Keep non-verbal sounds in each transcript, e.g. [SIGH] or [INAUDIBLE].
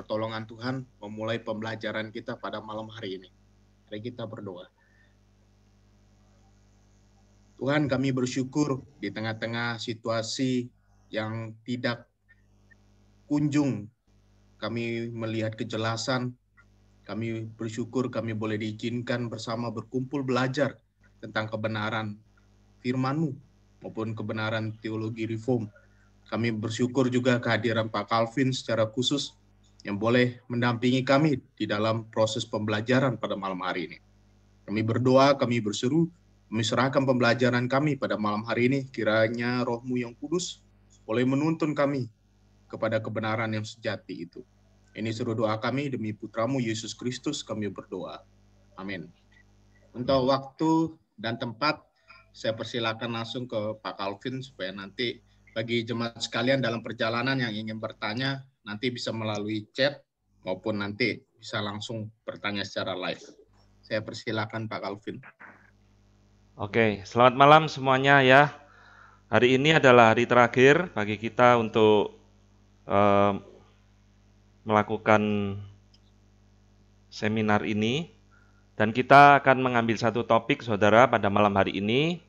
pertolongan Tuhan memulai pembelajaran kita pada malam hari ini. Mari kita berdoa. Tuhan kami bersyukur di tengah-tengah situasi yang tidak kunjung kami melihat kejelasan. Kami bersyukur kami boleh diizinkan bersama berkumpul belajar tentang kebenaran FirmanMu maupun kebenaran teologi reform. Kami bersyukur juga kehadiran Pak Calvin secara khusus yang boleh mendampingi kami di dalam proses pembelajaran pada malam hari ini. Kami berdoa, kami berseru, kami serahkan pembelajaran kami pada malam hari ini. Kiranya rohmu yang kudus boleh menuntun kami kepada kebenaran yang sejati itu. Ini seru doa kami demi putramu Yesus Kristus kami berdoa. Amin. Untuk waktu dan tempat, saya persilakan langsung ke Pak Calvin supaya nanti bagi jemaat sekalian dalam perjalanan yang ingin bertanya, nanti bisa melalui chat maupun nanti bisa langsung bertanya secara live. Saya persilakan Pak Calvin. Oke, selamat malam semuanya ya. Hari ini adalah hari terakhir bagi kita untuk eh, melakukan seminar ini dan kita akan mengambil satu topik saudara pada malam hari ini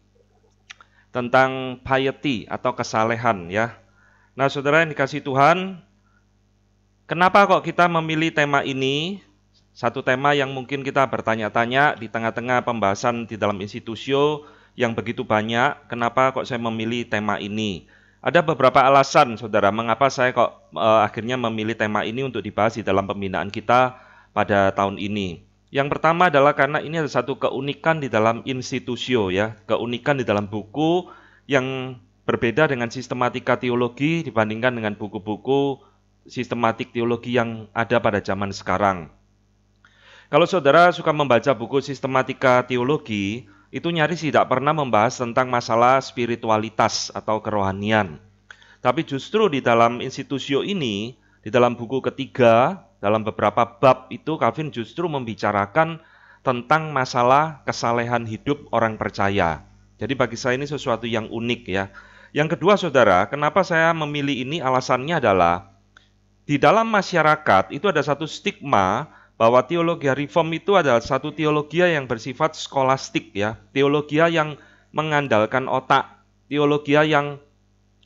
tentang piety atau kesalehan ya. Nah, saudara yang dikasih Tuhan, Kenapa kok kita memilih tema ini? Satu tema yang mungkin kita bertanya-tanya di tengah-tengah pembahasan di dalam institusio yang begitu banyak, kenapa kok saya memilih tema ini? Ada beberapa alasan, saudara, mengapa saya kok e, akhirnya memilih tema ini untuk dibahas di dalam pembinaan kita pada tahun ini. Yang pertama adalah karena ini ada satu keunikan di dalam institusio ya, keunikan di dalam buku yang berbeda dengan sistematika teologi dibandingkan dengan buku-buku sistematik teologi yang ada pada zaman sekarang. Kalau saudara suka membaca buku sistematika teologi, itu nyaris tidak pernah membahas tentang masalah spiritualitas atau kerohanian. Tapi justru di dalam institusio ini, di dalam buku ketiga, dalam beberapa bab itu Calvin justru membicarakan tentang masalah kesalehan hidup orang percaya. Jadi bagi saya ini sesuatu yang unik ya. Yang kedua saudara, kenapa saya memilih ini alasannya adalah di dalam masyarakat itu ada satu stigma bahwa teologi reform itu adalah satu teologi yang bersifat skolastik ya, teologi yang mengandalkan otak, teologi yang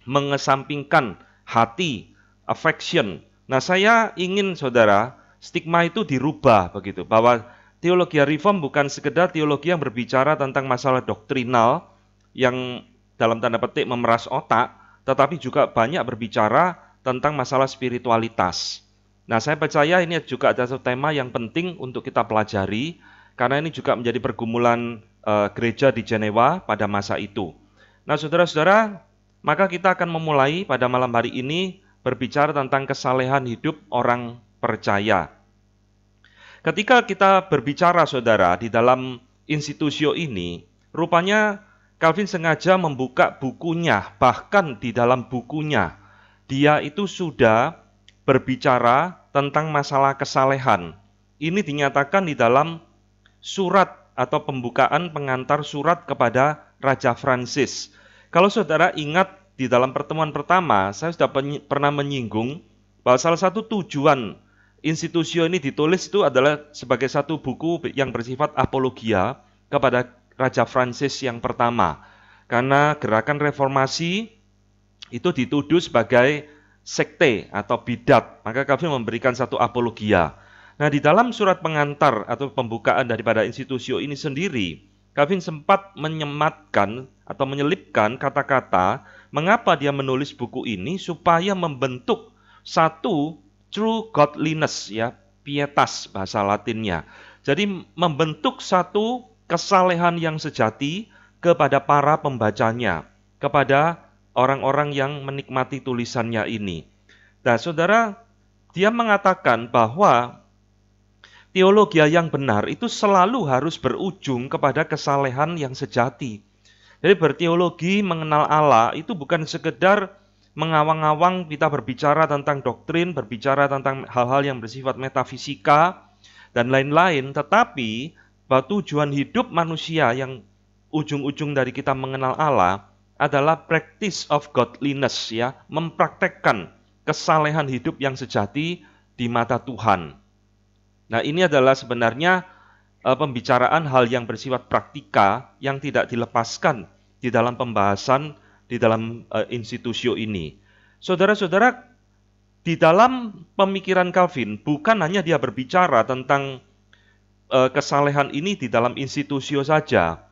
mengesampingkan hati, affection. Nah, saya ingin saudara, stigma itu dirubah begitu bahwa teologi reform bukan sekedar teologi yang berbicara tentang masalah doktrinal yang dalam tanda petik memeras otak, tetapi juga banyak berbicara tentang masalah spiritualitas. Nah, saya percaya ini juga ada satu tema yang penting untuk kita pelajari karena ini juga menjadi pergumulan e, gereja di Jenewa pada masa itu. Nah, saudara-saudara, maka kita akan memulai pada malam hari ini berbicara tentang kesalehan hidup orang percaya. Ketika kita berbicara saudara di dalam institusi ini, rupanya Calvin sengaja membuka bukunya, bahkan di dalam bukunya dia itu sudah berbicara tentang masalah kesalehan. Ini dinyatakan di dalam surat atau pembukaan pengantar surat kepada Raja Francis. Kalau saudara ingat di dalam pertemuan pertama, saya sudah pernah menyinggung bahwa salah satu tujuan institusi ini ditulis itu adalah sebagai satu buku yang bersifat apologia kepada Raja Francis yang pertama. Karena gerakan reformasi itu dituduh sebagai sekte atau bidat. Maka kami memberikan satu apologia. Nah, di dalam surat pengantar atau pembukaan daripada institusi ini sendiri, Calvin sempat menyematkan atau menyelipkan kata-kata mengapa dia menulis buku ini supaya membentuk satu true godliness ya, pietas bahasa Latinnya. Jadi membentuk satu kesalehan yang sejati kepada para pembacanya, kepada orang-orang yang menikmati tulisannya ini. Nah, saudara, dia mengatakan bahwa teologi yang benar itu selalu harus berujung kepada kesalehan yang sejati. Jadi berteologi mengenal Allah itu bukan sekedar mengawang-awang kita berbicara tentang doktrin, berbicara tentang hal-hal yang bersifat metafisika dan lain-lain, tetapi tujuan hidup manusia yang ujung-ujung dari kita mengenal Allah adalah practice of godliness ya, mempraktekkan kesalehan hidup yang sejati di mata Tuhan. Nah, ini adalah sebenarnya e, pembicaraan hal yang bersifat praktika yang tidak dilepaskan di dalam pembahasan di dalam e, institusio ini. Saudara-saudara, di dalam pemikiran Calvin bukan hanya dia berbicara tentang e, kesalehan ini di dalam institusio saja,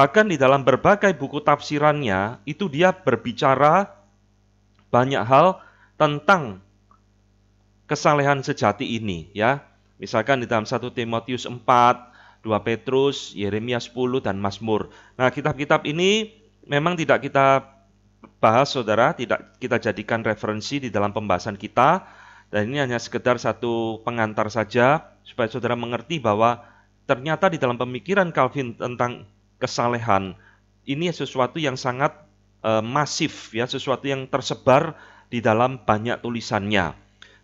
Bahkan di dalam berbagai buku tafsirannya, itu dia berbicara banyak hal tentang kesalehan sejati ini ya. Misalkan di dalam 1 Timotius 4, 2 Petrus, Yeremia 10 dan Mazmur. Nah, kitab-kitab ini memang tidak kita bahas Saudara, tidak kita jadikan referensi di dalam pembahasan kita dan ini hanya sekedar satu pengantar saja supaya Saudara mengerti bahwa ternyata di dalam pemikiran Calvin tentang kesalehan. Ini sesuatu yang sangat e, masif ya, sesuatu yang tersebar di dalam banyak tulisannya.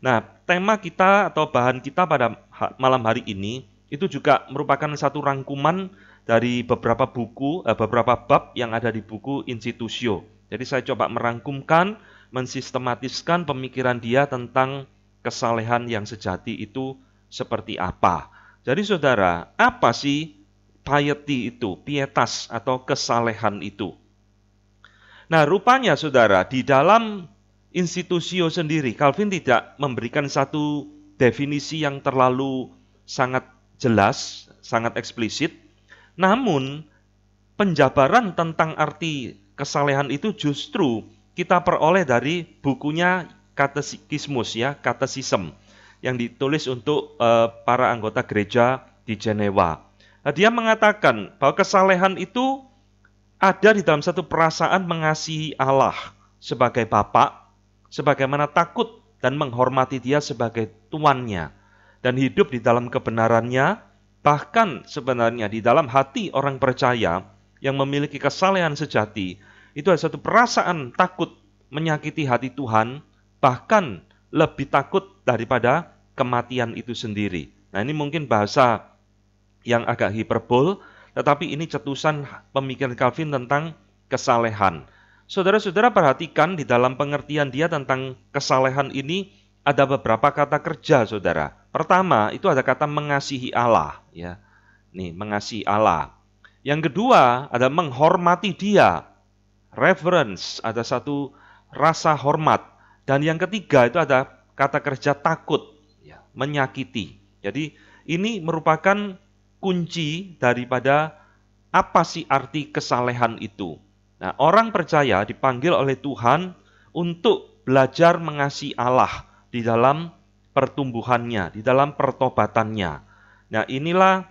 Nah, tema kita atau bahan kita pada malam hari ini itu juga merupakan satu rangkuman dari beberapa buku, e, beberapa bab yang ada di buku Institutio. Jadi saya coba merangkumkan, mensistematiskan pemikiran dia tentang kesalehan yang sejati itu seperti apa. Jadi saudara, apa sih piety itu, pietas atau kesalehan itu. Nah, rupanya saudara, di dalam institusio sendiri, Calvin tidak memberikan satu definisi yang terlalu sangat jelas, sangat eksplisit. Namun, penjabaran tentang arti kesalehan itu justru kita peroleh dari bukunya Katekismus ya, Katesism yang ditulis untuk uh, para anggota gereja di Jenewa. Nah, dia mengatakan bahwa kesalehan itu ada di dalam satu perasaan mengasihi Allah sebagai Bapak, sebagaimana takut dan menghormati dia sebagai tuannya, dan hidup di dalam kebenarannya, bahkan sebenarnya di dalam hati orang percaya yang memiliki kesalehan sejati, itu adalah satu perasaan takut menyakiti hati Tuhan, bahkan lebih takut daripada kematian itu sendiri. Nah ini mungkin bahasa yang agak hiperbol, tetapi ini cetusan pemikiran Calvin tentang kesalehan. Saudara-saudara perhatikan di dalam pengertian dia tentang kesalehan ini ada beberapa kata kerja, saudara. Pertama, itu ada kata mengasihi Allah, ya. Nih, mengasihi Allah. Yang kedua, ada menghormati dia. Reverence, ada satu rasa hormat. Dan yang ketiga itu ada kata kerja takut, ya, menyakiti. Jadi ini merupakan kunci daripada apa sih arti kesalehan itu. Nah, orang percaya dipanggil oleh Tuhan untuk belajar mengasihi Allah di dalam pertumbuhannya, di dalam pertobatannya. Nah, inilah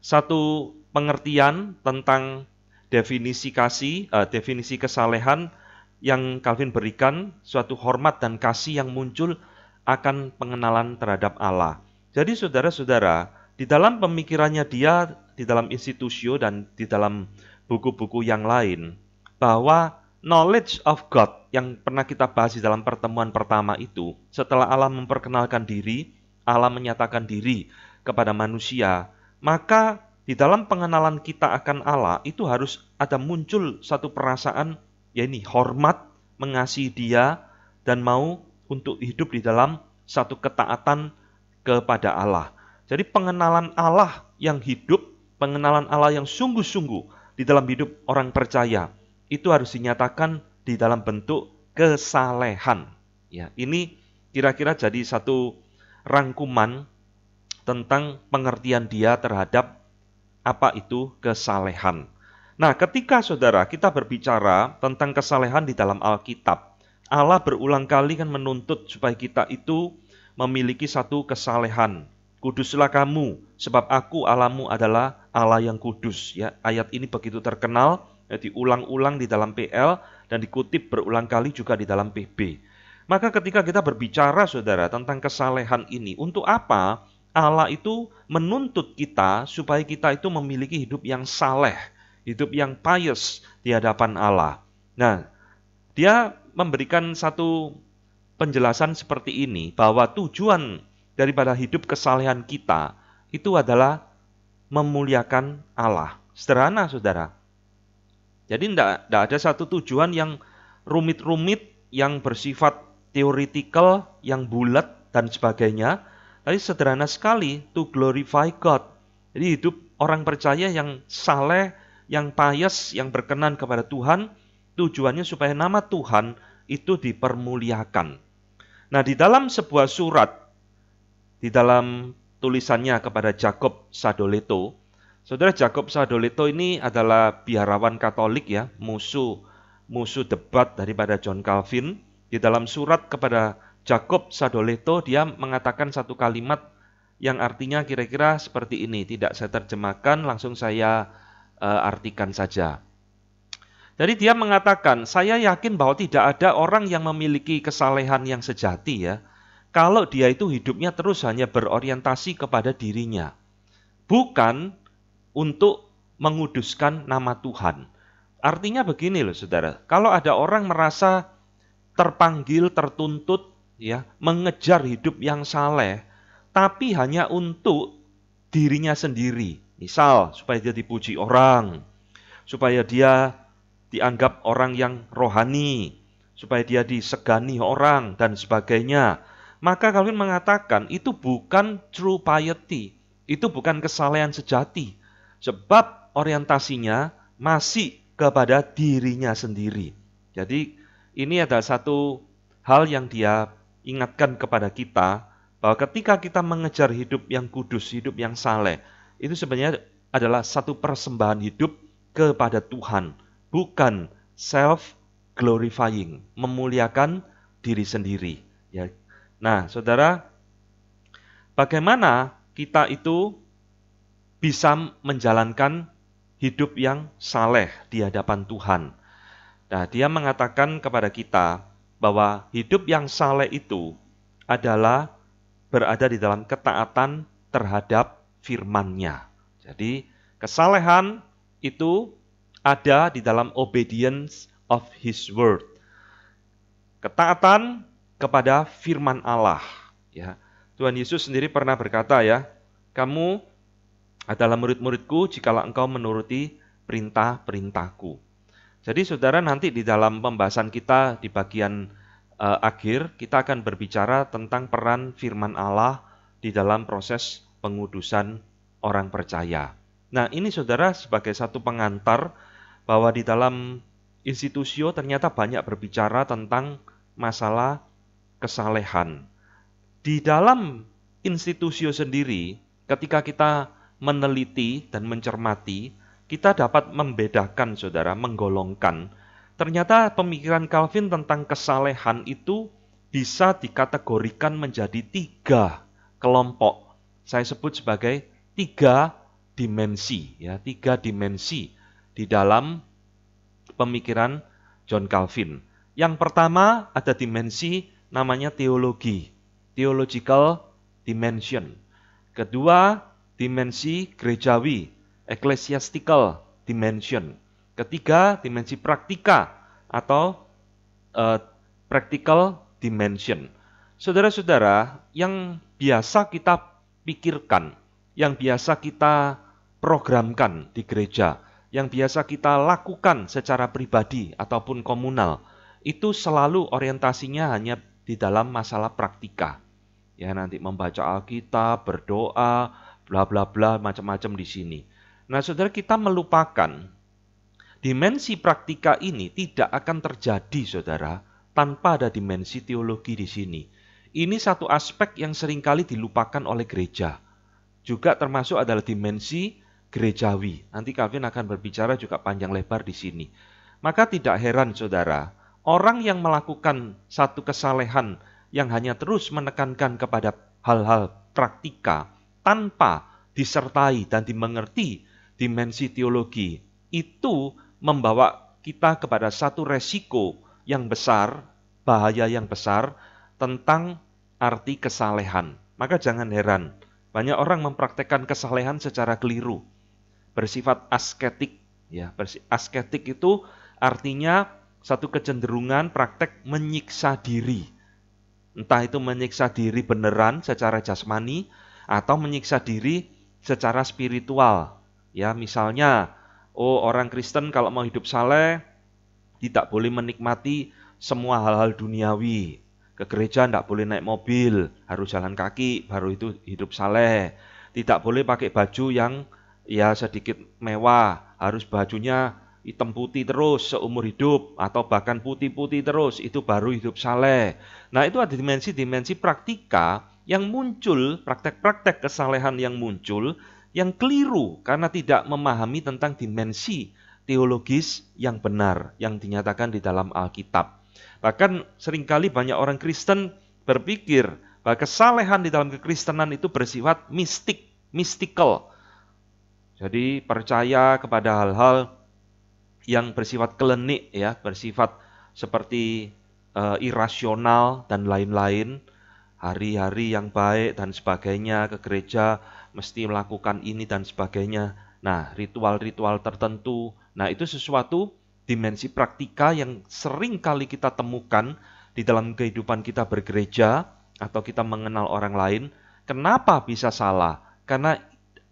satu pengertian tentang definisi kasih, uh, definisi kesalehan yang Calvin berikan, suatu hormat dan kasih yang muncul akan pengenalan terhadap Allah. Jadi saudara-saudara, di dalam pemikirannya dia, di dalam institusio dan di dalam buku-buku yang lain, bahwa knowledge of God yang pernah kita bahas di dalam pertemuan pertama itu, setelah Allah memperkenalkan diri, Allah menyatakan diri kepada manusia, maka di dalam pengenalan kita akan Allah itu harus ada muncul satu perasaan yaitu hormat, mengasihi dia dan mau untuk hidup di dalam satu ketaatan kepada Allah. Jadi pengenalan Allah yang hidup, pengenalan Allah yang sungguh-sungguh di dalam hidup orang percaya, itu harus dinyatakan di dalam bentuk kesalehan. Ya, ini kira-kira jadi satu rangkuman tentang pengertian dia terhadap apa itu kesalehan. Nah, ketika saudara kita berbicara tentang kesalehan di dalam Alkitab, Allah berulang kali kan menuntut supaya kita itu memiliki satu kesalehan, Kuduslah kamu, sebab aku Allahmu adalah Allah yang kudus. Ya, ayat ini begitu terkenal, ya, diulang-ulang di dalam PL dan dikutip berulang kali juga di dalam PB. Maka ketika kita berbicara, saudara, tentang kesalehan ini, untuk apa Allah itu menuntut kita supaya kita itu memiliki hidup yang saleh, hidup yang pious di hadapan Allah. Nah, dia memberikan satu penjelasan seperti ini bahwa tujuan daripada hidup kesalehan kita itu adalah memuliakan Allah. Sederhana, saudara. Jadi tidak ada satu tujuan yang rumit-rumit, yang bersifat teoretikal, yang bulat, dan sebagainya. Tapi sederhana sekali, to glorify God. Jadi hidup orang percaya yang saleh, yang pious, yang berkenan kepada Tuhan, tujuannya supaya nama Tuhan itu dipermuliakan. Nah, di dalam sebuah surat di dalam tulisannya kepada Jacob Sadoleto. Saudara Jacob Sadoleto ini adalah biarawan Katolik ya, musuh musuh debat daripada John Calvin. Di dalam surat kepada Jacob Sadoleto dia mengatakan satu kalimat yang artinya kira-kira seperti ini, tidak saya terjemahkan, langsung saya uh, artikan saja. Jadi dia mengatakan, saya yakin bahwa tidak ada orang yang memiliki kesalehan yang sejati ya kalau dia itu hidupnya terus hanya berorientasi kepada dirinya, bukan untuk menguduskan nama Tuhan. Artinya begini loh saudara, kalau ada orang merasa terpanggil, tertuntut, ya mengejar hidup yang saleh, tapi hanya untuk dirinya sendiri. Misal, supaya dia dipuji orang, supaya dia dianggap orang yang rohani, supaya dia disegani orang, dan sebagainya maka Calvin mengatakan itu bukan true piety, itu bukan kesalehan sejati. Sebab orientasinya masih kepada dirinya sendiri. Jadi ini adalah satu hal yang dia ingatkan kepada kita bahwa ketika kita mengejar hidup yang kudus, hidup yang saleh, itu sebenarnya adalah satu persembahan hidup kepada Tuhan, bukan self glorifying, memuliakan diri sendiri. Ya, Nah, saudara, bagaimana kita itu bisa menjalankan hidup yang saleh di hadapan Tuhan? Nah, dia mengatakan kepada kita bahwa hidup yang saleh itu adalah berada di dalam ketaatan terhadap firman-Nya. Jadi, kesalehan itu ada di dalam obedience of his word. Ketaatan kepada firman Allah. Ya. Tuhan Yesus sendiri pernah berkata ya, kamu adalah murid-muridku jikalau engkau menuruti perintah-perintahku. Jadi saudara nanti di dalam pembahasan kita di bagian uh, akhir kita akan berbicara tentang peran firman Allah di dalam proses pengudusan orang percaya. Nah, ini saudara sebagai satu pengantar bahwa di dalam institusio ternyata banyak berbicara tentang masalah kesalehan. Di dalam institusi sendiri, ketika kita meneliti dan mencermati, kita dapat membedakan, saudara, menggolongkan. Ternyata pemikiran Calvin tentang kesalehan itu bisa dikategorikan menjadi tiga kelompok. Saya sebut sebagai tiga dimensi, ya, tiga dimensi di dalam pemikiran John Calvin. Yang pertama ada dimensi namanya teologi, theological dimension. Kedua, dimensi gerejawi, ecclesiastical dimension. Ketiga, dimensi praktika atau uh, practical dimension. Saudara-saudara, yang biasa kita pikirkan, yang biasa kita programkan di gereja, yang biasa kita lakukan secara pribadi ataupun komunal, itu selalu orientasinya hanya di dalam masalah praktika. Ya, nanti membaca Alkitab, berdoa, bla bla bla macam-macam di sini. Nah, Saudara kita melupakan dimensi praktika ini tidak akan terjadi Saudara tanpa ada dimensi teologi di sini. Ini satu aspek yang seringkali dilupakan oleh gereja. Juga termasuk adalah dimensi gerejawi. Nanti Calvin akan berbicara juga panjang lebar di sini. Maka tidak heran saudara, orang yang melakukan satu kesalehan yang hanya terus menekankan kepada hal-hal praktika tanpa disertai dan dimengerti dimensi teologi itu membawa kita kepada satu resiko yang besar, bahaya yang besar tentang arti kesalehan. Maka jangan heran, banyak orang mempraktekkan kesalehan secara keliru. Bersifat asketik, ya, asketik itu artinya satu kecenderungan praktek menyiksa diri. Entah itu menyiksa diri beneran secara jasmani atau menyiksa diri secara spiritual. Ya, misalnya, oh orang Kristen kalau mau hidup saleh tidak boleh menikmati semua hal-hal duniawi. Ke gereja tidak boleh naik mobil, harus jalan kaki, baru itu hidup saleh. Tidak boleh pakai baju yang ya sedikit mewah, harus bajunya hitam putih terus seumur hidup atau bahkan putih-putih terus itu baru hidup saleh. Nah, itu ada dimensi-dimensi praktika yang muncul, praktek-praktek kesalehan yang muncul yang keliru karena tidak memahami tentang dimensi teologis yang benar yang dinyatakan di dalam Alkitab. Bahkan seringkali banyak orang Kristen berpikir bahwa kesalehan di dalam kekristenan itu bersifat mistik, mystical. Jadi percaya kepada hal-hal yang bersifat kelenik ya, bersifat seperti uh, irasional dan lain-lain, hari-hari yang baik dan sebagainya, ke gereja mesti melakukan ini dan sebagainya. Nah, ritual-ritual tertentu. Nah, itu sesuatu dimensi praktika yang sering kali kita temukan di dalam kehidupan kita bergereja atau kita mengenal orang lain. Kenapa bisa salah? Karena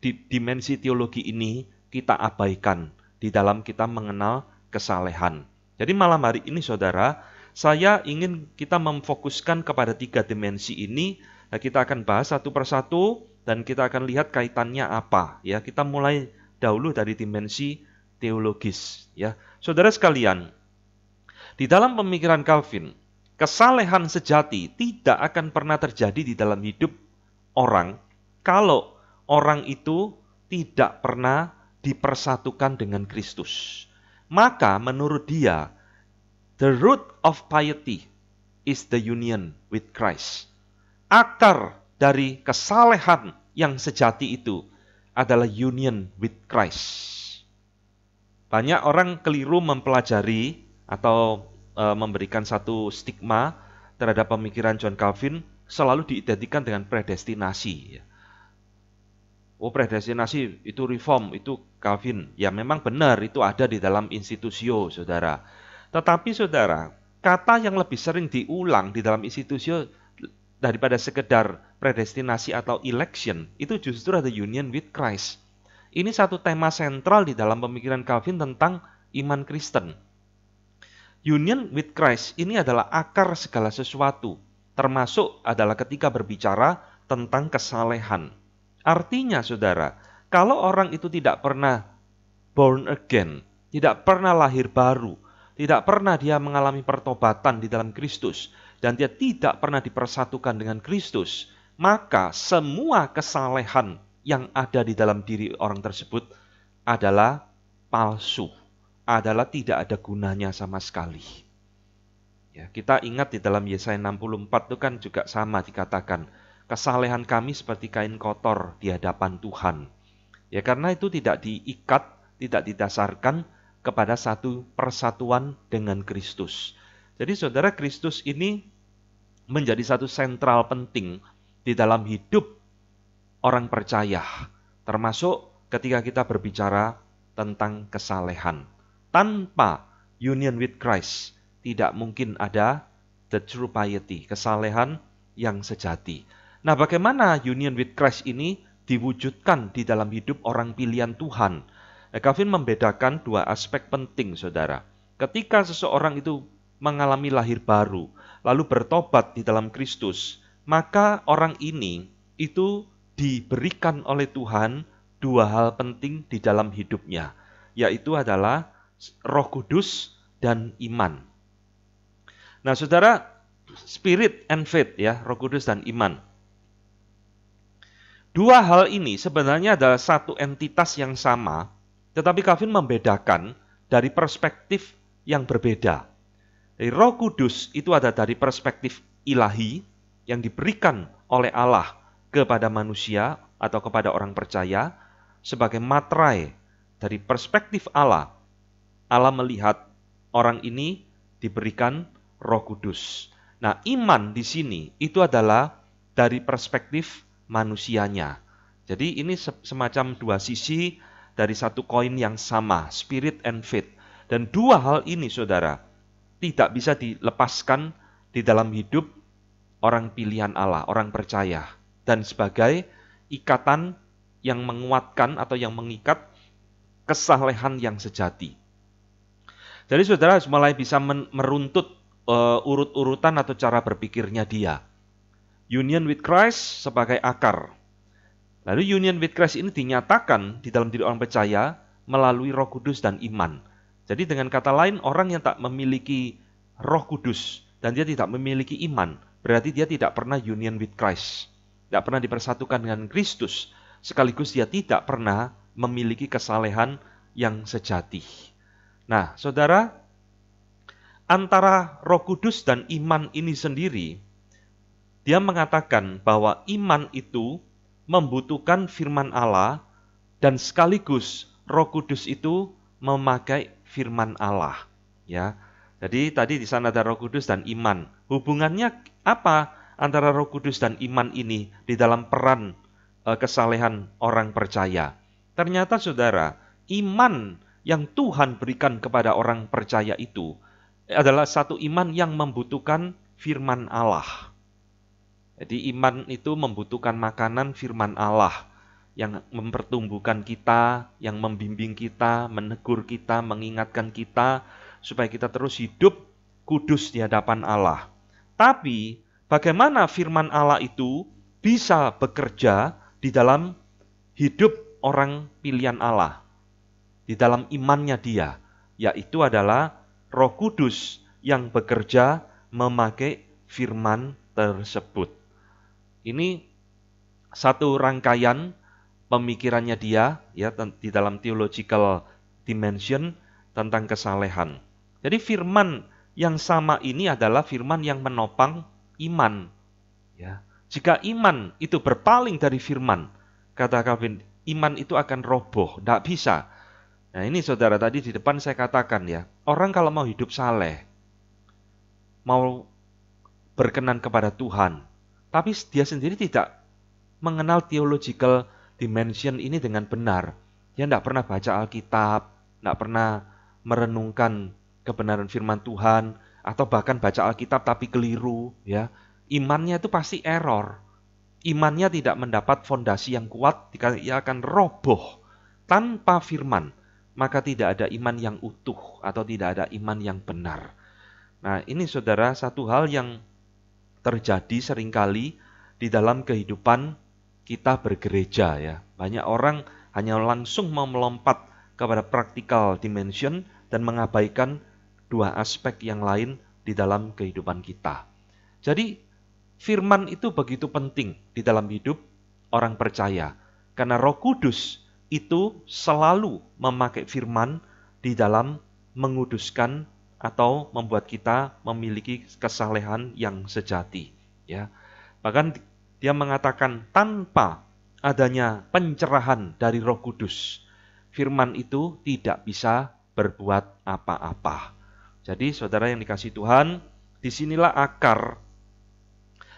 di dimensi teologi ini kita abaikan di dalam kita mengenal kesalehan. Jadi malam hari ini saudara, saya ingin kita memfokuskan kepada tiga dimensi ini. Nah, kita akan bahas satu persatu dan kita akan lihat kaitannya apa. Ya, kita mulai dahulu dari dimensi teologis. Ya, saudara sekalian, di dalam pemikiran Calvin, kesalehan sejati tidak akan pernah terjadi di dalam hidup orang kalau orang itu tidak pernah dipersatukan dengan Kristus. Maka menurut dia, the root of piety is the union with Christ. Akar dari kesalehan yang sejati itu adalah union with Christ. Banyak orang keliru mempelajari atau e, memberikan satu stigma terhadap pemikiran John Calvin selalu diidentikan dengan predestinasi oh predestinasi itu reform, itu Calvin. Ya memang benar itu ada di dalam institusio, saudara. Tetapi saudara, kata yang lebih sering diulang di dalam institusio daripada sekedar predestinasi atau election, itu justru ada union with Christ. Ini satu tema sentral di dalam pemikiran Calvin tentang iman Kristen. Union with Christ ini adalah akar segala sesuatu, termasuk adalah ketika berbicara tentang kesalehan. Artinya saudara, kalau orang itu tidak pernah born again, tidak pernah lahir baru, tidak pernah dia mengalami pertobatan di dalam Kristus, dan dia tidak pernah dipersatukan dengan Kristus, maka semua kesalehan yang ada di dalam diri orang tersebut adalah palsu, adalah tidak ada gunanya sama sekali. Ya, kita ingat di dalam Yesaya 64 itu kan juga sama dikatakan, kesalehan kami seperti kain kotor di hadapan Tuhan. Ya karena itu tidak diikat, tidak didasarkan kepada satu persatuan dengan Kristus. Jadi saudara Kristus ini menjadi satu sentral penting di dalam hidup orang percaya, termasuk ketika kita berbicara tentang kesalehan. Tanpa union with Christ, tidak mungkin ada the true piety, kesalehan yang sejati. Nah, bagaimana union with Christ ini diwujudkan di dalam hidup orang pilihan Tuhan? Nah, Calvin membedakan dua aspek penting, saudara. Ketika seseorang itu mengalami lahir baru, lalu bertobat di dalam Kristus, maka orang ini itu diberikan oleh Tuhan dua hal penting di dalam hidupnya, yaitu adalah Roh Kudus dan iman. Nah, saudara, spirit and faith ya, Roh Kudus dan iman. Dua hal ini sebenarnya adalah satu entitas yang sama, tetapi Calvin membedakan dari perspektif yang berbeda. Jadi Roh Kudus itu ada dari perspektif ilahi yang diberikan oleh Allah kepada manusia atau kepada orang percaya sebagai materai dari perspektif Allah. Allah melihat orang ini diberikan Roh Kudus. Nah, iman di sini itu adalah dari perspektif manusianya. Jadi ini semacam dua sisi dari satu koin yang sama, spirit and faith. Dan dua hal ini saudara, tidak bisa dilepaskan di dalam hidup orang pilihan Allah, orang percaya. Dan sebagai ikatan yang menguatkan atau yang mengikat kesalehan yang sejati. Jadi saudara harus mulai bisa meruntut uh, urut-urutan atau cara berpikirnya dia union with Christ sebagai akar. Lalu union with Christ ini dinyatakan di dalam diri orang percaya melalui Roh Kudus dan iman. Jadi dengan kata lain orang yang tak memiliki Roh Kudus dan dia tidak memiliki iman, berarti dia tidak pernah union with Christ. Tidak pernah dipersatukan dengan Kristus, sekaligus dia tidak pernah memiliki kesalehan yang sejati. Nah, saudara, antara Roh Kudus dan iman ini sendiri dia mengatakan bahwa iman itu membutuhkan firman Allah dan sekaligus Roh Kudus itu memakai firman Allah, ya. Jadi tadi di sana ada Roh Kudus dan iman. Hubungannya apa antara Roh Kudus dan iman ini di dalam peran eh, kesalehan orang percaya? Ternyata Saudara, iman yang Tuhan berikan kepada orang percaya itu adalah satu iman yang membutuhkan firman Allah jadi iman itu membutuhkan makanan firman Allah yang mempertumbuhkan kita, yang membimbing kita, menegur kita, mengingatkan kita supaya kita terus hidup kudus di hadapan Allah. Tapi bagaimana firman Allah itu bisa bekerja di dalam hidup orang pilihan Allah? Di dalam imannya dia, yaitu adalah Roh Kudus yang bekerja memakai firman tersebut. Ini satu rangkaian pemikirannya dia ya di dalam theological dimension tentang kesalehan. Jadi firman yang sama ini adalah firman yang menopang iman. Ya. Jika iman itu berpaling dari firman, kata Calvin, iman itu akan roboh, tidak bisa. Nah ini saudara tadi di depan saya katakan ya, orang kalau mau hidup saleh, mau berkenan kepada Tuhan, tapi dia sendiri tidak mengenal theological dimension ini dengan benar. Dia tidak pernah baca Alkitab, tidak pernah merenungkan kebenaran firman Tuhan, atau bahkan baca Alkitab tapi keliru. ya Imannya itu pasti error. Imannya tidak mendapat fondasi yang kuat, ia akan roboh tanpa firman. Maka tidak ada iman yang utuh atau tidak ada iman yang benar. Nah, ini saudara, satu hal yang terjadi seringkali di dalam kehidupan kita bergereja ya. Banyak orang hanya langsung mau melompat kepada practical dimension dan mengabaikan dua aspek yang lain di dalam kehidupan kita. Jadi firman itu begitu penting di dalam hidup orang percaya karena Roh Kudus itu selalu memakai firman di dalam menguduskan atau membuat kita memiliki kesalehan yang sejati ya. Bahkan dia mengatakan tanpa adanya pencerahan dari Roh Kudus, firman itu tidak bisa berbuat apa-apa. Jadi saudara yang dikasih Tuhan, disinilah akar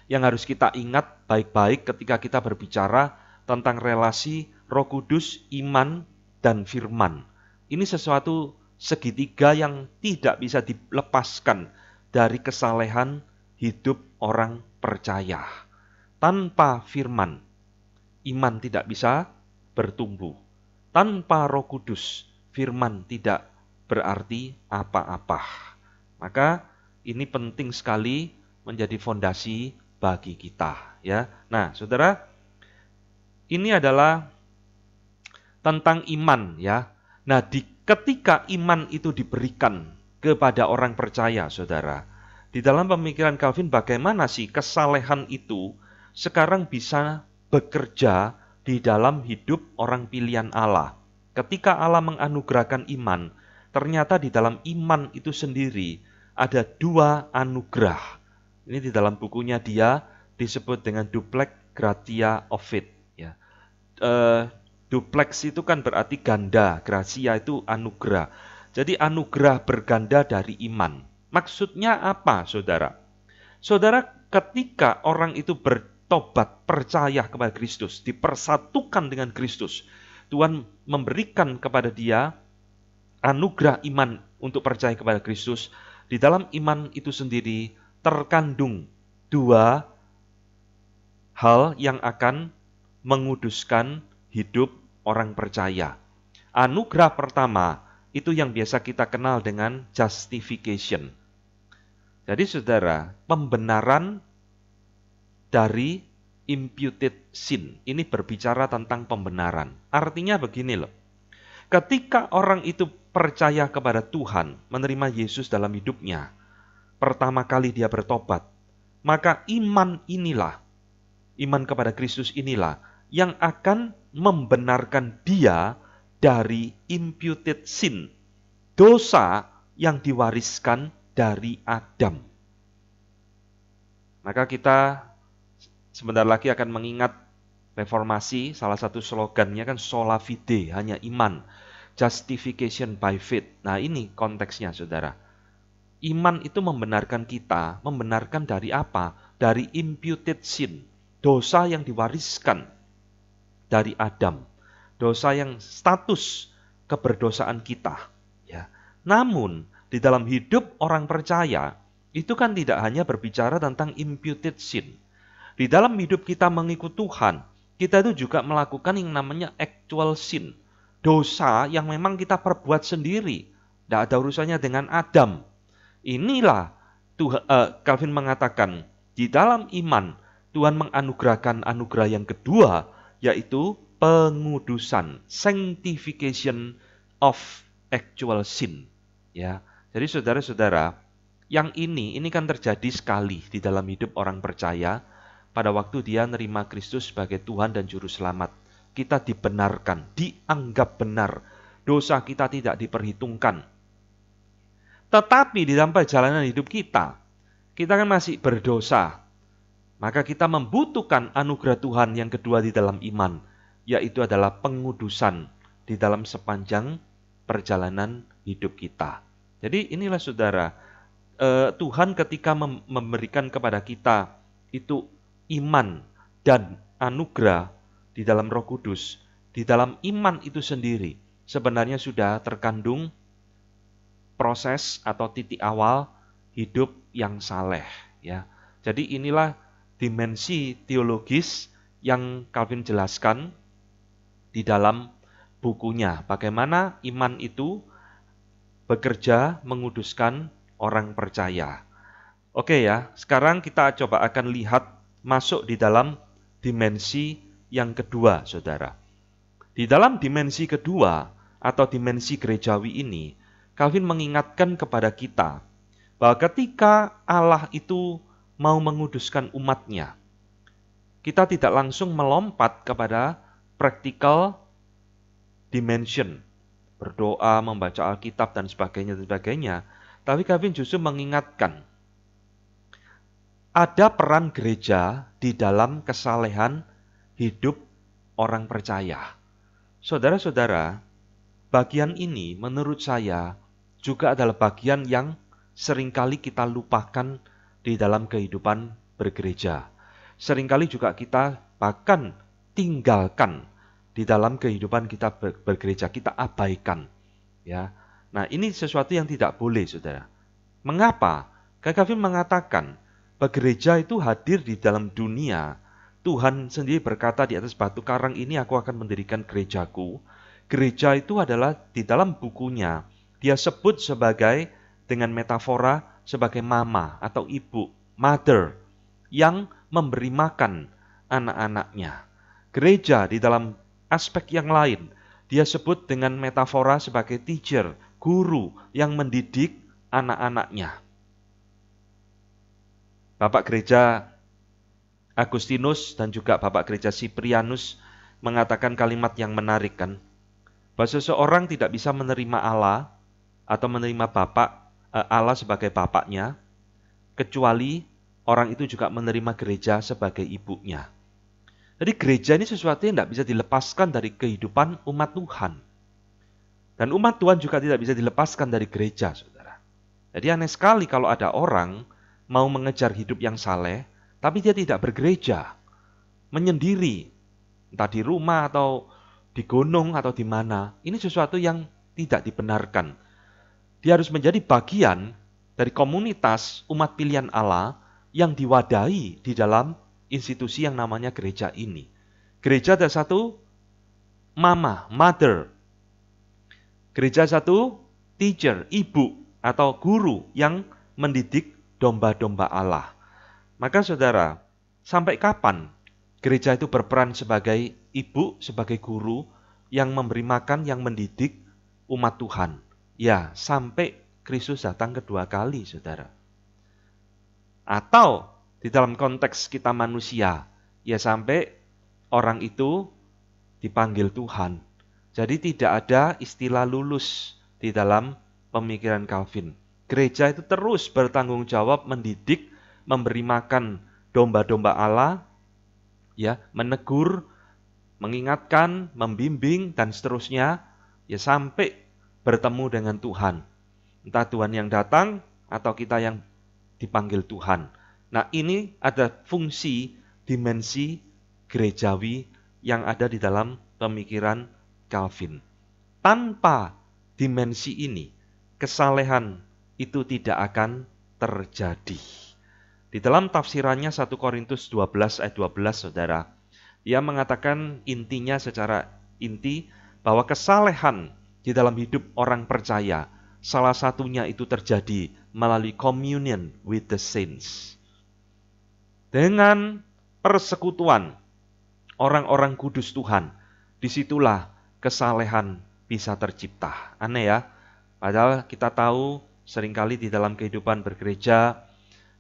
yang harus kita ingat baik-baik ketika kita berbicara tentang relasi Roh Kudus, iman, dan firman. Ini sesuatu segitiga yang tidak bisa dilepaskan dari kesalehan hidup orang percaya. Tanpa firman, iman tidak bisa bertumbuh. Tanpa roh kudus, firman tidak berarti apa-apa. Maka ini penting sekali menjadi fondasi bagi kita ya. Nah, Saudara, ini adalah tentang iman ya. Nah, di Ketika iman itu diberikan kepada orang percaya, saudara, di dalam pemikiran Calvin bagaimana sih kesalehan itu sekarang bisa bekerja di dalam hidup orang pilihan Allah. Ketika Allah menganugerahkan iman, ternyata di dalam iman itu sendiri ada dua anugerah. Ini di dalam bukunya dia disebut dengan duplex gratia of it. Ya. E, Duplex itu kan berarti ganda, gracia itu anugerah. Jadi anugerah berganda dari iman. Maksudnya apa, saudara? Saudara, ketika orang itu bertobat, percaya kepada Kristus, dipersatukan dengan Kristus, Tuhan memberikan kepada dia anugerah iman untuk percaya kepada Kristus. Di dalam iman itu sendiri terkandung dua hal yang akan menguduskan hidup orang percaya. Anugerah pertama itu yang biasa kita kenal dengan justification. Jadi saudara, pembenaran dari imputed sin. Ini berbicara tentang pembenaran. Artinya begini loh. Ketika orang itu percaya kepada Tuhan, menerima Yesus dalam hidupnya, pertama kali dia bertobat, maka iman inilah, iman kepada Kristus inilah yang akan membenarkan dia dari imputed sin, dosa yang diwariskan dari Adam. Maka kita sebentar lagi akan mengingat reformasi, salah satu slogannya kan sola fide, hanya iman, justification by faith. Nah ini konteksnya saudara. Iman itu membenarkan kita, membenarkan dari apa? Dari imputed sin, dosa yang diwariskan dari Adam. Dosa yang status keberdosaan kita. Ya. Namun, di dalam hidup orang percaya, itu kan tidak hanya berbicara tentang imputed sin. Di dalam hidup kita mengikut Tuhan, kita itu juga melakukan yang namanya actual sin. Dosa yang memang kita perbuat sendiri. Tidak ada urusannya dengan Adam. Inilah Tuhan, uh, eh, Calvin mengatakan, di dalam iman, Tuhan menganugerahkan anugerah yang kedua, yaitu pengudusan, sanctification of actual sin. Ya. Jadi saudara-saudara, yang ini ini kan terjadi sekali di dalam hidup orang percaya pada waktu dia nerima Kristus sebagai Tuhan dan juru selamat. Kita dibenarkan, dianggap benar. Dosa kita tidak diperhitungkan. Tetapi di dalam perjalanan hidup kita, kita kan masih berdosa, maka kita membutuhkan anugerah Tuhan yang kedua di dalam iman, yaitu adalah pengudusan di dalam sepanjang perjalanan hidup kita. Jadi inilah saudara, eh, Tuhan ketika memberikan kepada kita itu iman dan anugerah di dalam Roh Kudus, di dalam iman itu sendiri sebenarnya sudah terkandung proses atau titik awal hidup yang saleh ya. Jadi inilah dimensi teologis yang Calvin jelaskan di dalam bukunya. Bagaimana iman itu bekerja menguduskan orang percaya. Oke ya, sekarang kita coba akan lihat masuk di dalam dimensi yang kedua, saudara. Di dalam dimensi kedua atau dimensi gerejawi ini, Calvin mengingatkan kepada kita bahwa ketika Allah itu mau menguduskan umatnya. Kita tidak langsung melompat kepada practical dimension, berdoa, membaca Alkitab, dan sebagainya, dan sebagainya. Tapi Kevin justru mengingatkan, ada peran gereja di dalam kesalehan hidup orang percaya. Saudara-saudara, bagian ini menurut saya juga adalah bagian yang seringkali kita lupakan di dalam kehidupan bergereja. Seringkali juga kita bahkan tinggalkan di dalam kehidupan kita bergereja, kita abaikan. Ya. Nah, ini sesuatu yang tidak boleh, Saudara. Mengapa? Gagavin mengatakan, bergereja itu hadir di dalam dunia. Tuhan sendiri berkata di atas batu karang ini aku akan mendirikan gerejaku. Gereja itu adalah di dalam bukunya. Dia sebut sebagai dengan metafora sebagai mama atau ibu, mother, yang memberi makan anak-anaknya. Gereja di dalam aspek yang lain, dia sebut dengan metafora sebagai teacher, guru yang mendidik anak-anaknya. Bapak gereja Agustinus dan juga Bapak gereja Siprianus mengatakan kalimat yang menarik kan. Bahwa seseorang tidak bisa menerima Allah atau menerima Bapak Eh, Allah sebagai bapaknya, kecuali orang itu juga menerima gereja sebagai ibunya. Jadi gereja ini sesuatu yang tidak bisa dilepaskan dari kehidupan umat Tuhan. Dan umat Tuhan juga tidak bisa dilepaskan dari gereja, saudara. Jadi aneh sekali kalau ada orang mau mengejar hidup yang saleh, tapi dia tidak bergereja, menyendiri, entah di rumah atau di gunung atau di mana. Ini sesuatu yang tidak dibenarkan. Dia harus menjadi bagian dari komunitas umat pilihan Allah yang diwadahi di dalam institusi yang namanya gereja ini. Gereja ada satu mama, mother. Gereja satu teacher, ibu atau guru yang mendidik domba-domba Allah. Maka saudara, sampai kapan gereja itu berperan sebagai ibu, sebagai guru yang memberi makan, yang mendidik umat Tuhan? Ya, sampai Kristus datang kedua kali, saudara. Atau di dalam konteks kita manusia, ya sampai orang itu dipanggil Tuhan. Jadi tidak ada istilah lulus di dalam pemikiran Calvin. Gereja itu terus bertanggung jawab mendidik, memberi makan domba-domba Allah, ya, menegur, mengingatkan, membimbing dan seterusnya, ya sampai bertemu dengan Tuhan. Entah Tuhan yang datang atau kita yang dipanggil Tuhan. Nah, ini ada fungsi dimensi gerejawi yang ada di dalam pemikiran Calvin. Tanpa dimensi ini, kesalehan itu tidak akan terjadi. Di dalam tafsirannya 1 Korintus 12 ayat 12 Saudara, ia mengatakan intinya secara inti bahwa kesalehan di dalam hidup orang percaya. Salah satunya itu terjadi melalui communion with the saints. Dengan persekutuan orang-orang kudus Tuhan, disitulah kesalehan bisa tercipta. Aneh ya, padahal kita tahu seringkali di dalam kehidupan bergereja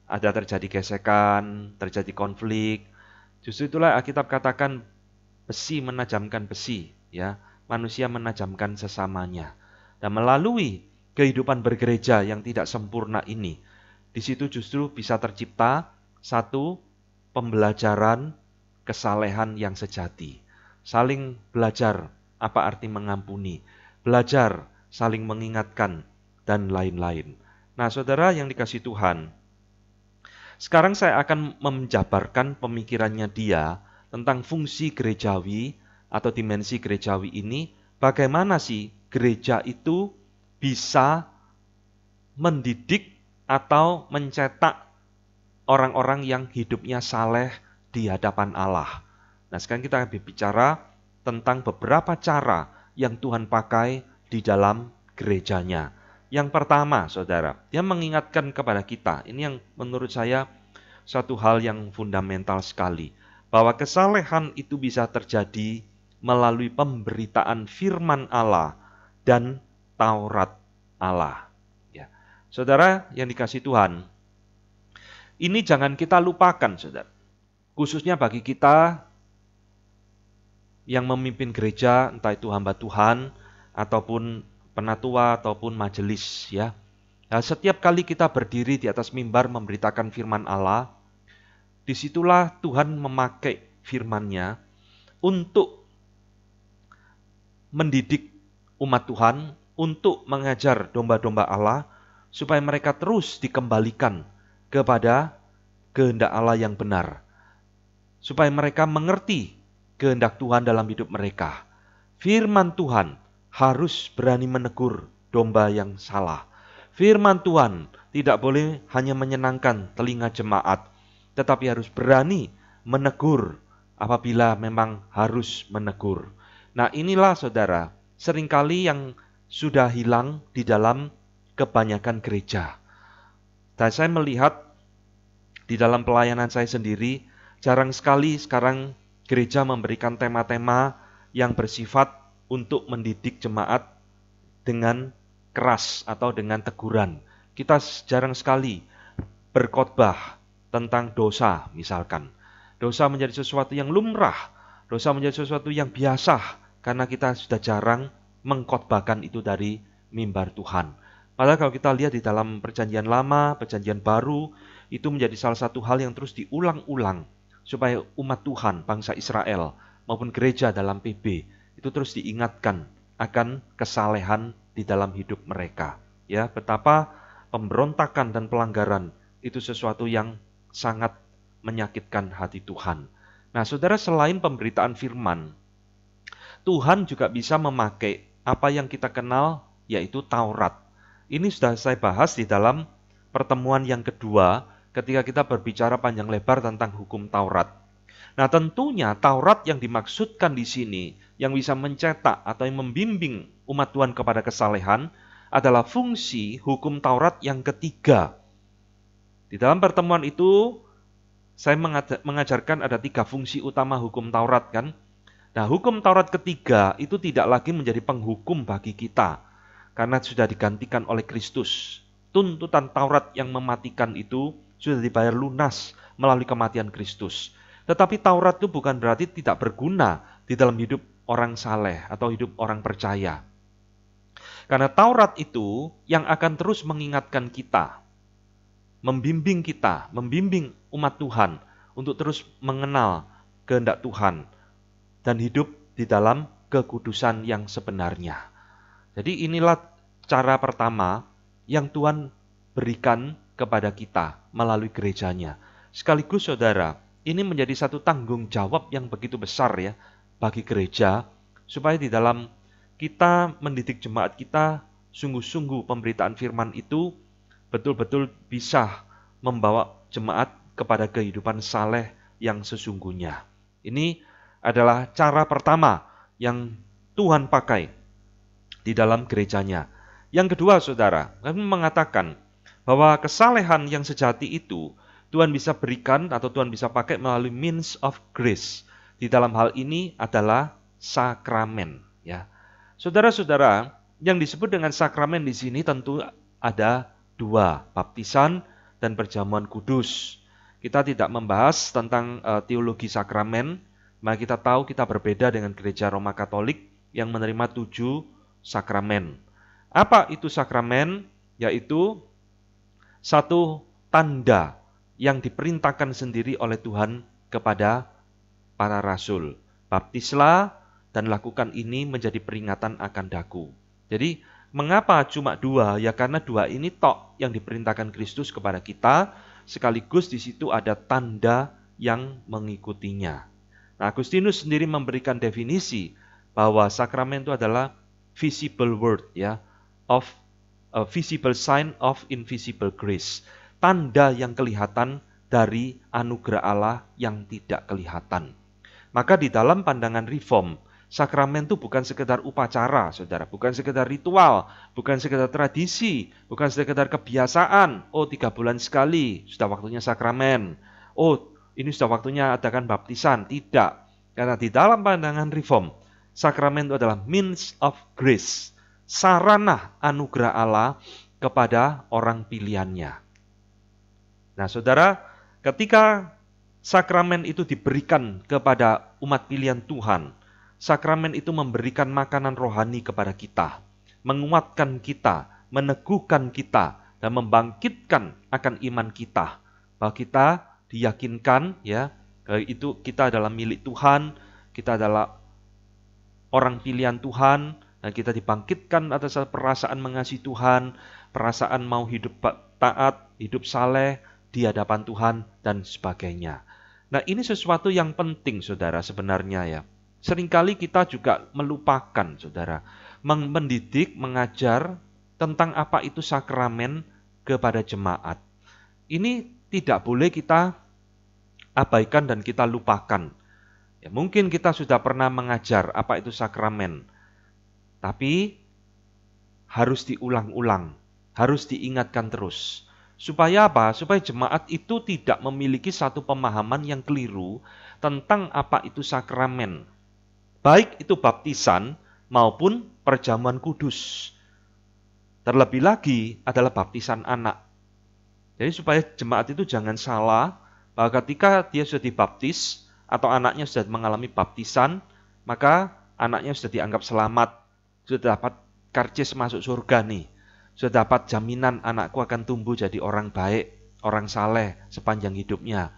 ada terjadi gesekan, terjadi konflik. Justru itulah Alkitab katakan besi menajamkan besi, ya manusia menajamkan sesamanya. Dan melalui kehidupan bergereja yang tidak sempurna ini, di situ justru bisa tercipta satu pembelajaran kesalehan yang sejati. Saling belajar apa arti mengampuni, belajar saling mengingatkan, dan lain-lain. Nah, saudara yang dikasih Tuhan, sekarang saya akan menjabarkan pemikirannya dia tentang fungsi gerejawi atau dimensi gerejawi ini, bagaimana sih gereja itu bisa mendidik atau mencetak orang-orang yang hidupnya saleh di hadapan Allah. Nah, sekarang kita akan berbicara tentang beberapa cara yang Tuhan pakai di dalam gerejanya. Yang pertama, saudara, dia mengingatkan kepada kita, ini yang menurut saya satu hal yang fundamental sekali, bahwa kesalehan itu bisa terjadi melalui pemberitaan firman Allah dan Taurat Allah. Ya. Saudara yang dikasih Tuhan, ini jangan kita lupakan, saudara. Khususnya bagi kita yang memimpin gereja, entah itu hamba Tuhan, ataupun penatua, ataupun majelis. ya. Nah, setiap kali kita berdiri di atas mimbar memberitakan firman Allah, disitulah Tuhan memakai firmannya untuk mendidik umat Tuhan untuk mengajar domba-domba Allah supaya mereka terus dikembalikan kepada kehendak Allah yang benar. Supaya mereka mengerti kehendak Tuhan dalam hidup mereka. Firman Tuhan harus berani menegur domba yang salah. Firman Tuhan tidak boleh hanya menyenangkan telinga jemaat, tetapi harus berani menegur apabila memang harus menegur. Nah, inilah saudara, seringkali yang sudah hilang di dalam kebanyakan gereja. Dan saya melihat di dalam pelayanan saya sendiri, jarang sekali sekarang gereja memberikan tema-tema yang bersifat untuk mendidik jemaat dengan keras atau dengan teguran. Kita jarang sekali berkhotbah tentang dosa misalkan. Dosa menjadi sesuatu yang lumrah, dosa menjadi sesuatu yang biasa, karena kita sudah jarang mengkotbahkan itu dari mimbar Tuhan. Padahal kalau kita lihat di dalam perjanjian lama, perjanjian baru, itu menjadi salah satu hal yang terus diulang-ulang supaya umat Tuhan, bangsa Israel, maupun gereja dalam PB, itu terus diingatkan akan kesalehan di dalam hidup mereka. Ya, betapa pemberontakan dan pelanggaran itu sesuatu yang sangat menyakitkan hati Tuhan. Nah, saudara, selain pemberitaan firman Tuhan juga bisa memakai apa yang kita kenal, yaitu Taurat. Ini sudah saya bahas di dalam pertemuan yang kedua, ketika kita berbicara panjang lebar tentang hukum Taurat. Nah, tentunya Taurat yang dimaksudkan di sini, yang bisa mencetak atau yang membimbing umat Tuhan kepada kesalehan, adalah fungsi hukum Taurat yang ketiga. Di dalam pertemuan itu, saya mengajarkan ada tiga fungsi utama hukum Taurat kan. Nah, hukum Taurat ketiga itu tidak lagi menjadi penghukum bagi kita karena sudah digantikan oleh Kristus. Tuntutan Taurat yang mematikan itu sudah dibayar lunas melalui kematian Kristus. Tetapi Taurat itu bukan berarti tidak berguna di dalam hidup orang saleh atau hidup orang percaya. Karena Taurat itu yang akan terus mengingatkan kita, membimbing kita, membimbing umat Tuhan untuk terus mengenal kehendak Tuhan, dan hidup di dalam kekudusan yang sebenarnya. Jadi inilah cara pertama yang Tuhan berikan kepada kita melalui gerejanya. Sekaligus saudara, ini menjadi satu tanggung jawab yang begitu besar ya bagi gereja supaya di dalam kita mendidik jemaat kita sungguh-sungguh pemberitaan firman itu betul-betul bisa membawa jemaat kepada kehidupan saleh yang sesungguhnya. Ini adalah cara pertama yang Tuhan pakai di dalam gerejanya. Yang kedua, saudara, kami mengatakan bahwa kesalehan yang sejati itu Tuhan bisa berikan atau Tuhan bisa pakai melalui means of grace. Di dalam hal ini adalah sakramen. Ya, saudara-saudara, yang disebut dengan sakramen di sini tentu ada dua, baptisan dan perjamuan kudus. Kita tidak membahas tentang eh, teologi sakramen, maka kita tahu kita berbeda dengan gereja Roma Katolik yang menerima tujuh sakramen. Apa itu sakramen? Yaitu satu tanda yang diperintahkan sendiri oleh Tuhan kepada para rasul. Baptislah dan lakukan ini menjadi peringatan akan daku. Jadi mengapa cuma dua? Ya karena dua ini tok yang diperintahkan Kristus kepada kita, sekaligus di situ ada tanda yang mengikutinya. Agustinus sendiri memberikan definisi bahwa sakramen itu adalah visible word ya of a visible sign of invisible grace tanda yang kelihatan dari anugerah Allah yang tidak kelihatan maka di dalam pandangan reform sakramen itu bukan sekedar upacara saudara bukan sekedar ritual bukan sekedar tradisi bukan sekedar kebiasaan oh tiga bulan sekali sudah waktunya sakramen oh ini sudah waktunya adakan baptisan. Tidak. Karena di dalam pandangan reform, sakramen itu adalah means of grace. Sarana anugerah Allah kepada orang pilihannya. Nah saudara, ketika sakramen itu diberikan kepada umat pilihan Tuhan, sakramen itu memberikan makanan rohani kepada kita, menguatkan kita, meneguhkan kita, dan membangkitkan akan iman kita. Bahwa kita diyakinkan ya eh, itu kita adalah milik Tuhan, kita adalah orang pilihan Tuhan dan kita dibangkitkan atas perasaan mengasihi Tuhan, perasaan mau hidup taat, hidup saleh di hadapan Tuhan dan sebagainya. Nah, ini sesuatu yang penting Saudara sebenarnya ya. Seringkali kita juga melupakan Saudara mendidik, mengajar tentang apa itu sakramen kepada jemaat. Ini tidak boleh kita abaikan dan kita lupakan. Ya, mungkin kita sudah pernah mengajar apa itu sakramen, tapi harus diulang-ulang, harus diingatkan terus. Supaya apa? Supaya jemaat itu tidak memiliki satu pemahaman yang keliru tentang apa itu sakramen. Baik itu baptisan maupun perjamuan kudus. Terlebih lagi adalah baptisan anak. Jadi supaya jemaat itu jangan salah bahwa ketika dia sudah dibaptis atau anaknya sudah mengalami baptisan, maka anaknya sudah dianggap selamat, sudah dapat karcis masuk surga nih, sudah dapat jaminan anakku akan tumbuh jadi orang baik, orang saleh sepanjang hidupnya,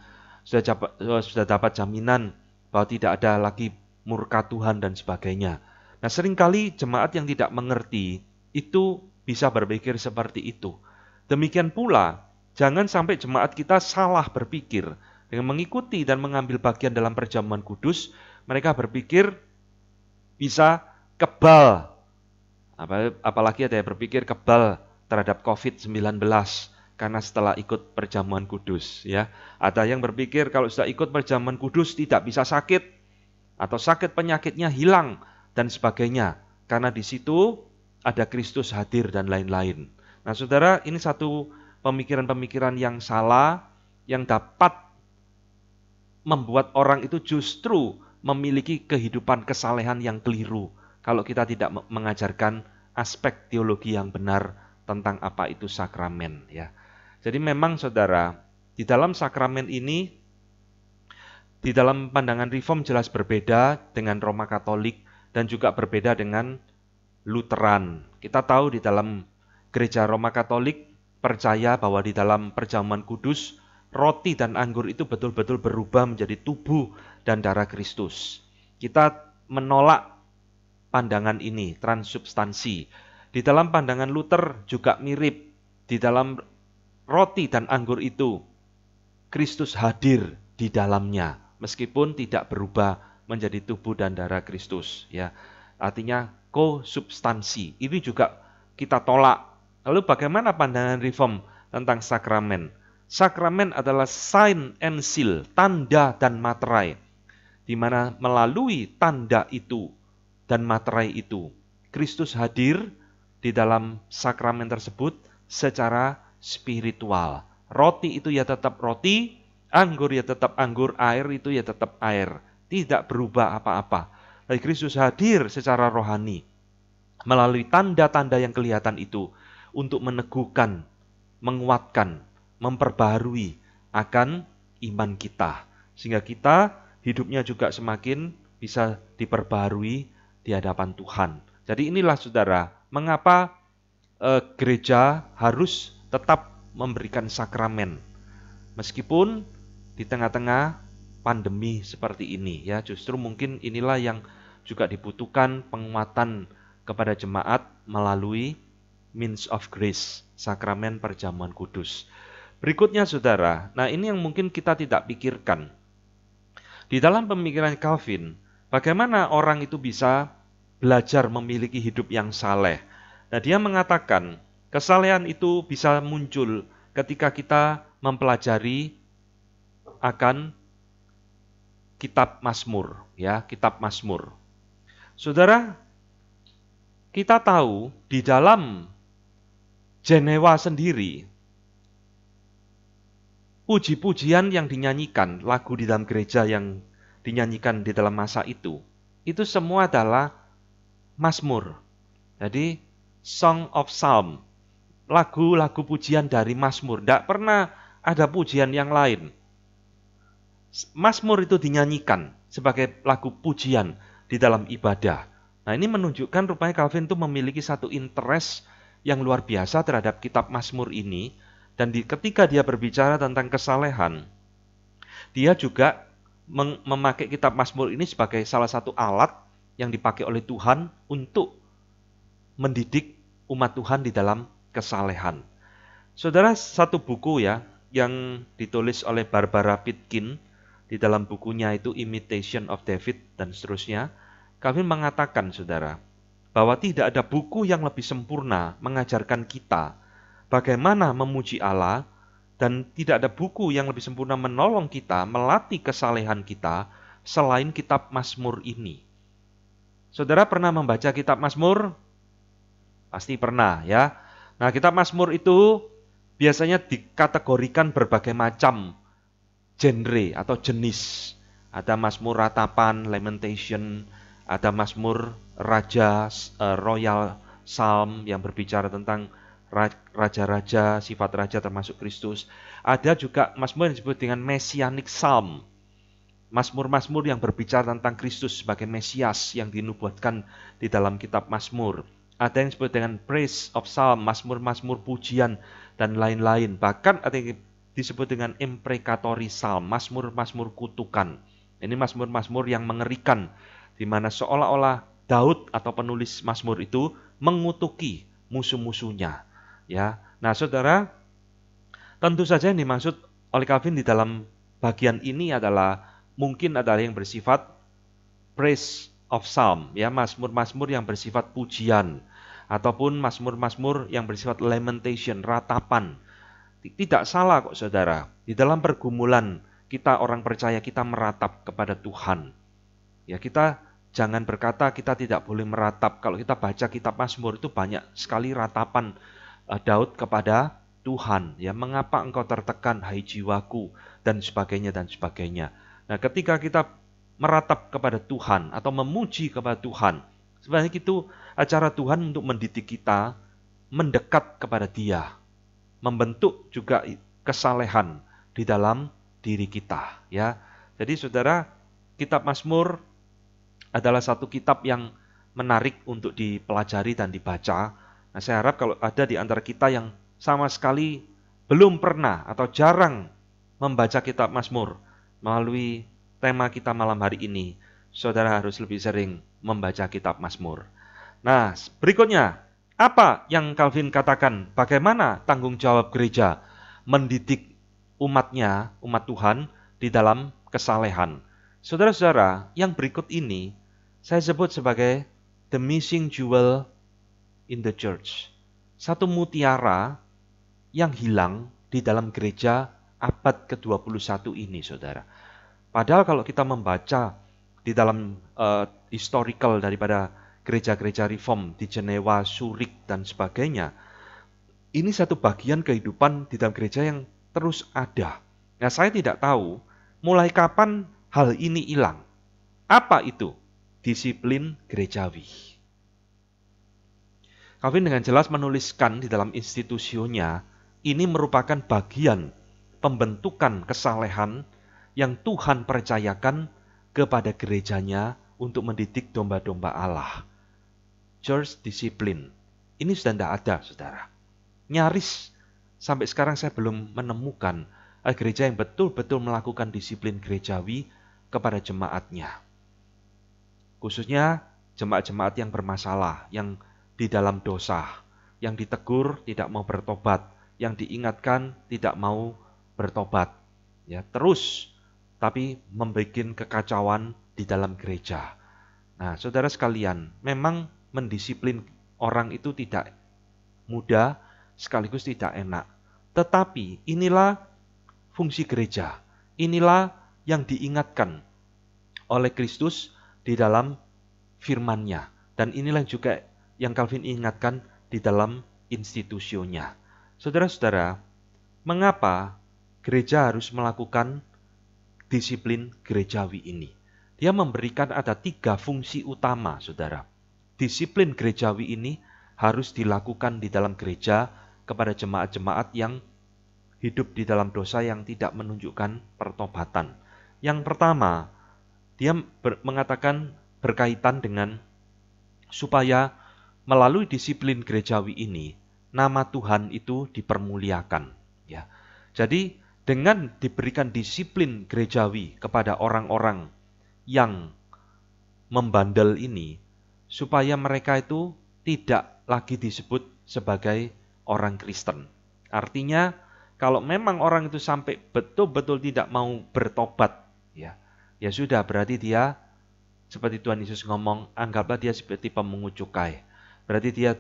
sudah, dapat, sudah dapat jaminan bahwa tidak ada lagi murka Tuhan dan sebagainya. Nah seringkali jemaat yang tidak mengerti itu bisa berpikir seperti itu. Demikian pula Jangan sampai jemaat kita salah berpikir. Dengan mengikuti dan mengambil bagian dalam perjamuan kudus, mereka berpikir bisa kebal. Apalagi ada yang berpikir kebal terhadap COVID-19 karena setelah ikut perjamuan kudus ya ada yang berpikir kalau sudah ikut perjamuan kudus tidak bisa sakit atau sakit penyakitnya hilang dan sebagainya karena di situ ada Kristus hadir dan lain-lain nah saudara ini satu pemikiran-pemikiran yang salah yang dapat membuat orang itu justru memiliki kehidupan kesalehan yang keliru kalau kita tidak mengajarkan aspek teologi yang benar tentang apa itu sakramen ya. Jadi memang saudara, di dalam sakramen ini di dalam pandangan reform jelas berbeda dengan Roma Katolik dan juga berbeda dengan Lutheran. Kita tahu di dalam gereja Roma Katolik percaya bahwa di dalam perjamuan kudus, roti dan anggur itu betul-betul berubah menjadi tubuh dan darah Kristus. Kita menolak pandangan ini, transubstansi. Di dalam pandangan Luther juga mirip. Di dalam roti dan anggur itu, Kristus hadir di dalamnya, meskipun tidak berubah menjadi tubuh dan darah Kristus. Ya, artinya co-substansi Ini juga kita tolak Lalu bagaimana pandangan reform tentang sakramen? Sakramen adalah sign and seal, tanda dan materai, di mana melalui tanda itu dan materai itu, Kristus hadir di dalam sakramen tersebut secara spiritual. Roti itu ya tetap roti, anggur ya tetap anggur, air itu ya tetap air. Tidak berubah apa-apa. Kristus hadir secara rohani melalui tanda-tanda yang kelihatan itu untuk meneguhkan, menguatkan, memperbarui akan iman kita. Sehingga kita hidupnya juga semakin bisa diperbarui di hadapan Tuhan. Jadi inilah saudara, mengapa e, gereja harus tetap memberikan sakramen. Meskipun di tengah-tengah pandemi seperti ini ya, justru mungkin inilah yang juga dibutuhkan penguatan kepada jemaat melalui means of grace, sakramen perjamuan kudus. Berikutnya saudara, nah ini yang mungkin kita tidak pikirkan. Di dalam pemikiran Calvin, bagaimana orang itu bisa belajar memiliki hidup yang saleh? Nah dia mengatakan, kesalehan itu bisa muncul ketika kita mempelajari akan kitab Mazmur, ya, kitab Mazmur. Saudara, kita tahu di dalam Jenewa sendiri, puji-pujian yang dinyanyikan, lagu di dalam gereja yang dinyanyikan di dalam masa itu, itu semua adalah Mazmur. Jadi, Song of Psalm, lagu-lagu pujian dari Mazmur. Tidak pernah ada pujian yang lain. Mazmur itu dinyanyikan sebagai lagu pujian di dalam ibadah. Nah ini menunjukkan rupanya Calvin itu memiliki satu interest yang luar biasa terhadap kitab Mazmur ini dan di, ketika dia berbicara tentang kesalehan, dia juga mem memakai kitab Mazmur ini sebagai salah satu alat yang dipakai oleh Tuhan untuk mendidik umat Tuhan di dalam kesalehan. Saudara, satu buku ya yang ditulis oleh Barbara Pitkin di dalam bukunya itu Imitation of David dan seterusnya, kami mengatakan saudara, bahwa tidak ada buku yang lebih sempurna mengajarkan kita bagaimana memuji Allah dan tidak ada buku yang lebih sempurna menolong kita melatih kesalehan kita selain kitab Mazmur ini. Saudara pernah membaca kitab Mazmur? Pasti pernah ya. Nah, kitab Mazmur itu biasanya dikategorikan berbagai macam genre atau jenis. Ada Mazmur ratapan, lamentation, ada Mazmur raja eh, royal psalm yang berbicara tentang raja-raja, sifat raja termasuk Kristus. Ada juga Mazmur yang disebut dengan Messianic Psalm. Mazmur-mazmur yang berbicara tentang Kristus sebagai Mesias yang dinubuatkan di dalam kitab Mazmur. Ada yang disebut dengan Praise of Psalm, Mazmur-mazmur pujian, dan lain-lain. Bahkan ada yang disebut dengan Imprecatory Psalm, Mazmur-mazmur kutukan. Ini Mazmur-mazmur yang mengerikan, di mana seolah-olah Daud atau penulis Mazmur itu mengutuki musuh-musuhnya. Ya. Nah, Saudara, tentu saja yang dimaksud oleh Calvin di dalam bagian ini adalah mungkin adalah yang bersifat praise of psalm, ya Mazmur-mazmur yang bersifat pujian ataupun Mazmur-mazmur yang bersifat lamentation, ratapan. Tidak salah kok Saudara. Di dalam pergumulan kita orang percaya kita meratap kepada Tuhan. Ya, kita Jangan berkata kita tidak boleh meratap. Kalau kita baca kitab Mazmur itu banyak sekali ratapan eh, Daud kepada Tuhan. Ya, mengapa engkau tertekan, hai jiwaku, dan sebagainya, dan sebagainya. Nah, ketika kita meratap kepada Tuhan atau memuji kepada Tuhan, sebenarnya itu acara Tuhan untuk mendidik kita mendekat kepada Dia, membentuk juga kesalehan di dalam diri kita. Ya, jadi saudara, kitab Mazmur adalah satu kitab yang menarik untuk dipelajari dan dibaca. Nah, saya harap kalau ada di antara kita yang sama sekali belum pernah atau jarang membaca kitab Mazmur melalui tema kita malam hari ini, saudara harus lebih sering membaca kitab Mazmur. Nah, berikutnya, apa yang Calvin katakan? Bagaimana tanggung jawab gereja mendidik umatnya, umat Tuhan, di dalam kesalehan? Saudara-saudara, yang berikut ini saya sebut sebagai the missing jewel in the church. Satu mutiara yang hilang di dalam gereja abad ke-21 ini, saudara. Padahal kalau kita membaca di dalam uh, historical daripada gereja-gereja reform di Jenewa, Zurich, dan sebagainya, ini satu bagian kehidupan di dalam gereja yang terus ada. Nah, saya tidak tahu mulai kapan hal ini hilang. Apa itu? disiplin gerejawi. Calvin dengan jelas menuliskan di dalam institusinya ini merupakan bagian pembentukan kesalehan yang Tuhan percayakan kepada gerejanya untuk mendidik domba-domba Allah. Church discipline. Ini sudah tidak ada, saudara. Nyaris sampai sekarang saya belum menemukan eh, gereja yang betul-betul melakukan disiplin gerejawi kepada jemaatnya. Khususnya jemaat-jemaat yang bermasalah, yang di dalam dosa, yang ditegur tidak mau bertobat, yang diingatkan tidak mau bertobat. Ya, terus tapi membuat kekacauan di dalam gereja. Nah, saudara sekalian, memang mendisiplin orang itu tidak mudah sekaligus tidak enak. Tetapi inilah fungsi gereja. Inilah yang diingatkan oleh Kristus di dalam firmannya. Dan inilah juga yang Calvin ingatkan di dalam institusinya. Saudara-saudara, mengapa gereja harus melakukan disiplin gerejawi ini? Dia memberikan ada tiga fungsi utama, saudara. Disiplin gerejawi ini harus dilakukan di dalam gereja kepada jemaat-jemaat yang hidup di dalam dosa yang tidak menunjukkan pertobatan. Yang pertama, dia ber, mengatakan berkaitan dengan supaya melalui disiplin gerejawi ini nama Tuhan itu dipermuliakan ya. Jadi dengan diberikan disiplin gerejawi kepada orang-orang yang membandel ini supaya mereka itu tidak lagi disebut sebagai orang Kristen. Artinya kalau memang orang itu sampai betul-betul tidak mau bertobat ya ya sudah berarti dia seperti Tuhan Yesus ngomong, anggaplah dia seperti pemungut cukai. Berarti dia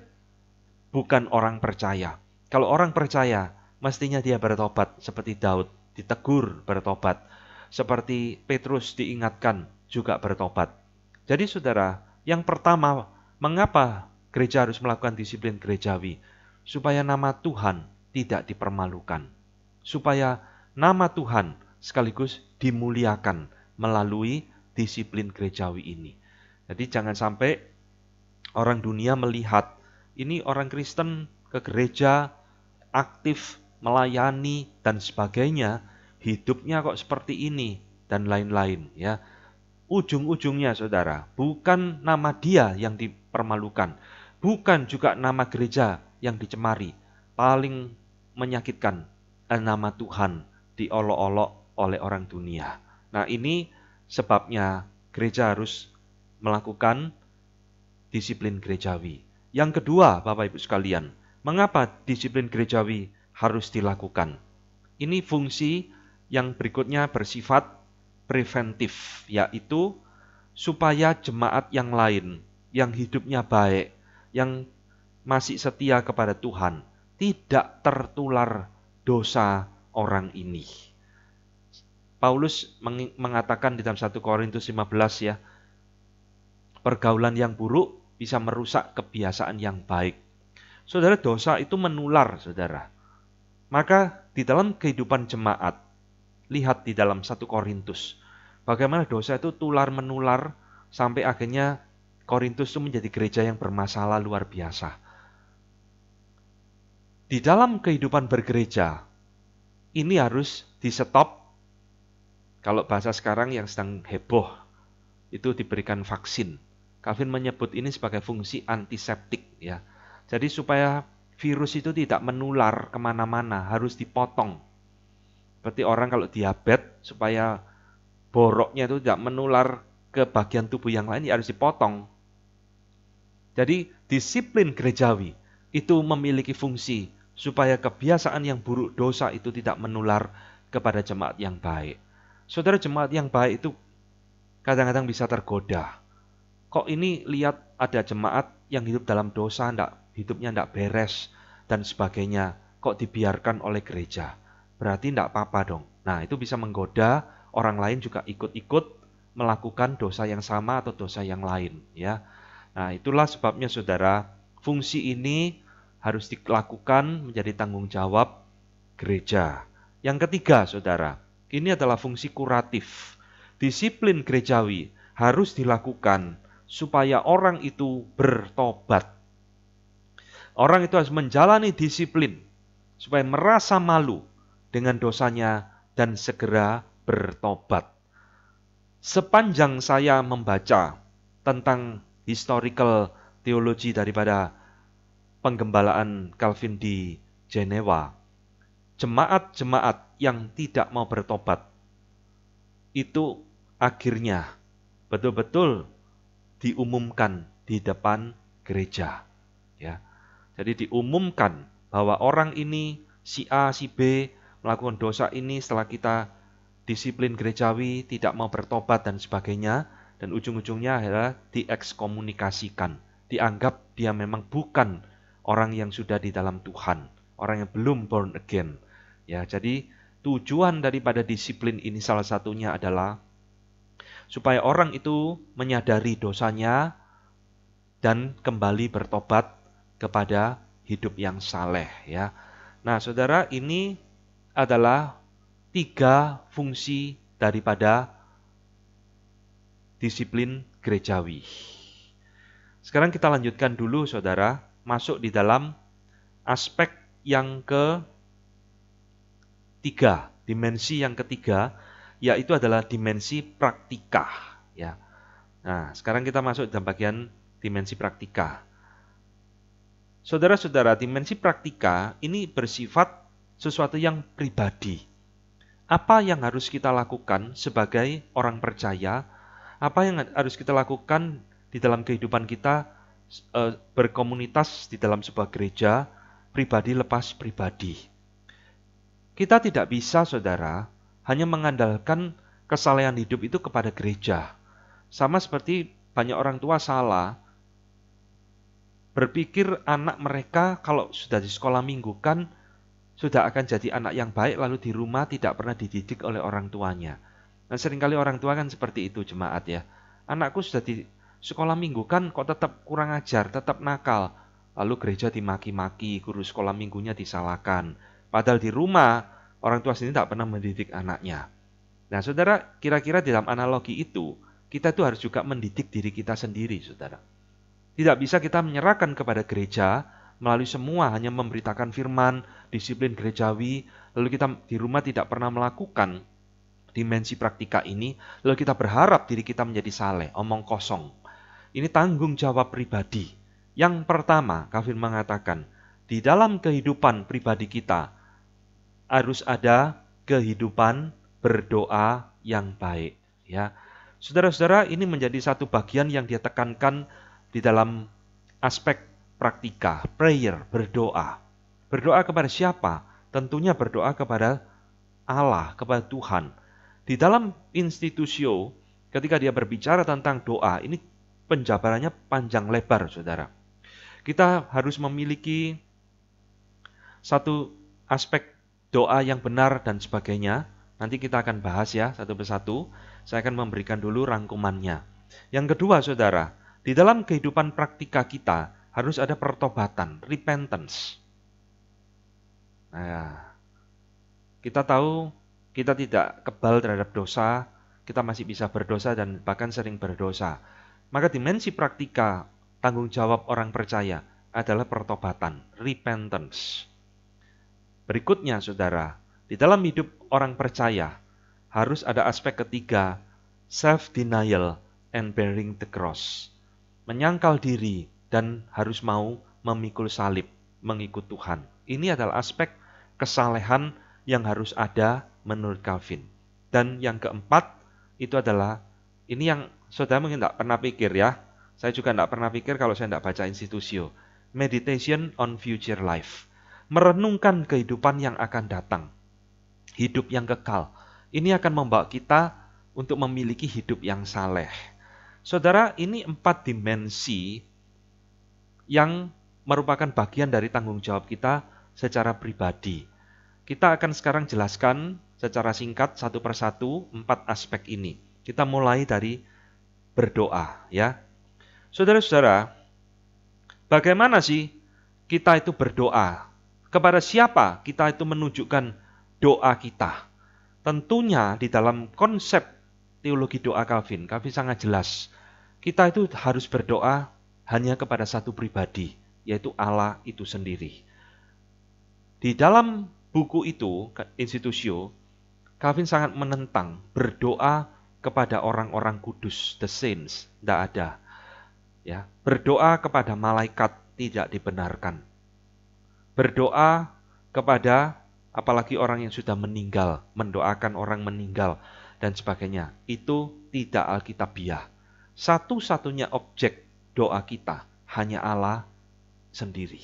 bukan orang percaya. Kalau orang percaya, mestinya dia bertobat seperti Daud, ditegur bertobat. Seperti Petrus diingatkan juga bertobat. Jadi saudara, yang pertama, mengapa gereja harus melakukan disiplin gerejawi? Supaya nama Tuhan tidak dipermalukan. Supaya nama Tuhan sekaligus dimuliakan melalui disiplin gerejawi ini. Jadi jangan sampai orang dunia melihat ini orang Kristen ke gereja aktif melayani dan sebagainya, hidupnya kok seperti ini dan lain-lain ya. Ujung-ujungnya Saudara, bukan nama dia yang dipermalukan, bukan juga nama gereja yang dicemari. Paling menyakitkan eh, nama Tuhan diolok-olok oleh orang dunia. Nah, ini sebabnya gereja harus melakukan disiplin gerejawi. Yang kedua, Bapak Ibu sekalian, mengapa disiplin gerejawi harus dilakukan? Ini fungsi yang berikutnya bersifat preventif, yaitu supaya jemaat yang lain yang hidupnya baik, yang masih setia kepada Tuhan, tidak tertular dosa orang ini. Paulus mengatakan di dalam 1 Korintus 15 ya, pergaulan yang buruk bisa merusak kebiasaan yang baik. Saudara, dosa itu menular, saudara. Maka di dalam kehidupan jemaat, lihat di dalam 1 Korintus, bagaimana dosa itu tular menular sampai akhirnya Korintus itu menjadi gereja yang bermasalah luar biasa. Di dalam kehidupan bergereja, ini harus di stop kalau bahasa sekarang yang sedang heboh itu diberikan vaksin. Calvin menyebut ini sebagai fungsi antiseptik ya. Jadi supaya virus itu tidak menular kemana-mana harus dipotong. Seperti orang kalau diabetes supaya boroknya itu tidak menular ke bagian tubuh yang lain ya harus dipotong. Jadi disiplin gerejawi itu memiliki fungsi supaya kebiasaan yang buruk dosa itu tidak menular kepada jemaat yang baik. Saudara jemaat yang baik itu kadang-kadang bisa tergoda. Kok ini lihat ada jemaat yang hidup dalam dosa, ndak, hidupnya tidak beres, dan sebagainya. Kok dibiarkan oleh gereja? Berarti tidak apa-apa dong. Nah itu bisa menggoda orang lain juga ikut-ikut melakukan dosa yang sama atau dosa yang lain. ya. Nah itulah sebabnya saudara, fungsi ini harus dilakukan menjadi tanggung jawab gereja. Yang ketiga, saudara, ini adalah fungsi kuratif. Disiplin gerejawi harus dilakukan supaya orang itu bertobat. Orang itu harus menjalani disiplin supaya merasa malu dengan dosanya dan segera bertobat. Sepanjang saya membaca tentang historical teologi daripada penggembalaan Calvin di Jenewa, jemaat-jemaat yang tidak mau bertobat itu akhirnya betul-betul diumumkan di depan gereja. Ya. Jadi diumumkan bahwa orang ini si A, si B melakukan dosa ini setelah kita disiplin gerejawi, tidak mau bertobat dan sebagainya dan ujung-ujungnya adalah diekskomunikasikan. Dianggap dia memang bukan orang yang sudah di dalam Tuhan, orang yang belum born again. Ya, jadi tujuan daripada disiplin ini salah satunya adalah supaya orang itu menyadari dosanya dan kembali bertobat kepada hidup yang saleh ya. Nah, Saudara, ini adalah tiga fungsi daripada disiplin gerejawi. Sekarang kita lanjutkan dulu Saudara masuk di dalam aspek yang ke tiga, dimensi yang ketiga yaitu adalah dimensi praktika ya. Nah, sekarang kita masuk dalam bagian dimensi praktika. Saudara-saudara, dimensi praktika ini bersifat sesuatu yang pribadi. Apa yang harus kita lakukan sebagai orang percaya? Apa yang harus kita lakukan di dalam kehidupan kita eh, berkomunitas di dalam sebuah gereja, pribadi lepas pribadi? Kita tidak bisa, saudara, hanya mengandalkan kesalahan hidup itu kepada gereja. Sama seperti banyak orang tua salah, berpikir anak mereka kalau sudah di sekolah minggu kan sudah akan jadi anak yang baik lalu di rumah tidak pernah dididik oleh orang tuanya. Nah seringkali orang tua kan seperti itu jemaat ya. Anakku sudah di sekolah minggu kan kok tetap kurang ajar, tetap nakal. Lalu gereja dimaki-maki, guru sekolah minggunya disalahkan. Padahal di rumah orang tua sendiri tidak pernah mendidik anaknya. Nah, saudara, kira-kira dalam analogi itu, kita tuh harus juga mendidik diri kita sendiri, saudara. Tidak bisa kita menyerahkan kepada gereja melalui semua hanya memberitakan firman, disiplin gerejawi, lalu kita di rumah tidak pernah melakukan dimensi praktika ini, lalu kita berharap diri kita menjadi saleh, omong kosong. Ini tanggung jawab pribadi. Yang pertama, Kafir mengatakan, di dalam kehidupan pribadi kita, harus ada kehidupan berdoa yang baik ya. Saudara-saudara, ini menjadi satu bagian yang dia tekankan di dalam aspek praktika, prayer, berdoa. Berdoa kepada siapa? Tentunya berdoa kepada Allah, kepada Tuhan. Di dalam institusio, ketika dia berbicara tentang doa, ini penjabarannya panjang lebar, saudara. Kita harus memiliki satu aspek doa yang benar dan sebagainya. Nanti kita akan bahas ya satu persatu. Saya akan memberikan dulu rangkumannya. Yang kedua, saudara, di dalam kehidupan praktika kita harus ada pertobatan, repentance. Nah, kita tahu kita tidak kebal terhadap dosa, kita masih bisa berdosa dan bahkan sering berdosa. Maka dimensi praktika tanggung jawab orang percaya adalah pertobatan, repentance. Berikutnya, saudara, di dalam hidup orang percaya harus ada aspek ketiga, self-denial and bearing the cross. Menyangkal diri dan harus mau memikul salib, mengikut Tuhan. Ini adalah aspek kesalehan yang harus ada menurut Calvin. Dan yang keempat, itu adalah, ini yang saudara mungkin tidak pernah pikir ya, saya juga tidak pernah pikir kalau saya tidak baca institusio. Meditation on future life merenungkan kehidupan yang akan datang. Hidup yang kekal. Ini akan membawa kita untuk memiliki hidup yang saleh. Saudara, ini empat dimensi yang merupakan bagian dari tanggung jawab kita secara pribadi. Kita akan sekarang jelaskan secara singkat satu persatu empat aspek ini. Kita mulai dari berdoa ya. Saudara-saudara, bagaimana sih kita itu berdoa? Kepada siapa kita itu menunjukkan doa kita? Tentunya di dalam konsep teologi doa Calvin, Calvin sangat jelas. Kita itu harus berdoa hanya kepada satu pribadi, yaitu Allah itu sendiri. Di dalam buku itu, Institutio, Calvin sangat menentang berdoa kepada orang-orang kudus, the saints, tidak ada. Ya, berdoa kepada malaikat tidak dibenarkan berdoa kepada apalagi orang yang sudah meninggal, mendoakan orang meninggal dan sebagainya. Itu tidak alkitabiah. Satu-satunya objek doa kita hanya Allah sendiri.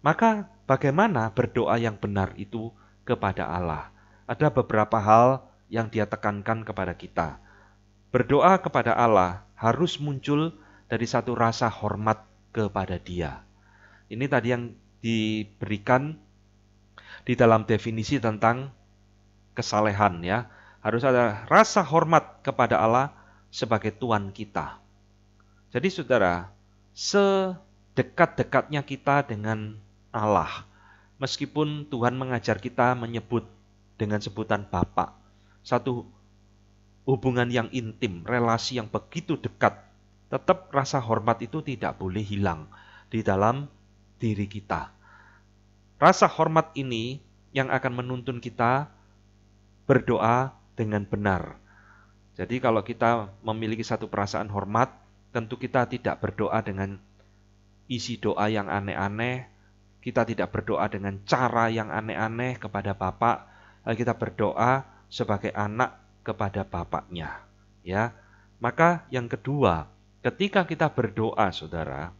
Maka bagaimana berdoa yang benar itu kepada Allah? Ada beberapa hal yang dia tekankan kepada kita. Berdoa kepada Allah harus muncul dari satu rasa hormat kepada dia. Ini tadi yang diberikan di dalam definisi tentang kesalehan ya. Harus ada rasa hormat kepada Allah sebagai Tuhan kita. Jadi saudara, sedekat-dekatnya kita dengan Allah. Meskipun Tuhan mengajar kita menyebut dengan sebutan Bapa Satu hubungan yang intim, relasi yang begitu dekat. Tetap rasa hormat itu tidak boleh hilang di dalam diri kita. Rasa hormat ini yang akan menuntun kita berdoa dengan benar. Jadi kalau kita memiliki satu perasaan hormat, tentu kita tidak berdoa dengan isi doa yang aneh-aneh, kita tidak berdoa dengan cara yang aneh-aneh kepada Bapak, kita berdoa sebagai anak kepada Bapaknya. Ya, maka yang kedua, ketika kita berdoa, saudara,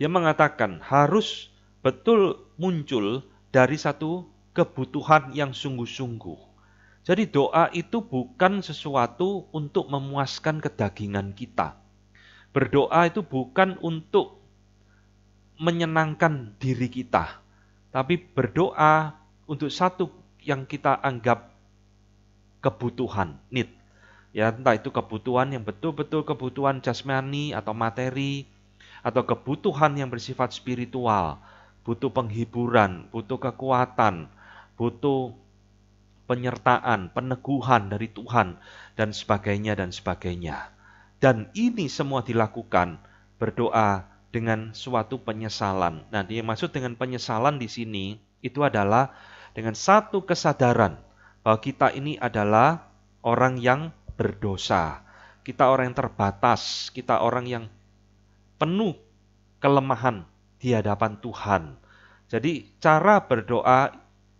dia mengatakan harus betul muncul dari satu kebutuhan yang sungguh-sungguh. Jadi doa itu bukan sesuatu untuk memuaskan kedagingan kita. Berdoa itu bukan untuk menyenangkan diri kita, tapi berdoa untuk satu yang kita anggap kebutuhan, need. Ya, entah itu kebutuhan yang betul-betul kebutuhan jasmani atau materi, atau kebutuhan yang bersifat spiritual, butuh penghiburan, butuh kekuatan, butuh penyertaan, peneguhan dari Tuhan dan sebagainya dan sebagainya. Dan ini semua dilakukan berdoa dengan suatu penyesalan. Nah, yang maksud dengan penyesalan di sini itu adalah dengan satu kesadaran bahwa kita ini adalah orang yang berdosa. Kita orang yang terbatas, kita orang yang penuh kelemahan di hadapan Tuhan. Jadi cara berdoa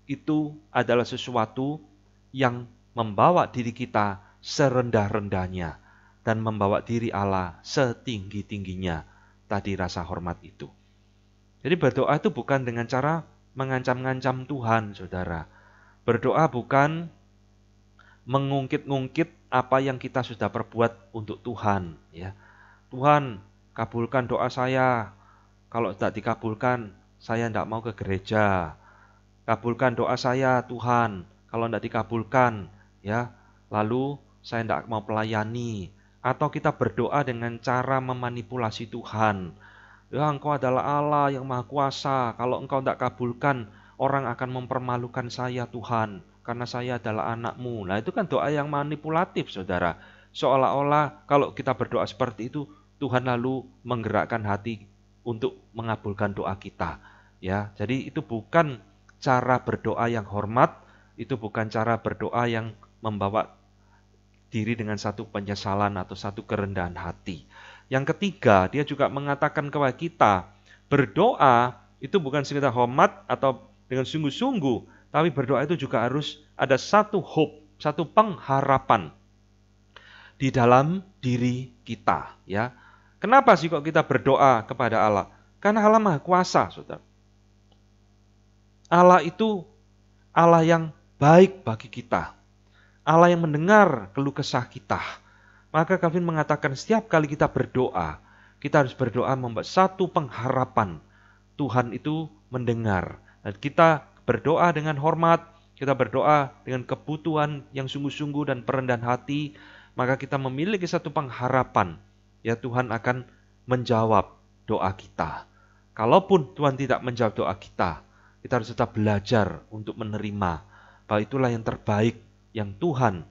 itu adalah sesuatu yang membawa diri kita serendah-rendahnya dan membawa diri Allah setinggi-tingginya. Tadi rasa hormat itu. Jadi berdoa itu bukan dengan cara mengancam-ngancam Tuhan, saudara. Berdoa bukan mengungkit-ungkit apa yang kita sudah perbuat untuk Tuhan. Ya, Tuhan, kabulkan doa saya. Kalau tidak dikabulkan, saya tidak mau ke gereja. Kabulkan doa saya, Tuhan. Kalau tidak dikabulkan, ya, lalu saya tidak mau pelayani. Atau kita berdoa dengan cara memanipulasi Tuhan. Ya, engkau adalah Allah yang maha kuasa. Kalau engkau tidak kabulkan, orang akan mempermalukan saya, Tuhan. Karena saya adalah anakmu. Nah, itu kan doa yang manipulatif, saudara. Seolah-olah kalau kita berdoa seperti itu, Tuhan lalu menggerakkan hati untuk mengabulkan doa kita. Ya, jadi itu bukan cara berdoa yang hormat, itu bukan cara berdoa yang membawa diri dengan satu penyesalan atau satu kerendahan hati. Yang ketiga, dia juga mengatakan kepada kita, berdoa itu bukan sekedar hormat atau dengan sungguh-sungguh, tapi berdoa itu juga harus ada satu hope, satu pengharapan di dalam diri kita, ya. Kenapa sih kok kita berdoa kepada Allah? Karena Allah Maha Kuasa, Saudara. Allah itu Allah yang baik bagi kita. Allah yang mendengar keluh kesah kita. Maka Calvin mengatakan setiap kali kita berdoa, kita harus berdoa membuat satu pengharapan. Tuhan itu mendengar. Dan kita berdoa dengan hormat, kita berdoa dengan kebutuhan yang sungguh-sungguh dan perendahan hati, maka kita memiliki satu pengharapan ya Tuhan akan menjawab doa kita. Kalaupun Tuhan tidak menjawab doa kita, kita harus tetap belajar untuk menerima bahwa itulah yang terbaik yang Tuhan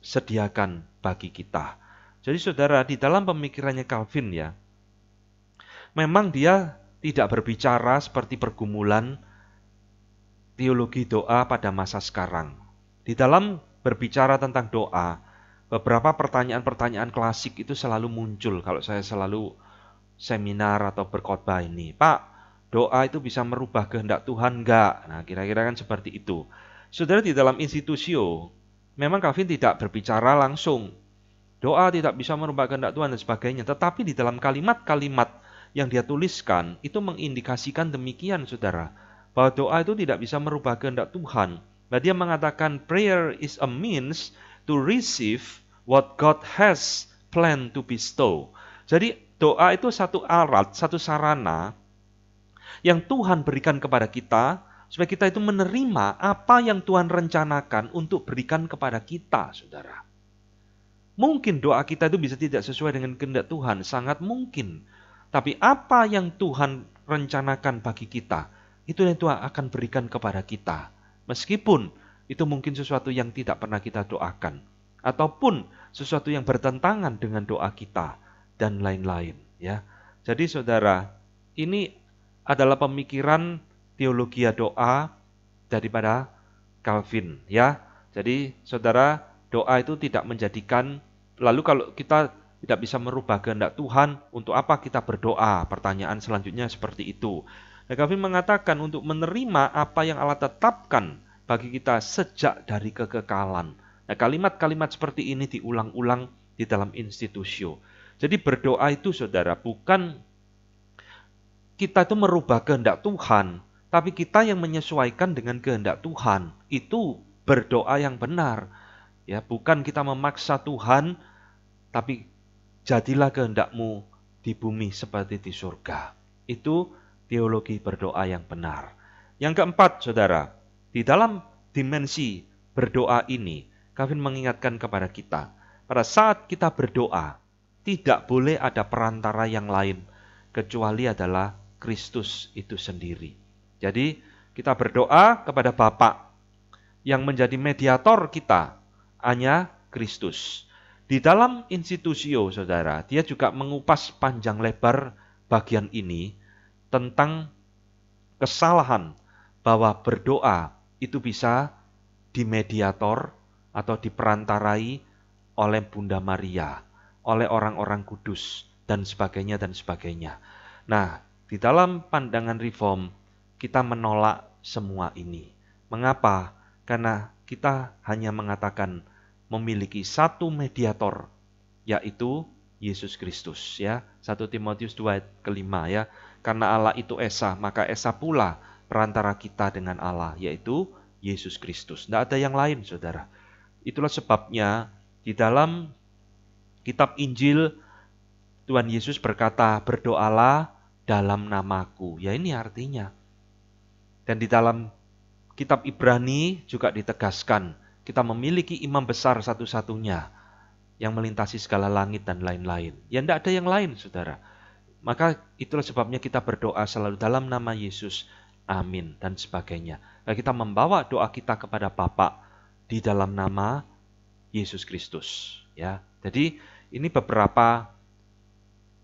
sediakan bagi kita. Jadi saudara, di dalam pemikirannya Calvin ya, memang dia tidak berbicara seperti pergumulan teologi doa pada masa sekarang. Di dalam berbicara tentang doa, beberapa pertanyaan-pertanyaan klasik itu selalu muncul kalau saya selalu seminar atau berkhotbah ini. Pak, doa itu bisa merubah kehendak Tuhan enggak? Nah, kira-kira kan seperti itu. Saudara di dalam institusio, memang Calvin tidak berbicara langsung. Doa tidak bisa merubah kehendak Tuhan dan sebagainya. Tetapi di dalam kalimat-kalimat yang dia tuliskan, itu mengindikasikan demikian, saudara. Bahwa doa itu tidak bisa merubah kehendak Tuhan. Nah, dia mengatakan prayer is a means to receive what God has planned to bestow. Jadi doa itu satu alat, satu sarana yang Tuhan berikan kepada kita supaya kita itu menerima apa yang Tuhan rencanakan untuk berikan kepada kita, saudara. Mungkin doa kita itu bisa tidak sesuai dengan kehendak Tuhan, sangat mungkin. Tapi apa yang Tuhan rencanakan bagi kita, itu yang Tuhan akan berikan kepada kita. Meskipun itu mungkin sesuatu yang tidak pernah kita doakan ataupun sesuatu yang bertentangan dengan doa kita dan lain-lain ya. Jadi saudara, ini adalah pemikiran teologi doa daripada Calvin ya. Jadi saudara, doa itu tidak menjadikan lalu kalau kita tidak bisa merubah kehendak Tuhan, untuk apa kita berdoa? Pertanyaan selanjutnya seperti itu. Nah, Calvin mengatakan untuk menerima apa yang Allah tetapkan bagi kita sejak dari kekekalan. Nah, kalimat-kalimat seperti ini diulang-ulang di dalam institusio. Jadi berdoa itu saudara bukan kita itu merubah kehendak Tuhan, tapi kita yang menyesuaikan dengan kehendak Tuhan. Itu berdoa yang benar. Ya, bukan kita memaksa Tuhan, tapi jadilah kehendakmu di bumi seperti di surga. Itu teologi berdoa yang benar. Yang keempat, saudara, di dalam dimensi berdoa ini, Kevin mengingatkan kepada kita, pada saat kita berdoa, tidak boleh ada perantara yang lain kecuali adalah Kristus itu sendiri. Jadi, kita berdoa kepada Bapa yang menjadi mediator kita hanya Kristus. Di dalam institusio, saudara, dia juga mengupas panjang lebar bagian ini tentang kesalahan bahwa berdoa itu bisa dimediator atau diperantarai oleh Bunda Maria, oleh orang-orang kudus, dan sebagainya, dan sebagainya. Nah, di dalam pandangan reform, kita menolak semua ini. Mengapa? Karena kita hanya mengatakan memiliki satu mediator, yaitu Yesus Kristus ya. 1 Timotius 2 ayat kelima ya. Karena Allah itu Esa, maka Esa pula perantara kita dengan Allah, yaitu Yesus Kristus. Tidak ada yang lain, saudara. Itulah sebabnya di dalam kitab Injil, Tuhan Yesus berkata, berdoalah dalam namaku. Ya ini artinya. Dan di dalam kitab Ibrani juga ditegaskan, kita memiliki imam besar satu-satunya yang melintasi segala langit dan lain-lain. Ya tidak ada yang lain, saudara. Maka itulah sebabnya kita berdoa selalu dalam nama Yesus, amin, dan sebagainya. Nah, kita membawa doa kita kepada Bapa di dalam nama Yesus Kristus. Ya, jadi ini beberapa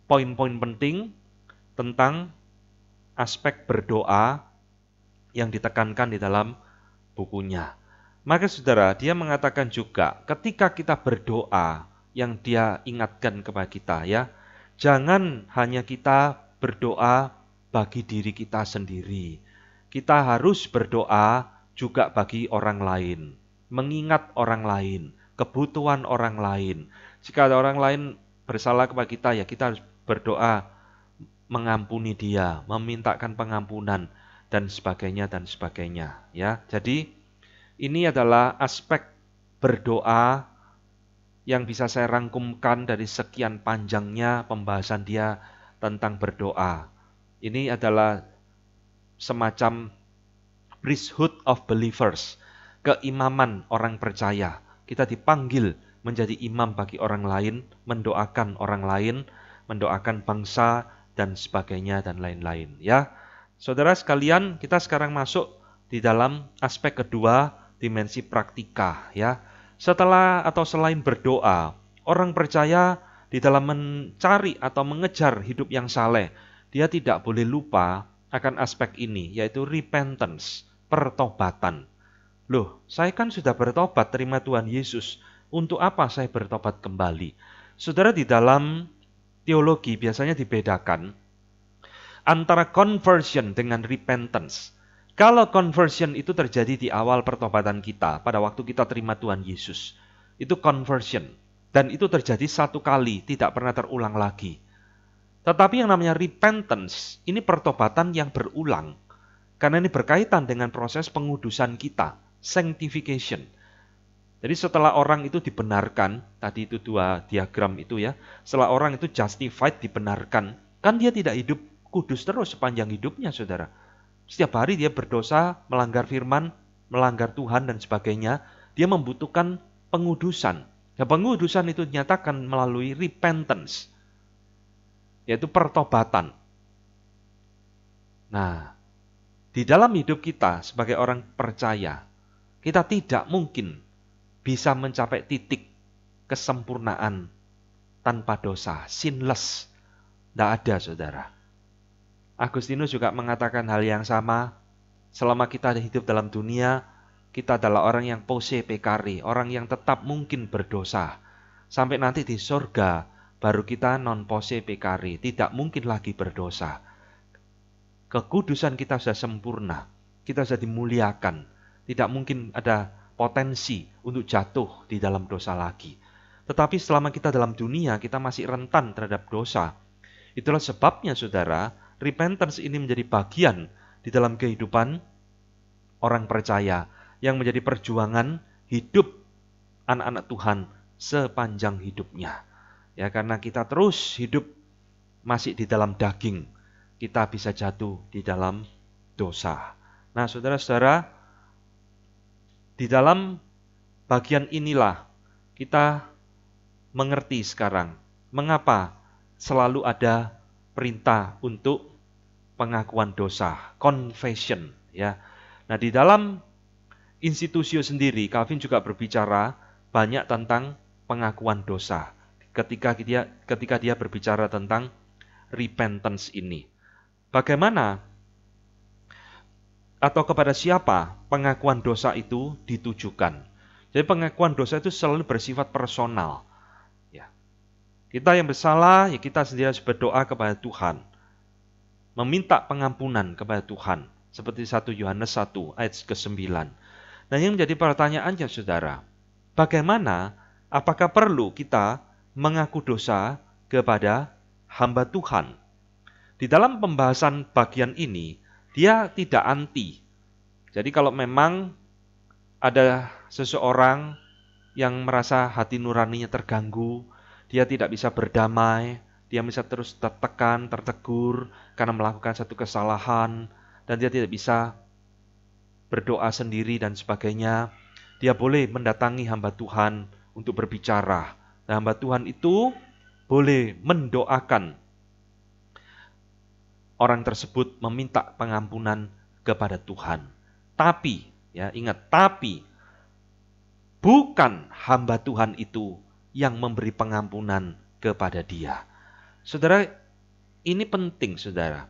poin-poin penting tentang aspek berdoa yang ditekankan di dalam bukunya. Maka saudara, dia mengatakan juga ketika kita berdoa yang dia ingatkan kepada kita ya, jangan hanya kita berdoa bagi diri kita sendiri kita harus berdoa juga bagi orang lain, mengingat orang lain, kebutuhan orang lain. Jika ada orang lain bersalah kepada kita, ya kita harus berdoa mengampuni dia, memintakan pengampunan dan sebagainya dan sebagainya, ya. Jadi ini adalah aspek berdoa yang bisa saya rangkumkan dari sekian panjangnya pembahasan dia tentang berdoa. Ini adalah semacam priesthood of believers, keimaman orang percaya. Kita dipanggil menjadi imam bagi orang lain, mendoakan orang lain, mendoakan bangsa dan sebagainya dan lain-lain ya. Saudara sekalian, kita sekarang masuk di dalam aspek kedua, dimensi praktika ya. Setelah atau selain berdoa, orang percaya di dalam mencari atau mengejar hidup yang saleh, dia tidak boleh lupa akan aspek ini, yaitu repentance, pertobatan. Loh, saya kan sudah bertobat terima Tuhan Yesus. Untuk apa saya bertobat kembali? Saudara, di dalam teologi biasanya dibedakan antara conversion dengan repentance. Kalau conversion itu terjadi di awal pertobatan kita, pada waktu kita terima Tuhan Yesus, itu conversion. Dan itu terjadi satu kali, tidak pernah terulang lagi. Tetapi yang namanya repentance, ini pertobatan yang berulang. Karena ini berkaitan dengan proses pengudusan kita, sanctification. Jadi setelah orang itu dibenarkan, tadi itu dua diagram itu ya, setelah orang itu justified, dibenarkan, kan dia tidak hidup kudus terus sepanjang hidupnya saudara. Setiap hari dia berdosa, melanggar firman, melanggar Tuhan dan sebagainya, dia membutuhkan pengudusan. Dan nah, pengudusan itu dinyatakan melalui repentance yaitu pertobatan. Nah, di dalam hidup kita sebagai orang percaya, kita tidak mungkin bisa mencapai titik kesempurnaan tanpa dosa, sinless. Tidak ada, saudara. Agustinus juga mengatakan hal yang sama. Selama kita hidup dalam dunia, kita adalah orang yang pose pekari, orang yang tetap mungkin berdosa. Sampai nanti di surga, baru kita non pose pekari, tidak mungkin lagi berdosa. Kekudusan kita sudah sempurna, kita sudah dimuliakan, tidak mungkin ada potensi untuk jatuh di dalam dosa lagi. Tetapi selama kita dalam dunia, kita masih rentan terhadap dosa. Itulah sebabnya saudara, repentance ini menjadi bagian di dalam kehidupan orang percaya yang menjadi perjuangan hidup anak-anak Tuhan sepanjang hidupnya. Ya, karena kita terus hidup masih di dalam daging, kita bisa jatuh di dalam dosa. Nah, saudara-saudara, di dalam bagian inilah kita mengerti sekarang mengapa selalu ada perintah untuk pengakuan dosa, confession ya. Nah, di dalam institusio sendiri Calvin juga berbicara banyak tentang pengakuan dosa ketika dia ketika dia berbicara tentang repentance ini. Bagaimana atau kepada siapa pengakuan dosa itu ditujukan? Jadi pengakuan dosa itu selalu bersifat personal. Ya. Kita yang bersalah, ya kita sendiri harus berdoa kepada Tuhan. Meminta pengampunan kepada Tuhan. Seperti 1 Yohanes 1 ayat ke-9. Nah yang menjadi pertanyaannya saudara, bagaimana, apakah perlu kita mengaku dosa kepada hamba Tuhan. Di dalam pembahasan bagian ini, dia tidak anti. Jadi kalau memang ada seseorang yang merasa hati nuraninya terganggu, dia tidak bisa berdamai, dia bisa terus tertekan, tertegur karena melakukan satu kesalahan, dan dia tidak bisa berdoa sendiri dan sebagainya. Dia boleh mendatangi hamba Tuhan untuk berbicara, Nah, hamba Tuhan itu boleh mendoakan orang tersebut meminta pengampunan kepada Tuhan. Tapi, ya ingat, tapi bukan hamba Tuhan itu yang memberi pengampunan kepada dia. Saudara, ini penting saudara.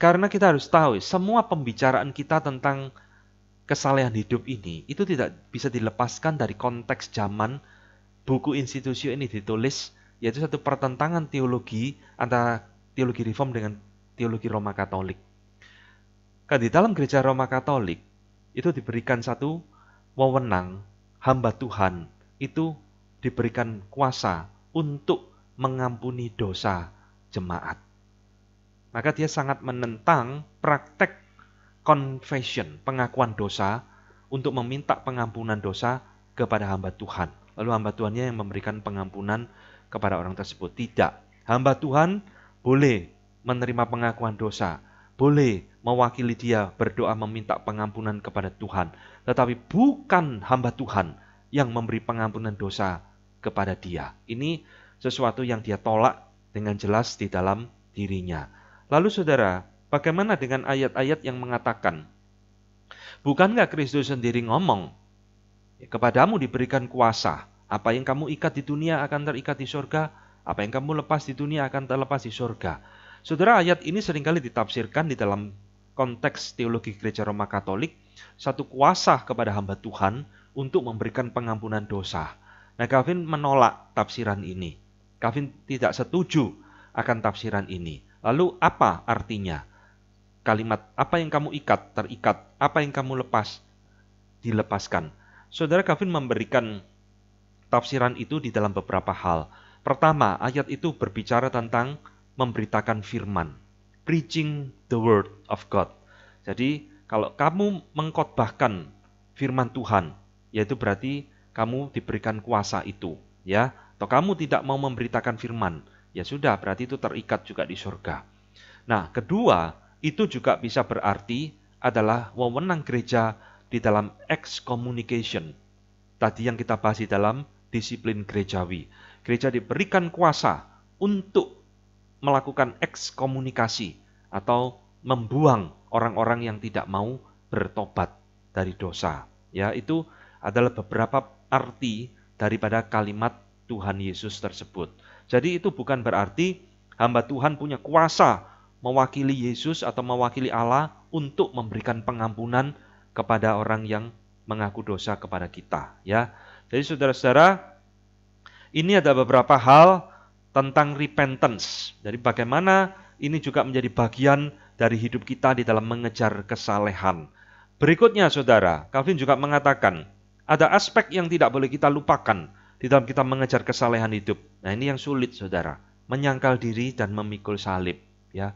Karena kita harus tahu semua pembicaraan kita tentang kesalahan hidup ini itu tidak bisa dilepaskan dari konteks zaman buku institusi ini ditulis yaitu satu pertentangan teologi antara teologi reform dengan teologi Roma Katolik. Kan di dalam gereja Roma Katolik itu diberikan satu wewenang hamba Tuhan itu diberikan kuasa untuk mengampuni dosa jemaat. Maka dia sangat menentang praktek confession, pengakuan dosa untuk meminta pengampunan dosa kepada hamba Tuhan lalu hamba Tuhannya yang memberikan pengampunan kepada orang tersebut. Tidak. Hamba Tuhan boleh menerima pengakuan dosa, boleh mewakili dia berdoa meminta pengampunan kepada Tuhan, tetapi bukan hamba Tuhan yang memberi pengampunan dosa kepada dia. Ini sesuatu yang dia tolak dengan jelas di dalam dirinya. Lalu saudara, bagaimana dengan ayat-ayat yang mengatakan, Bukankah Kristus sendiri ngomong Kepadamu diberikan kuasa. Apa yang kamu ikat di dunia akan terikat di sorga. Apa yang kamu lepas di dunia akan terlepas di sorga. Saudara, ayat ini seringkali ditafsirkan di dalam konteks teologi gereja Roma Katolik, satu kuasa kepada hamba Tuhan untuk memberikan pengampunan dosa. Nah, Calvin menolak tafsiran ini. Calvin tidak setuju akan tafsiran ini. Lalu apa artinya? Kalimat apa yang kamu ikat terikat, apa yang kamu lepas dilepaskan. Saudara Calvin memberikan tafsiran itu di dalam beberapa hal. Pertama, ayat itu berbicara tentang memberitakan firman, preaching the word of God. Jadi, kalau kamu mengkotbahkan firman Tuhan, yaitu berarti kamu diberikan kuasa itu, ya. Atau kamu tidak mau memberitakan firman, ya sudah, berarti itu terikat juga di surga. Nah, kedua, itu juga bisa berarti adalah wewenang gereja di dalam excommunication. Tadi yang kita bahas di dalam disiplin gerejawi. Gereja diberikan kuasa untuk melakukan ekskomunikasi atau membuang orang-orang yang tidak mau bertobat dari dosa. Ya, itu adalah beberapa arti daripada kalimat Tuhan Yesus tersebut. Jadi itu bukan berarti hamba Tuhan punya kuasa mewakili Yesus atau mewakili Allah untuk memberikan pengampunan kepada orang yang mengaku dosa kepada kita ya. Jadi saudara-saudara, ini ada beberapa hal tentang repentance. Jadi bagaimana ini juga menjadi bagian dari hidup kita di dalam mengejar kesalehan. Berikutnya saudara, Calvin juga mengatakan ada aspek yang tidak boleh kita lupakan di dalam kita mengejar kesalehan hidup. Nah, ini yang sulit saudara, menyangkal diri dan memikul salib ya.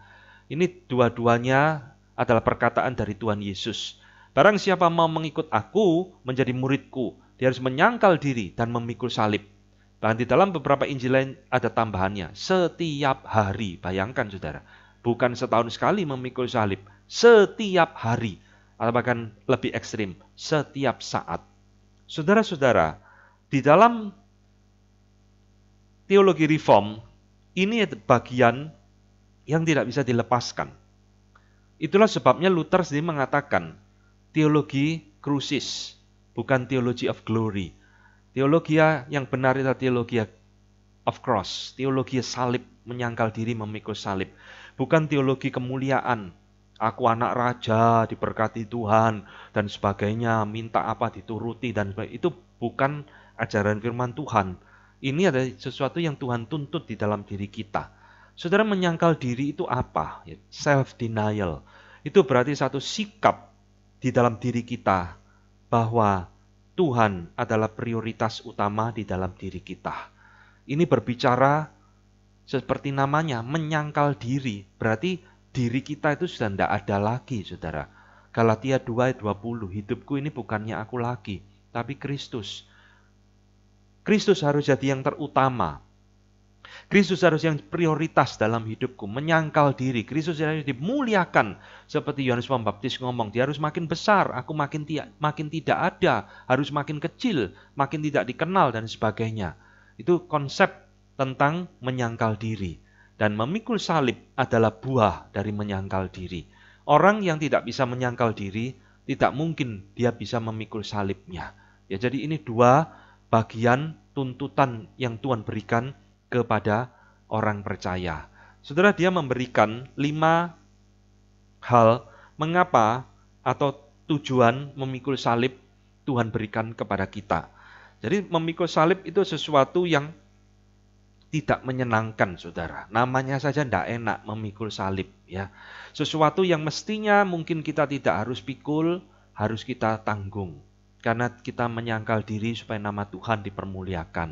Ini dua-duanya adalah perkataan dari Tuhan Yesus. Barang siapa mau mengikut aku, menjadi muridku, dia harus menyangkal diri dan memikul salib. Bahkan di dalam beberapa Injil lain ada tambahannya, setiap hari. Bayangkan saudara, bukan setahun sekali memikul salib, setiap hari. Atau bahkan lebih ekstrim, setiap saat. Saudara-saudara, di dalam teologi reform, ini bagian yang tidak bisa dilepaskan. Itulah sebabnya Luther sendiri mengatakan, teologi krusis, bukan teologi of glory. teologi yang benar adalah teologi of cross, teologi salib, menyangkal diri memikul salib. Bukan teologi kemuliaan, aku anak raja, diberkati Tuhan, dan sebagainya, minta apa dituruti, dan sebagainya. Itu bukan ajaran firman Tuhan. Ini ada sesuatu yang Tuhan tuntut di dalam diri kita. Saudara menyangkal diri itu apa? Ya, Self denial. Itu berarti satu sikap di dalam diri kita bahwa Tuhan adalah prioritas utama di dalam diri kita. Ini berbicara seperti namanya menyangkal diri, berarti diri kita itu sudah tidak ada lagi, saudara. Galatia 2 ayat 20, hidupku ini bukannya aku lagi, tapi Kristus. Kristus harus jadi yang terutama. Kristus harus yang prioritas dalam hidupku, menyangkal diri. Kristus harus dimuliakan. Seperti Yohanes Pembaptis ngomong, dia harus makin besar, aku makin, tia, makin tidak ada, harus makin kecil, makin tidak dikenal, dan sebagainya. Itu konsep tentang menyangkal diri. Dan memikul salib adalah buah dari menyangkal diri. Orang yang tidak bisa menyangkal diri, tidak mungkin dia bisa memikul salibnya. Ya, jadi ini dua bagian tuntutan yang Tuhan berikan kepada orang percaya. Saudara, dia memberikan lima hal mengapa atau tujuan memikul salib Tuhan berikan kepada kita. Jadi memikul salib itu sesuatu yang tidak menyenangkan saudara. Namanya saja tidak enak memikul salib ya. Sesuatu yang mestinya mungkin kita tidak harus pikul, harus kita tanggung. Karena kita menyangkal diri supaya nama Tuhan dipermuliakan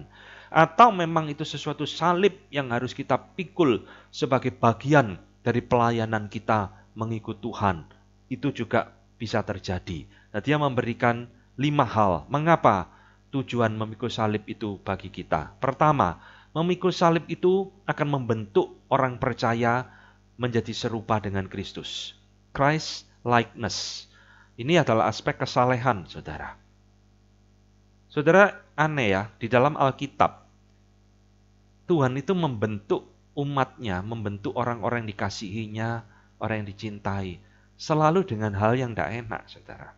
atau memang itu sesuatu salib yang harus kita pikul sebagai bagian dari pelayanan kita mengikut Tuhan. Itu juga bisa terjadi. Nah, dia memberikan lima hal. Mengapa tujuan memikul salib itu bagi kita? Pertama, memikul salib itu akan membentuk orang percaya menjadi serupa dengan Kristus. Christ likeness. Ini adalah aspek kesalehan, saudara. Saudara, aneh ya, di dalam Alkitab Tuhan itu membentuk umatnya, membentuk orang-orang yang dikasihinya, orang yang dicintai. Selalu dengan hal yang tidak enak, saudara.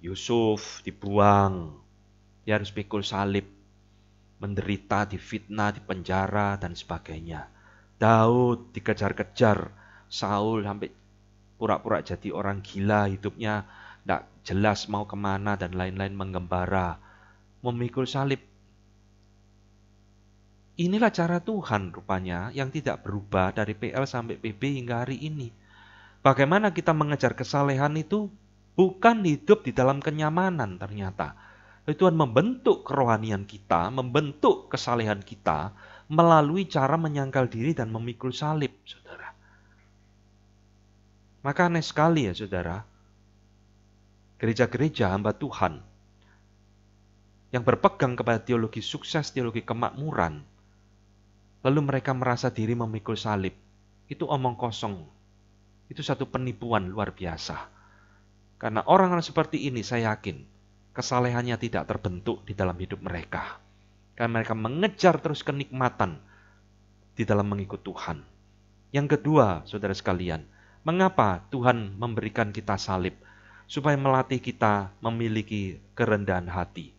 Yusuf dibuang, dia harus pikul salib, menderita, difitnah, dipenjara, dan sebagainya. Daud dikejar-kejar, Saul sampai pura-pura jadi orang gila hidupnya, tidak jelas mau kemana dan lain-lain mengembara, memikul salib. Inilah cara Tuhan rupanya yang tidak berubah dari PL sampai PB hingga hari ini. Bagaimana kita mengejar kesalehan itu? Bukan hidup di dalam kenyamanan ternyata. Tuhan membentuk kerohanian kita, membentuk kesalehan kita melalui cara menyangkal diri dan memikul salib, saudara. Maka aneh sekali ya saudara, gereja-gereja hamba Tuhan yang berpegang kepada teologi sukses, teologi kemakmuran, lalu mereka merasa diri memikul salib. Itu omong kosong. Itu satu penipuan luar biasa. Karena orang-orang seperti ini saya yakin kesalehannya tidak terbentuk di dalam hidup mereka. Karena mereka mengejar terus kenikmatan di dalam mengikut Tuhan. Yang kedua, saudara sekalian, mengapa Tuhan memberikan kita salib? supaya melatih kita memiliki kerendahan hati.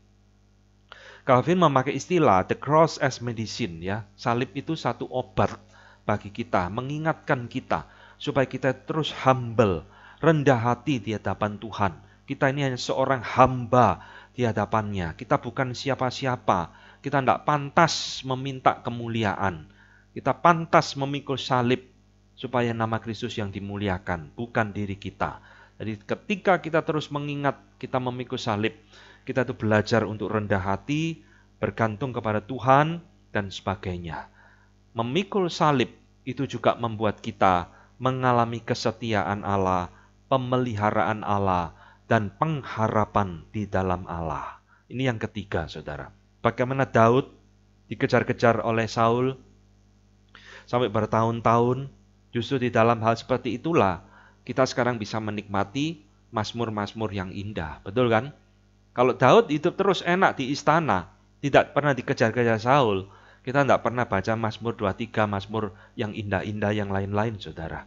Calvin memakai istilah the cross as medicine ya. Salib itu satu obat bagi kita, mengingatkan kita supaya kita terus humble, rendah hati di hadapan Tuhan. Kita ini hanya seorang hamba di hadapannya. Kita bukan siapa-siapa. Kita tidak pantas meminta kemuliaan. Kita pantas memikul salib supaya nama Kristus yang dimuliakan, bukan diri kita. Jadi ketika kita terus mengingat kita memikul salib, kita itu belajar untuk rendah hati, bergantung kepada Tuhan, dan sebagainya. Memikul salib itu juga membuat kita mengalami kesetiaan Allah, pemeliharaan Allah, dan pengharapan di dalam Allah. Ini yang ketiga, saudara. Bagaimana Daud dikejar-kejar oleh Saul sampai bertahun-tahun, justru di dalam hal seperti itulah kita sekarang bisa menikmati masmur-masmur yang indah. Betul kan? Kalau Daud hidup terus enak di istana, tidak pernah dikejar-kejar Saul, kita tidak pernah baca Mazmur 23, Mazmur yang indah-indah yang lain-lain, saudara.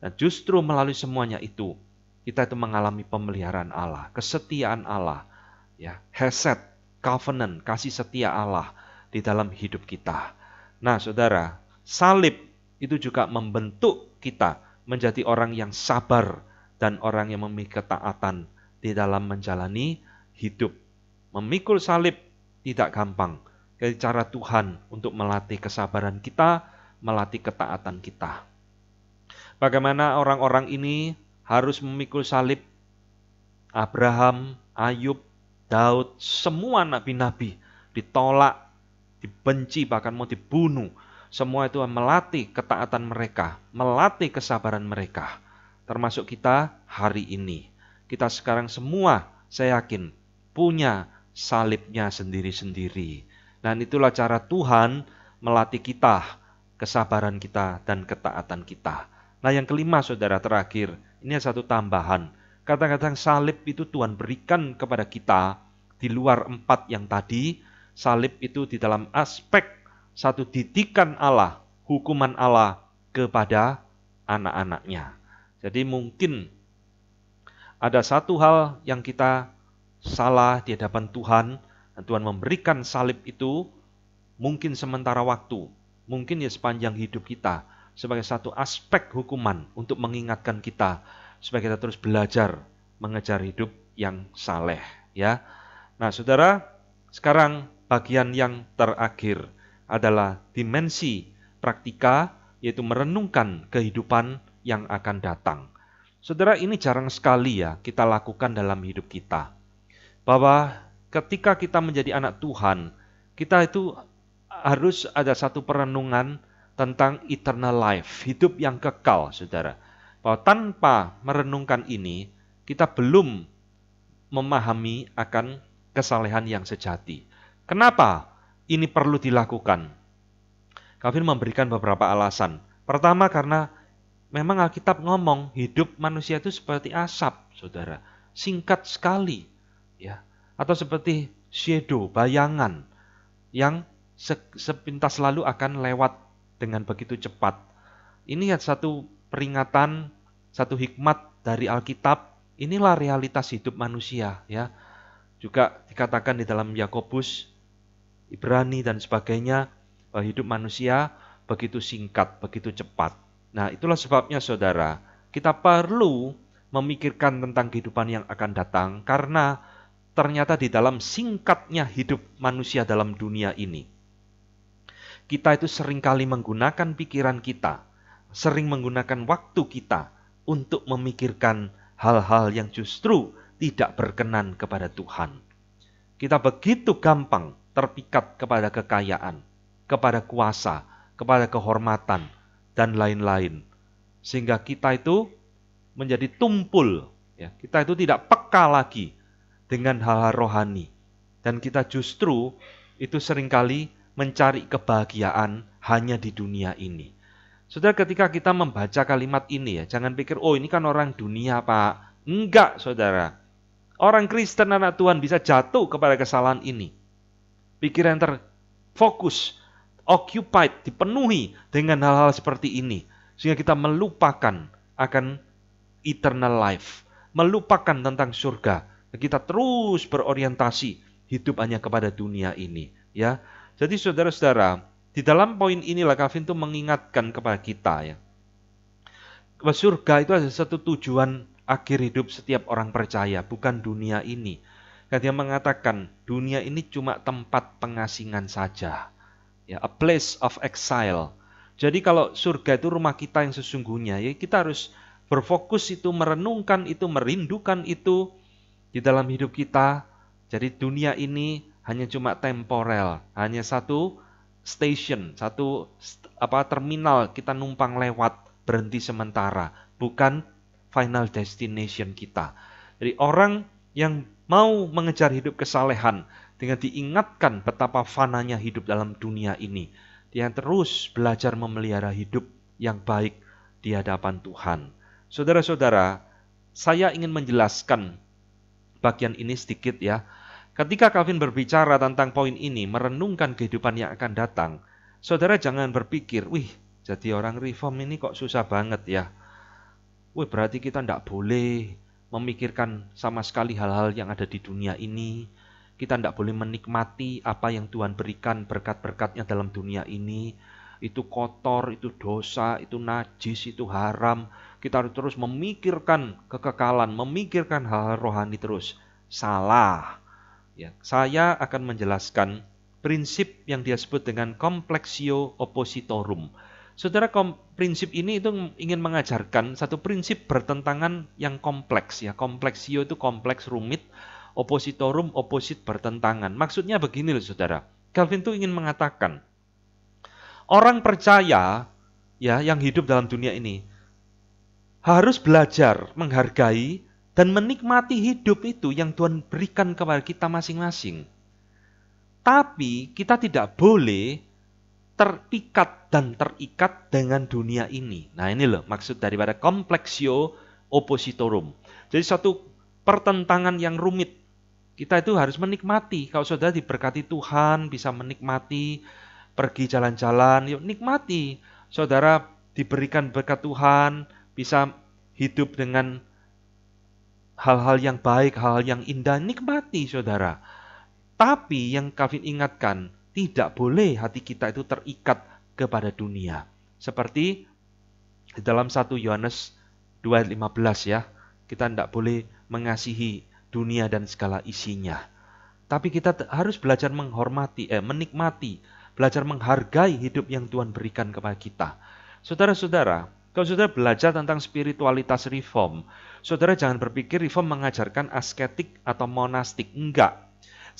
Dan justru melalui semuanya itu, kita itu mengalami pemeliharaan Allah, kesetiaan Allah, ya, heset, covenant, kasih setia Allah di dalam hidup kita. Nah, saudara, salib itu juga membentuk kita menjadi orang yang sabar dan orang yang memiliki ketaatan di dalam menjalani hidup. Memikul salib tidak gampang. Jadi cara Tuhan untuk melatih kesabaran kita, melatih ketaatan kita. Bagaimana orang-orang ini harus memikul salib? Abraham, Ayub, Daud, semua nabi-nabi ditolak, dibenci, bahkan mau dibunuh semua itu melatih ketaatan mereka, melatih kesabaran mereka. Termasuk kita hari ini. Kita sekarang semua, saya yakin, punya salibnya sendiri-sendiri. Dan itulah cara Tuhan melatih kita, kesabaran kita, dan ketaatan kita. Nah yang kelima saudara terakhir, ini satu tambahan. Kadang-kadang salib itu Tuhan berikan kepada kita di luar empat yang tadi, salib itu di dalam aspek satu didikan Allah, hukuman Allah kepada anak-anaknya. Jadi mungkin ada satu hal yang kita salah di hadapan Tuhan, dan Tuhan memberikan salib itu mungkin sementara waktu, mungkin ya sepanjang hidup kita, sebagai satu aspek hukuman untuk mengingatkan kita, supaya kita terus belajar mengejar hidup yang saleh. ya. Nah saudara, sekarang bagian yang terakhir adalah dimensi praktika, yaitu merenungkan kehidupan yang akan datang. Saudara, ini jarang sekali ya kita lakukan dalam hidup kita. Bahwa ketika kita menjadi anak Tuhan, kita itu harus ada satu perenungan tentang eternal life, hidup yang kekal, saudara. Bahwa tanpa merenungkan ini, kita belum memahami akan kesalehan yang sejati. Kenapa? ini perlu dilakukan. Kafir memberikan beberapa alasan. Pertama karena memang Alkitab ngomong hidup manusia itu seperti asap, Saudara. Singkat sekali, ya. Atau seperti shadow, bayangan yang sepintas lalu akan lewat dengan begitu cepat. Ini ya satu peringatan, satu hikmat dari Alkitab. Inilah realitas hidup manusia, ya. Juga dikatakan di dalam Yakobus Ibrani dan sebagainya, bahwa eh, hidup manusia begitu singkat, begitu cepat. Nah, itulah sebabnya saudara, kita perlu memikirkan tentang kehidupan yang akan datang karena ternyata di dalam singkatnya hidup manusia dalam dunia ini. Kita itu seringkali menggunakan pikiran kita, sering menggunakan waktu kita untuk memikirkan hal-hal yang justru tidak berkenan kepada Tuhan. Kita begitu gampang terpikat kepada kekayaan, kepada kuasa, kepada kehormatan, dan lain-lain. Sehingga kita itu menjadi tumpul. Ya, kita itu tidak peka lagi dengan hal-hal rohani. Dan kita justru itu seringkali mencari kebahagiaan hanya di dunia ini. Saudara ketika kita membaca kalimat ini ya, jangan pikir, oh ini kan orang dunia pak. Enggak saudara. Orang Kristen anak Tuhan bisa jatuh kepada kesalahan ini pikiran terfokus, occupied, dipenuhi dengan hal-hal seperti ini. Sehingga kita melupakan akan eternal life. Melupakan tentang surga. Kita terus berorientasi hidup hanya kepada dunia ini. ya. Jadi saudara-saudara, di dalam poin inilah Calvin itu mengingatkan kepada kita ya. Surga itu adalah satu tujuan akhir hidup setiap orang percaya, bukan dunia ini. Dan dia mengatakan dunia ini cuma tempat pengasingan saja. Ya, a place of exile. Jadi kalau surga itu rumah kita yang sesungguhnya, ya kita harus berfokus itu, merenungkan itu, merindukan itu di dalam hidup kita. Jadi dunia ini hanya cuma temporal, hanya satu station, satu apa terminal kita numpang lewat, berhenti sementara, bukan final destination kita. Jadi orang yang mau mengejar hidup kesalehan dengan diingatkan betapa fananya hidup dalam dunia ini. Dia terus belajar memelihara hidup yang baik di hadapan Tuhan. Saudara-saudara, saya ingin menjelaskan bagian ini sedikit ya. Ketika Calvin berbicara tentang poin ini, merenungkan kehidupan yang akan datang, saudara jangan berpikir, wih, jadi orang reform ini kok susah banget ya. Wih, berarti kita tidak boleh memikirkan sama sekali hal-hal yang ada di dunia ini. Kita tidak boleh menikmati apa yang Tuhan berikan berkat-berkatnya dalam dunia ini. Itu kotor, itu dosa, itu najis, itu haram. Kita harus terus memikirkan kekekalan, memikirkan hal-hal rohani terus. Salah. Ya, saya akan menjelaskan prinsip yang dia sebut dengan complexio oppositorum Saudara, prinsip ini itu ingin mengajarkan satu prinsip bertentangan yang kompleks ya. Kompleksio itu kompleks rumit, oppositorum oposit bertentangan. Maksudnya begini loh Saudara. Calvin itu ingin mengatakan orang percaya ya yang hidup dalam dunia ini harus belajar menghargai dan menikmati hidup itu yang Tuhan berikan kepada kita masing-masing. Tapi kita tidak boleh terpikat dan terikat dengan dunia ini. Nah ini loh maksud daripada kompleksio oppositorum. Jadi satu pertentangan yang rumit. Kita itu harus menikmati. Kalau saudara diberkati Tuhan, bisa menikmati, pergi jalan-jalan, yuk nikmati. Saudara diberikan berkat Tuhan, bisa hidup dengan hal-hal yang baik, hal-hal yang indah, nikmati saudara. Tapi yang Calvin ingatkan, tidak boleh hati kita itu terikat kepada dunia. Seperti di dalam 1 Yohanes 2:15 ya, kita tidak boleh mengasihi dunia dan segala isinya. Tapi kita harus belajar menghormati, eh, menikmati, belajar menghargai hidup yang Tuhan berikan kepada kita. Saudara-saudara, kalau saudara belajar tentang spiritualitas reform, saudara jangan berpikir reform mengajarkan asketik atau monastik. Enggak,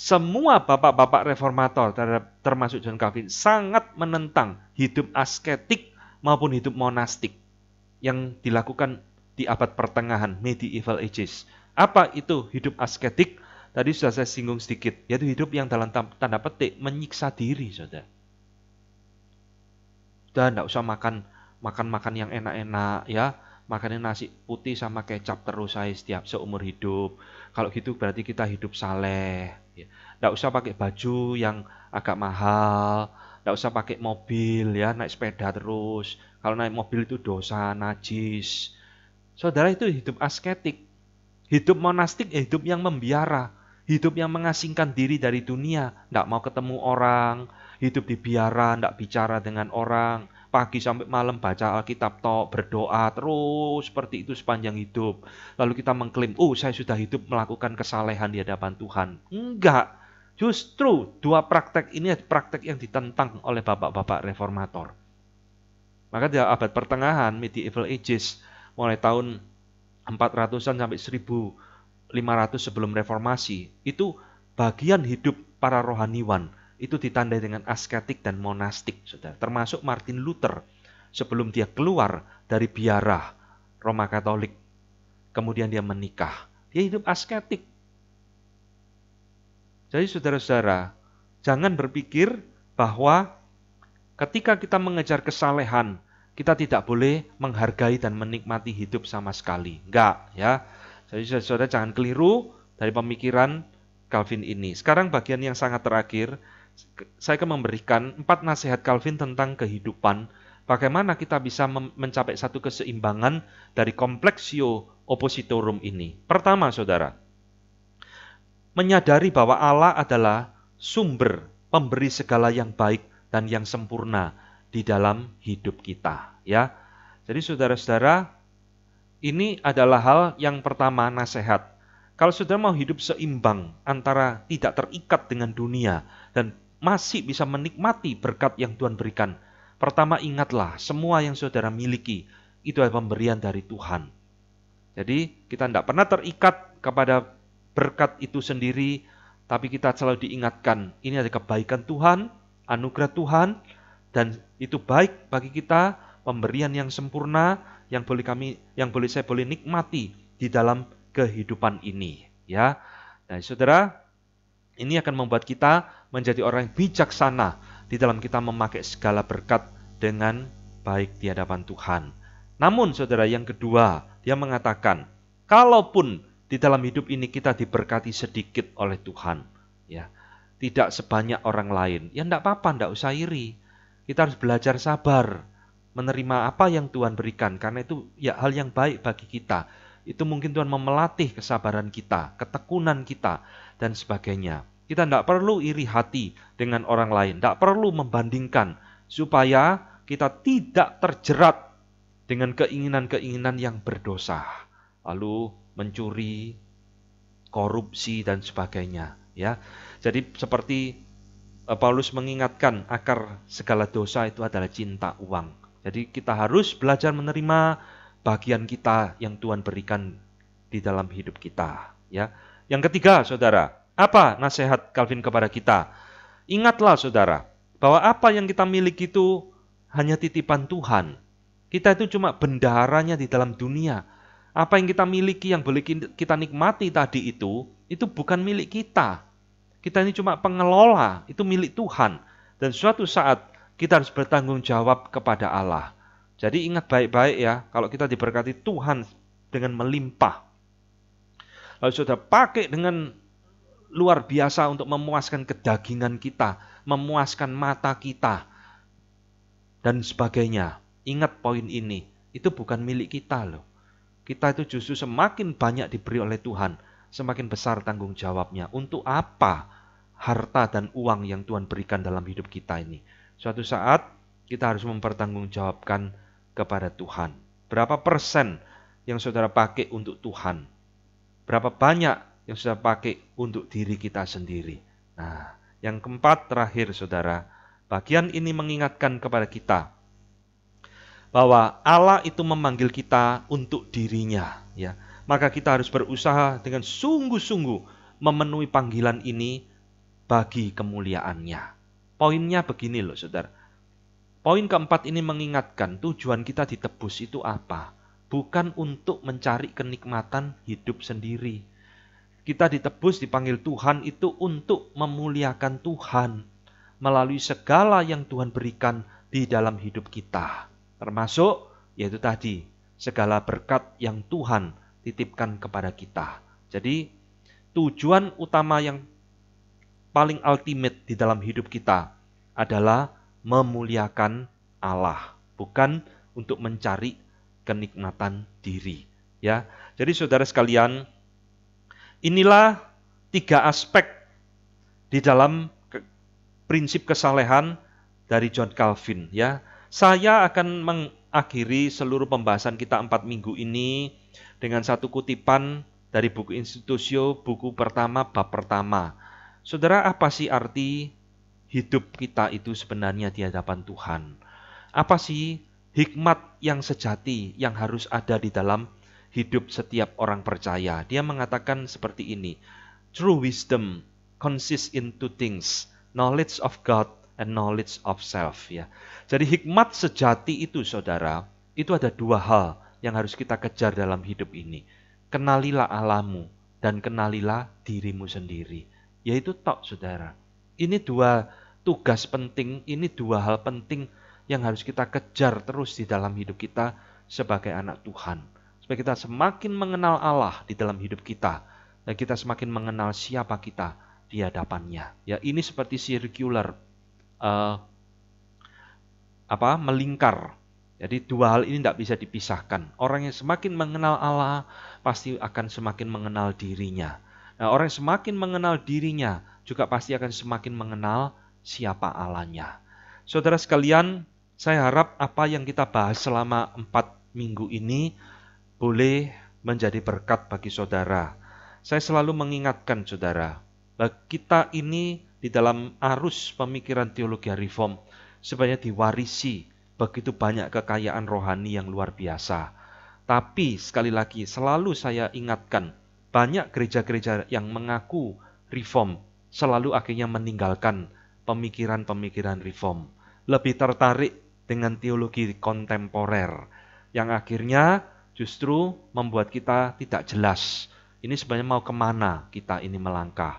semua bapak-bapak reformator terhadap, termasuk John Calvin sangat menentang hidup asketik maupun hidup monastik yang dilakukan di abad pertengahan medieval ages. Apa itu hidup asketik? Tadi sudah saya singgung sedikit, yaitu hidup yang dalam tanda petik menyiksa diri, saudara. Sudah tidak usah makan makan-makan yang enak-enak ya, makannya nasi putih sama kecap terus saya setiap seumur hidup. Kalau gitu berarti kita hidup saleh, tidak usah pakai baju yang agak mahal, Tidak usah pakai mobil ya, naik sepeda terus. Kalau naik mobil itu dosa, najis. Saudara itu hidup asketik. Hidup monastik eh, hidup yang membiara. Hidup yang mengasingkan diri dari dunia. Tidak mau ketemu orang, hidup di biara, tidak bicara dengan orang. Pagi sampai malam baca Alkitab tok, berdoa terus seperti itu sepanjang hidup. Lalu kita mengklaim, oh saya sudah hidup melakukan kesalehan di hadapan Tuhan. Enggak, Justru dua praktek ini praktek yang ditentang oleh bapak-bapak reformator. Maka di abad pertengahan, medieval ages, mulai tahun 400-an sampai 1500 sebelum reformasi, itu bagian hidup para rohaniwan itu ditandai dengan asketik dan monastik, saudara. termasuk Martin Luther sebelum dia keluar dari biara Roma Katolik. Kemudian dia menikah. Dia hidup asketik, jadi saudara-saudara, jangan berpikir bahwa ketika kita mengejar kesalehan, kita tidak boleh menghargai dan menikmati hidup sama sekali. Enggak, ya. Jadi saudara-saudara jangan keliru dari pemikiran Calvin ini. Sekarang bagian yang sangat terakhir, saya akan memberikan empat nasihat Calvin tentang kehidupan. Bagaimana kita bisa mencapai satu keseimbangan dari kompleksio oppositorum ini. Pertama, saudara, menyadari bahwa Allah adalah sumber pemberi segala yang baik dan yang sempurna di dalam hidup kita ya. Jadi saudara-saudara, ini adalah hal yang pertama nasihat. Kalau saudara mau hidup seimbang antara tidak terikat dengan dunia dan masih bisa menikmati berkat yang Tuhan berikan, pertama ingatlah semua yang saudara miliki itu adalah pemberian dari Tuhan. Jadi kita tidak pernah terikat kepada berkat itu sendiri, tapi kita selalu diingatkan, ini ada kebaikan Tuhan, anugerah Tuhan, dan itu baik bagi kita, pemberian yang sempurna yang boleh kami, yang boleh saya boleh nikmati di dalam kehidupan ini, ya. Nah, saudara, ini akan membuat kita menjadi orang yang bijaksana di dalam kita memakai segala berkat dengan baik di hadapan Tuhan. Namun, saudara, yang kedua, dia mengatakan, kalaupun di dalam hidup ini kita diberkati sedikit oleh Tuhan, ya. Tidak sebanyak orang lain. Ya tidak apa-apa, tidak usah iri. Kita harus belajar sabar menerima apa yang Tuhan berikan karena itu ya hal yang baik bagi kita. Itu mungkin Tuhan memelatih kesabaran kita, ketekunan kita dan sebagainya. Kita tidak perlu iri hati dengan orang lain, tidak perlu membandingkan supaya kita tidak terjerat dengan keinginan-keinginan yang berdosa. Lalu mencuri, korupsi dan sebagainya, ya. Jadi seperti eh, Paulus mengingatkan akar segala dosa itu adalah cinta uang. Jadi kita harus belajar menerima bagian kita yang Tuhan berikan di dalam hidup kita, ya. Yang ketiga, Saudara, apa nasihat Calvin kepada kita? Ingatlah Saudara, bahwa apa yang kita miliki itu hanya titipan Tuhan. Kita itu cuma bendaharanya di dalam dunia apa yang kita miliki, yang boleh kita nikmati tadi itu, itu bukan milik kita. Kita ini cuma pengelola, itu milik Tuhan. Dan suatu saat kita harus bertanggung jawab kepada Allah. Jadi ingat baik-baik ya, kalau kita diberkati Tuhan dengan melimpah. Lalu sudah pakai dengan luar biasa untuk memuaskan kedagingan kita, memuaskan mata kita, dan sebagainya. Ingat poin ini, itu bukan milik kita loh. Kita itu justru semakin banyak diberi oleh Tuhan, semakin besar tanggung jawabnya. Untuk apa harta dan uang yang Tuhan berikan dalam hidup kita ini? Suatu saat kita harus mempertanggungjawabkan kepada Tuhan. Berapa persen yang saudara pakai untuk Tuhan? Berapa banyak yang saudara pakai untuk diri kita sendiri? Nah, yang keempat terakhir saudara, bagian ini mengingatkan kepada kita bahwa Allah itu memanggil kita untuk dirinya ya maka kita harus berusaha dengan sungguh-sungguh memenuhi panggilan ini bagi kemuliaannya poinnya begini loh saudara poin keempat ini mengingatkan tujuan kita ditebus itu apa bukan untuk mencari kenikmatan hidup sendiri kita ditebus dipanggil Tuhan itu untuk memuliakan Tuhan melalui segala yang Tuhan berikan di dalam hidup kita termasuk yaitu tadi segala berkat yang Tuhan titipkan kepada kita. Jadi tujuan utama yang paling ultimate di dalam hidup kita adalah memuliakan Allah, bukan untuk mencari kenikmatan diri, ya. Jadi saudara sekalian, inilah tiga aspek di dalam prinsip kesalehan dari John Calvin, ya saya akan mengakhiri seluruh pembahasan kita empat minggu ini dengan satu kutipan dari buku Institusio, buku pertama, bab pertama. Saudara, apa sih arti hidup kita itu sebenarnya di hadapan Tuhan? Apa sih hikmat yang sejati yang harus ada di dalam hidup setiap orang percaya? Dia mengatakan seperti ini, True wisdom consists in two things, knowledge of God and knowledge of self ya. Jadi hikmat sejati itu saudara, itu ada dua hal yang harus kita kejar dalam hidup ini. Kenalilah alamu dan kenalilah dirimu sendiri. Yaitu tok saudara. Ini dua tugas penting, ini dua hal penting yang harus kita kejar terus di dalam hidup kita sebagai anak Tuhan. Supaya kita semakin mengenal Allah di dalam hidup kita dan kita semakin mengenal siapa kita di hadapannya. Ya, ini seperti circular uh, apa melingkar. Jadi dua hal ini tidak bisa dipisahkan. Orang yang semakin mengenal Allah pasti akan semakin mengenal dirinya. Nah, orang yang semakin mengenal dirinya juga pasti akan semakin mengenal siapa Allahnya. Saudara sekalian, saya harap apa yang kita bahas selama empat minggu ini boleh menjadi berkat bagi saudara. Saya selalu mengingatkan saudara, kita ini di dalam arus pemikiran teologi reform sebenarnya diwarisi begitu banyak kekayaan rohani yang luar biasa. Tapi sekali lagi selalu saya ingatkan banyak gereja-gereja yang mengaku reform selalu akhirnya meninggalkan pemikiran-pemikiran reform, lebih tertarik dengan teologi kontemporer yang akhirnya justru membuat kita tidak jelas ini sebenarnya mau kemana kita ini melangkah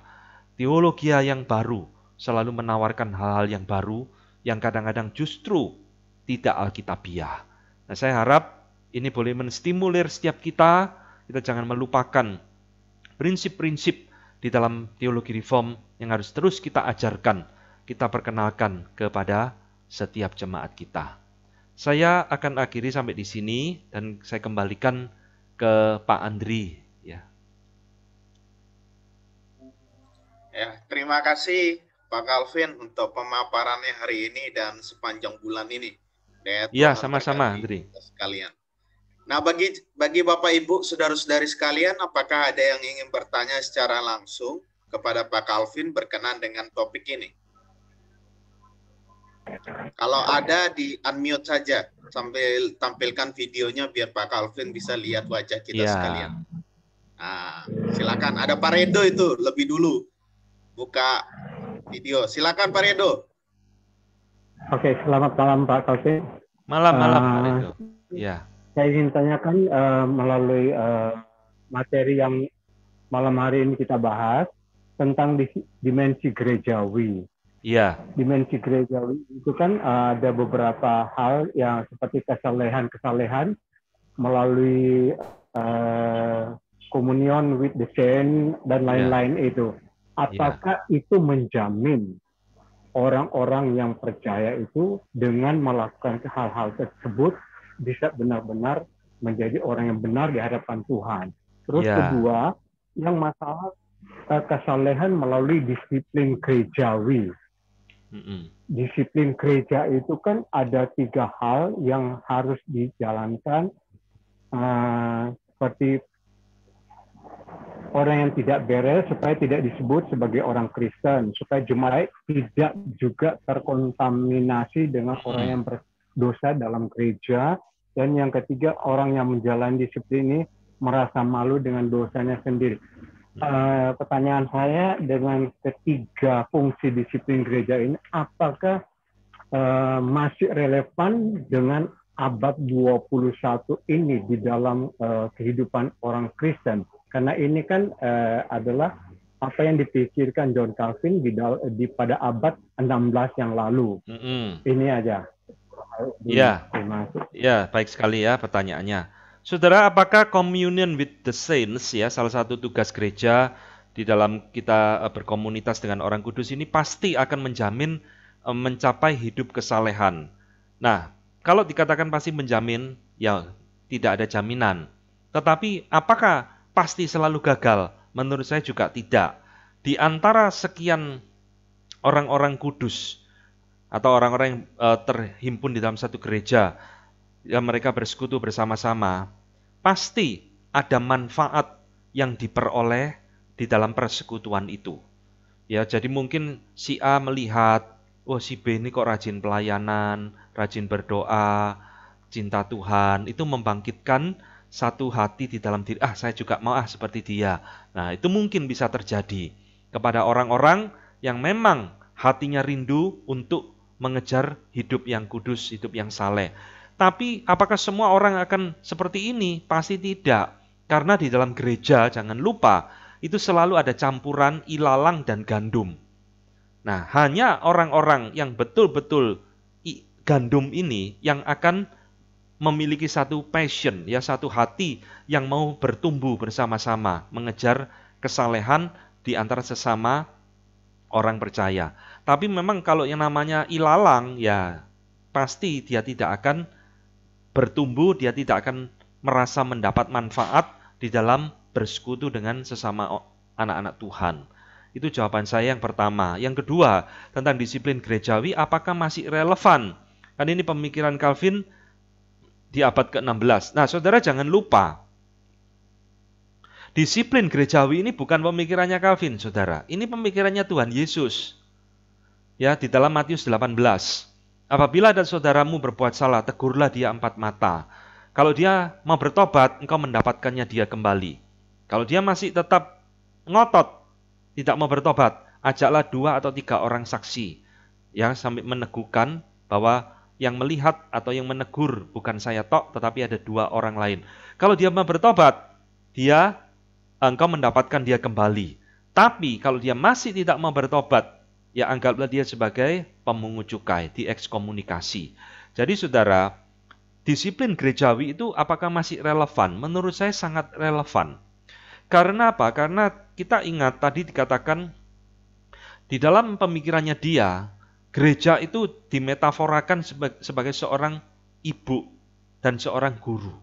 Teologi yang baru selalu menawarkan hal-hal yang baru yang kadang-kadang justru tidak alkitabiah. Nah, saya harap ini boleh menstimulir setiap kita, kita jangan melupakan prinsip-prinsip di dalam teologi reform yang harus terus kita ajarkan, kita perkenalkan kepada setiap jemaat kita. Saya akan akhiri sampai di sini dan saya kembalikan ke Pak Andri Ya, terima kasih Pak Calvin untuk pemaparannya hari ini dan sepanjang bulan ini. Ya, ya sama-sama, Andri. Sekalian. Nah, bagi bagi Bapak Ibu, saudara-saudari sekalian, apakah ada yang ingin bertanya secara langsung kepada Pak Calvin berkenan dengan topik ini? Kalau ada di unmute saja sambil tampilkan videonya biar Pak Calvin bisa lihat wajah kita ya. sekalian. Nah, silakan ada Paredo itu lebih dulu buka video. Silakan Pak Redo. Oke, selamat malam Pak Taufik. Malam, malam uh, Pak eh, Redo. Ya. Saya ingin tanyakan uh, melalui uh, materi yang malam hari ini kita bahas tentang dimensi gerejawi. Iya. Dimensi gerejawi itu kan uh, ada beberapa hal yang seperti kesalehan-kesalehan melalui uh, communion with the saint dan ya. lain-lain ya. itu. Iya. Apakah ya. itu menjamin orang-orang yang percaya itu dengan melakukan hal-hal tersebut bisa benar-benar menjadi orang yang benar di hadapan Tuhan. Terus ya. kedua, yang masalah eh, kesalehan melalui disiplin gerejawi. Disiplin gereja itu kan ada tiga hal yang harus dijalankan uh, seperti orang yang tidak beres supaya tidak disebut sebagai orang Kristen, supaya jemaat tidak juga terkontaminasi dengan hmm. orang yang berdosa dalam gereja, dan yang ketiga orang yang menjalani disiplin ini merasa malu dengan dosanya sendiri. Uh, pertanyaan saya dengan ketiga fungsi disiplin gereja ini, apakah uh, masih relevan dengan abad 21 ini di dalam uh, kehidupan orang Kristen? karena ini kan eh, adalah apa yang dipikirkan John Calvin di, eh, di pada abad 16 yang lalu. Mm -hmm. Ini aja. Iya. Iya, baik sekali ya pertanyaannya. Saudara, apakah communion with the saints ya salah satu tugas gereja di dalam kita eh, berkomunitas dengan orang kudus ini pasti akan menjamin eh, mencapai hidup kesalehan. Nah, kalau dikatakan pasti menjamin, ya tidak ada jaminan. Tetapi apakah pasti selalu gagal? Menurut saya juga tidak. Di antara sekian orang-orang kudus atau orang-orang yang eh, terhimpun di dalam satu gereja yang mereka bersekutu bersama-sama, pasti ada manfaat yang diperoleh di dalam persekutuan itu. Ya, jadi mungkin si A melihat, oh si B ini kok rajin pelayanan, rajin berdoa, cinta Tuhan, itu membangkitkan satu hati di dalam diri, ah saya juga mau ah seperti dia. Nah, itu mungkin bisa terjadi kepada orang-orang yang memang hatinya rindu untuk mengejar hidup yang kudus, hidup yang saleh. Tapi apakah semua orang akan seperti ini? Pasti tidak. Karena di dalam gereja jangan lupa itu selalu ada campuran ilalang dan gandum. Nah, hanya orang-orang yang betul-betul gandum ini yang akan memiliki satu passion, ya satu hati yang mau bertumbuh bersama-sama, mengejar kesalehan di antara sesama orang percaya. Tapi memang kalau yang namanya ilalang, ya pasti dia tidak akan bertumbuh, dia tidak akan merasa mendapat manfaat di dalam bersekutu dengan sesama anak-anak Tuhan. Itu jawaban saya yang pertama. Yang kedua, tentang disiplin gerejawi apakah masih relevan? Kan ini pemikiran Calvin di abad ke-16. Nah, saudara jangan lupa, disiplin gerejawi ini bukan pemikirannya Calvin, saudara. Ini pemikirannya Tuhan Yesus. Ya, di dalam Matius 18. Apabila dan saudaramu berbuat salah, tegurlah dia empat mata. Kalau dia mau bertobat, engkau mendapatkannya dia kembali. Kalau dia masih tetap ngotot, tidak mau bertobat, ajaklah dua atau tiga orang saksi yang sampai meneguhkan bahwa yang melihat atau yang menegur bukan saya tok tetapi ada dua orang lain. Kalau dia mau bertobat, dia engkau mendapatkan dia kembali. Tapi kalau dia masih tidak mau bertobat, ya anggaplah dia sebagai pemungut cukai, diekskomunikasi. Jadi saudara, disiplin gerejawi itu apakah masih relevan? Menurut saya sangat relevan. Karena apa? Karena kita ingat tadi dikatakan di dalam pemikirannya dia, Gereja itu dimetaforakan sebagai seorang ibu dan seorang guru.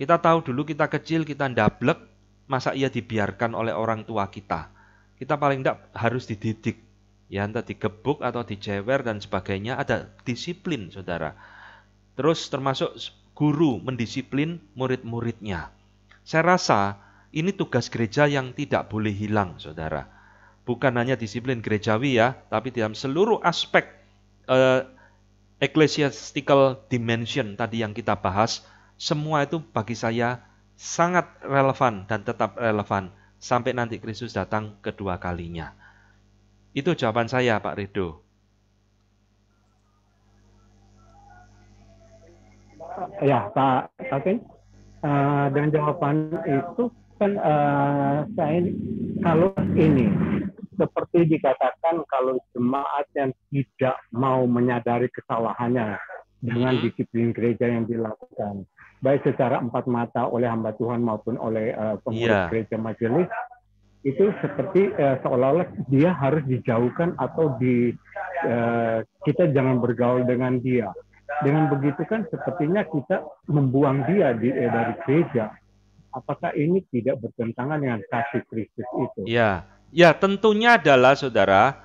Kita tahu dulu kita kecil, kita ndablek, masa ia dibiarkan oleh orang tua kita. Kita paling tidak harus dididik. Ya, entah digebuk atau dijewer dan sebagainya, ada disiplin, saudara. Terus termasuk guru mendisiplin murid-muridnya. Saya rasa ini tugas gereja yang tidak boleh hilang, saudara bukan hanya disiplin gerejawi ya, tapi dalam seluruh aspek uh, ecclesiastical dimension tadi yang kita bahas, semua itu bagi saya sangat relevan dan tetap relevan sampai nanti Kristus datang kedua kalinya. Itu jawaban saya, Pak Ridho. Ya, Pak Oke. Uh, dengan jawaban itu kan uh, saya kalau ini seperti dikatakan kalau jemaat yang tidak mau menyadari kesalahannya dengan mm-hmm. disiplin gereja yang dilakukan baik secara empat mata oleh hamba Tuhan maupun oleh uh, eh, pengurus yeah. gereja majelis itu seperti uh, seolah-olah dia harus dijauhkan atau di uh, kita jangan bergaul dengan dia dengan begitu kan sepertinya kita membuang dia di, eh, dari gereja apakah ini tidak bertentangan dengan kasih Kristus itu? Ya, Ya, tentunya adalah saudara,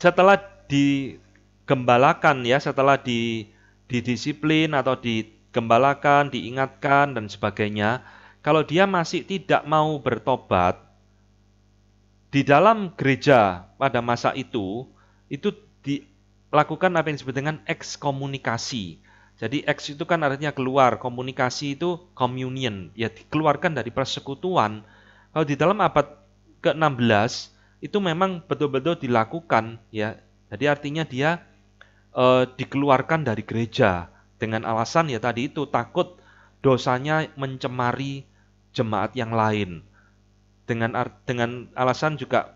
setelah digembalakan ya, setelah di didisiplin atau digembalakan, diingatkan dan sebagainya, kalau dia masih tidak mau bertobat di dalam gereja pada masa itu, itu dilakukan apa yang disebut dengan ekskomunikasi. Jadi eks itu kan artinya keluar, komunikasi itu communion, ya dikeluarkan dari persekutuan. Kalau di dalam abad ke-16 itu memang betul-betul dilakukan ya. Jadi artinya dia e, dikeluarkan dari gereja dengan alasan ya tadi itu takut dosanya mencemari jemaat yang lain. Dengan dengan alasan juga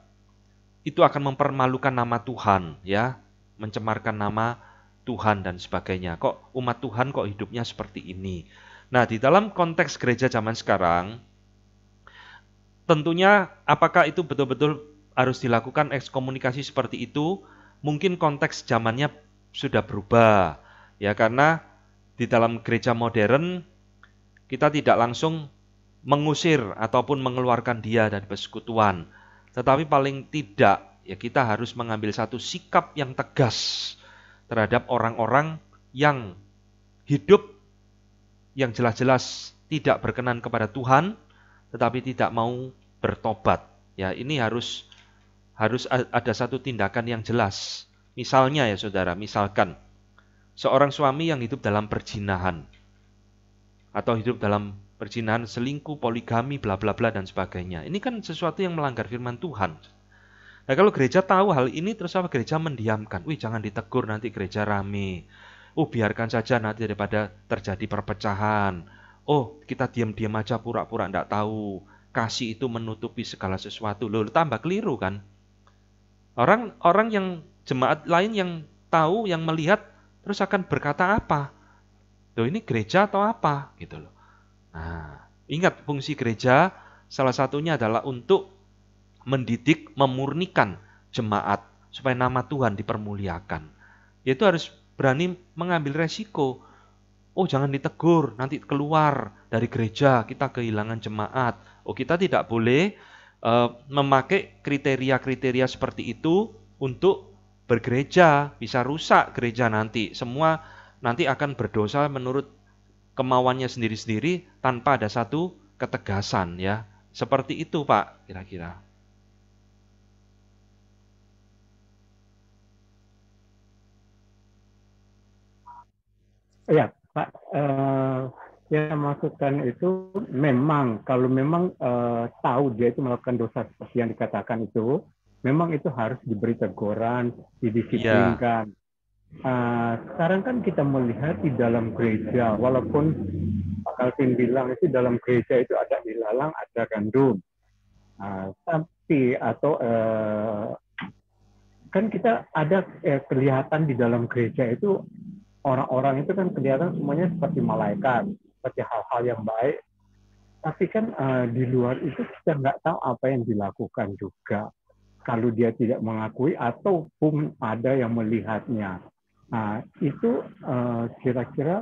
itu akan mempermalukan nama Tuhan ya, mencemarkan nama Tuhan dan sebagainya. Kok umat Tuhan kok hidupnya seperti ini? Nah, di dalam konteks gereja zaman sekarang tentunya apakah itu betul-betul harus dilakukan ekskomunikasi seperti itu, mungkin konteks zamannya sudah berubah. Ya karena di dalam gereja modern kita tidak langsung mengusir ataupun mengeluarkan dia dari persekutuan. Tetapi paling tidak ya kita harus mengambil satu sikap yang tegas terhadap orang-orang yang hidup yang jelas-jelas tidak berkenan kepada Tuhan tetapi tidak mau bertobat. Ya, ini harus harus ada satu tindakan yang jelas. Misalnya ya saudara, misalkan seorang suami yang hidup dalam perjinahan atau hidup dalam perjinahan selingkuh, poligami, bla bla bla dan sebagainya. Ini kan sesuatu yang melanggar firman Tuhan. Nah kalau gereja tahu hal ini terus apa gereja mendiamkan? Wih jangan ditegur nanti gereja rame. Oh biarkan saja nanti daripada terjadi perpecahan. Oh kita diam-diam aja pura-pura ndak tahu. Kasih itu menutupi segala sesuatu. Loh tambah keliru kan? Orang orang yang jemaat lain yang tahu, yang melihat terus akan berkata apa? Loh ini gereja atau apa? Gitu loh. Nah, ingat fungsi gereja salah satunya adalah untuk mendidik, memurnikan jemaat supaya nama Tuhan dipermuliakan. Yaitu harus berani mengambil resiko. Oh, jangan ditegur, nanti keluar dari gereja kita kehilangan jemaat. Oh, kita tidak boleh Eh, memakai kriteria-kriteria seperti itu untuk bergereja, bisa rusak gereja nanti. Semua nanti akan berdosa menurut kemauannya sendiri-sendiri tanpa ada satu ketegasan ya. Seperti itu, Pak, kira-kira. Ya, Pak, uh, yang masukkan maksudkan itu memang kalau memang uh, tahu dia itu melakukan dosa seperti yang dikatakan itu, memang itu harus diberi teguran, didisiplinkan. Yeah. Iya. Uh, sekarang kan kita melihat di dalam gereja, walaupun Pak Calvin bilang itu dalam gereja itu ada ilalang, ada gandum. Uh, tapi atau uh, kan kita ada eh, kelihatan di dalam gereja itu orang-orang itu kan kelihatan semuanya seperti malaikat seperti hal-hal yang baik tapi kan uh, di luar itu kita nggak tahu apa yang dilakukan juga kalau dia tidak mengakui ataupun ada yang melihatnya nah, itu eh, kira-kira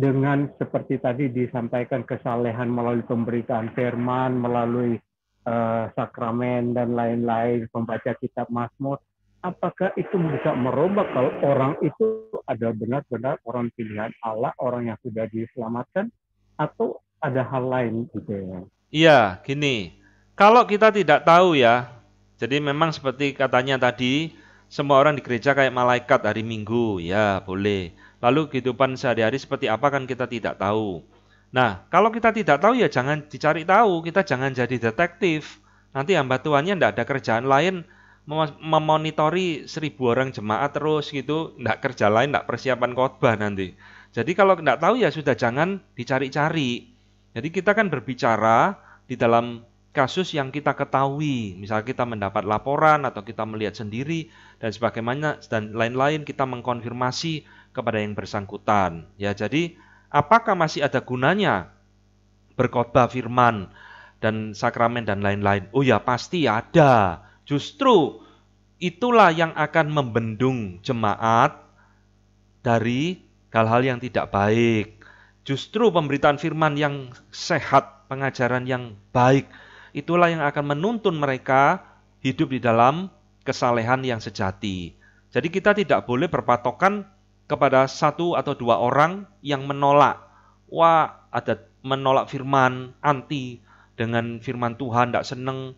dengan seperti tadi disampaikan kesalehan melalui pemberitaan firman melalui uh, sakramen dan lain-lain membaca kitab Mazmur apakah itu bisa merubah kalau orang itu ada benar-benar orang pilihan Allah, orang yang sudah diselamatkan, atau ada hal lain gitu ya? Iya, gini. Kalau kita tidak tahu ya, jadi memang seperti katanya tadi, semua orang di gereja kayak malaikat hari Minggu, ya boleh. Lalu kehidupan sehari-hari seperti apa kan kita tidak tahu. Nah, kalau kita tidak tahu ya jangan dicari tahu, kita jangan jadi detektif. Nanti hamba tuannya tidak ada kerjaan lain, memonitori seribu orang jemaat terus gitu, tidak kerja lain, tidak persiapan khotbah nanti. Jadi kalau tidak tahu ya sudah jangan dicari-cari. Jadi kita kan berbicara di dalam kasus yang kita ketahui, misal kita mendapat laporan atau kita melihat sendiri dan sebagaimana dan lain-lain kita mengkonfirmasi kepada yang bersangkutan. Ya, jadi apakah masih ada gunanya berkhotbah firman dan sakramen dan lain-lain? Oh ya, pasti ada Justru itulah yang akan membendung jemaat dari hal-hal yang tidak baik. Justru pemberitaan firman yang sehat, pengajaran yang baik, itulah yang akan menuntun mereka hidup di dalam kesalehan yang sejati. Jadi kita tidak boleh berpatokan kepada satu atau dua orang yang menolak. Wah, ada menolak firman, anti dengan firman Tuhan, tidak seneng,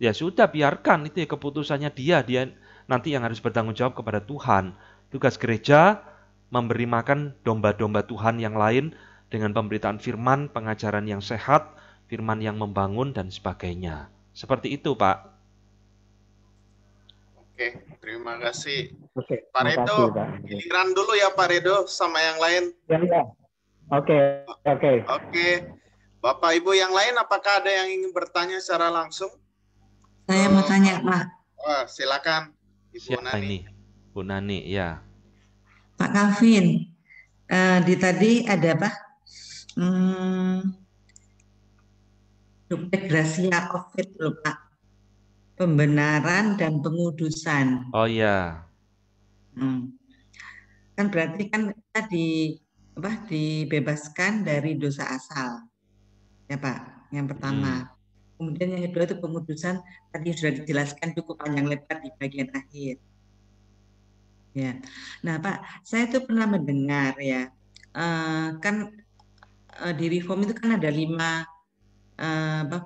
ya sudah biarkan itu ya keputusannya dia dia nanti yang harus bertanggung jawab kepada Tuhan tugas gereja memberi makan domba-domba Tuhan yang lain dengan pemberitaan firman pengajaran yang sehat firman yang membangun dan sebagainya seperti itu Pak Oke, terima kasih. Oke, Pak Redo, giliran dulu ya Pak Redo sama yang lain. Ya, ya. Oke, oke. Oke. Bapak Ibu yang lain apakah ada yang ingin bertanya secara langsung? Saya mau tanya, Pak. Oh, silakan Ibu Siapa Nani. Ini? Bu Nani, ya. Pak Kavin, uh, eh, di tadi ada apa? Hmm, Gracia Covid loh Pak. Pembenaran dan pengudusan. Oh ya. Hmm. Kan berarti kan kita di apa dibebaskan dari dosa asal. Ya Pak, yang pertama. Hmm. Kemudian yang kedua itu pengudusan tadi sudah dijelaskan cukup panjang lebar di bagian akhir. Ya, nah Pak, saya itu pernah mendengar ya, uh, kan uh, di reform itu kan ada lima uh, apa,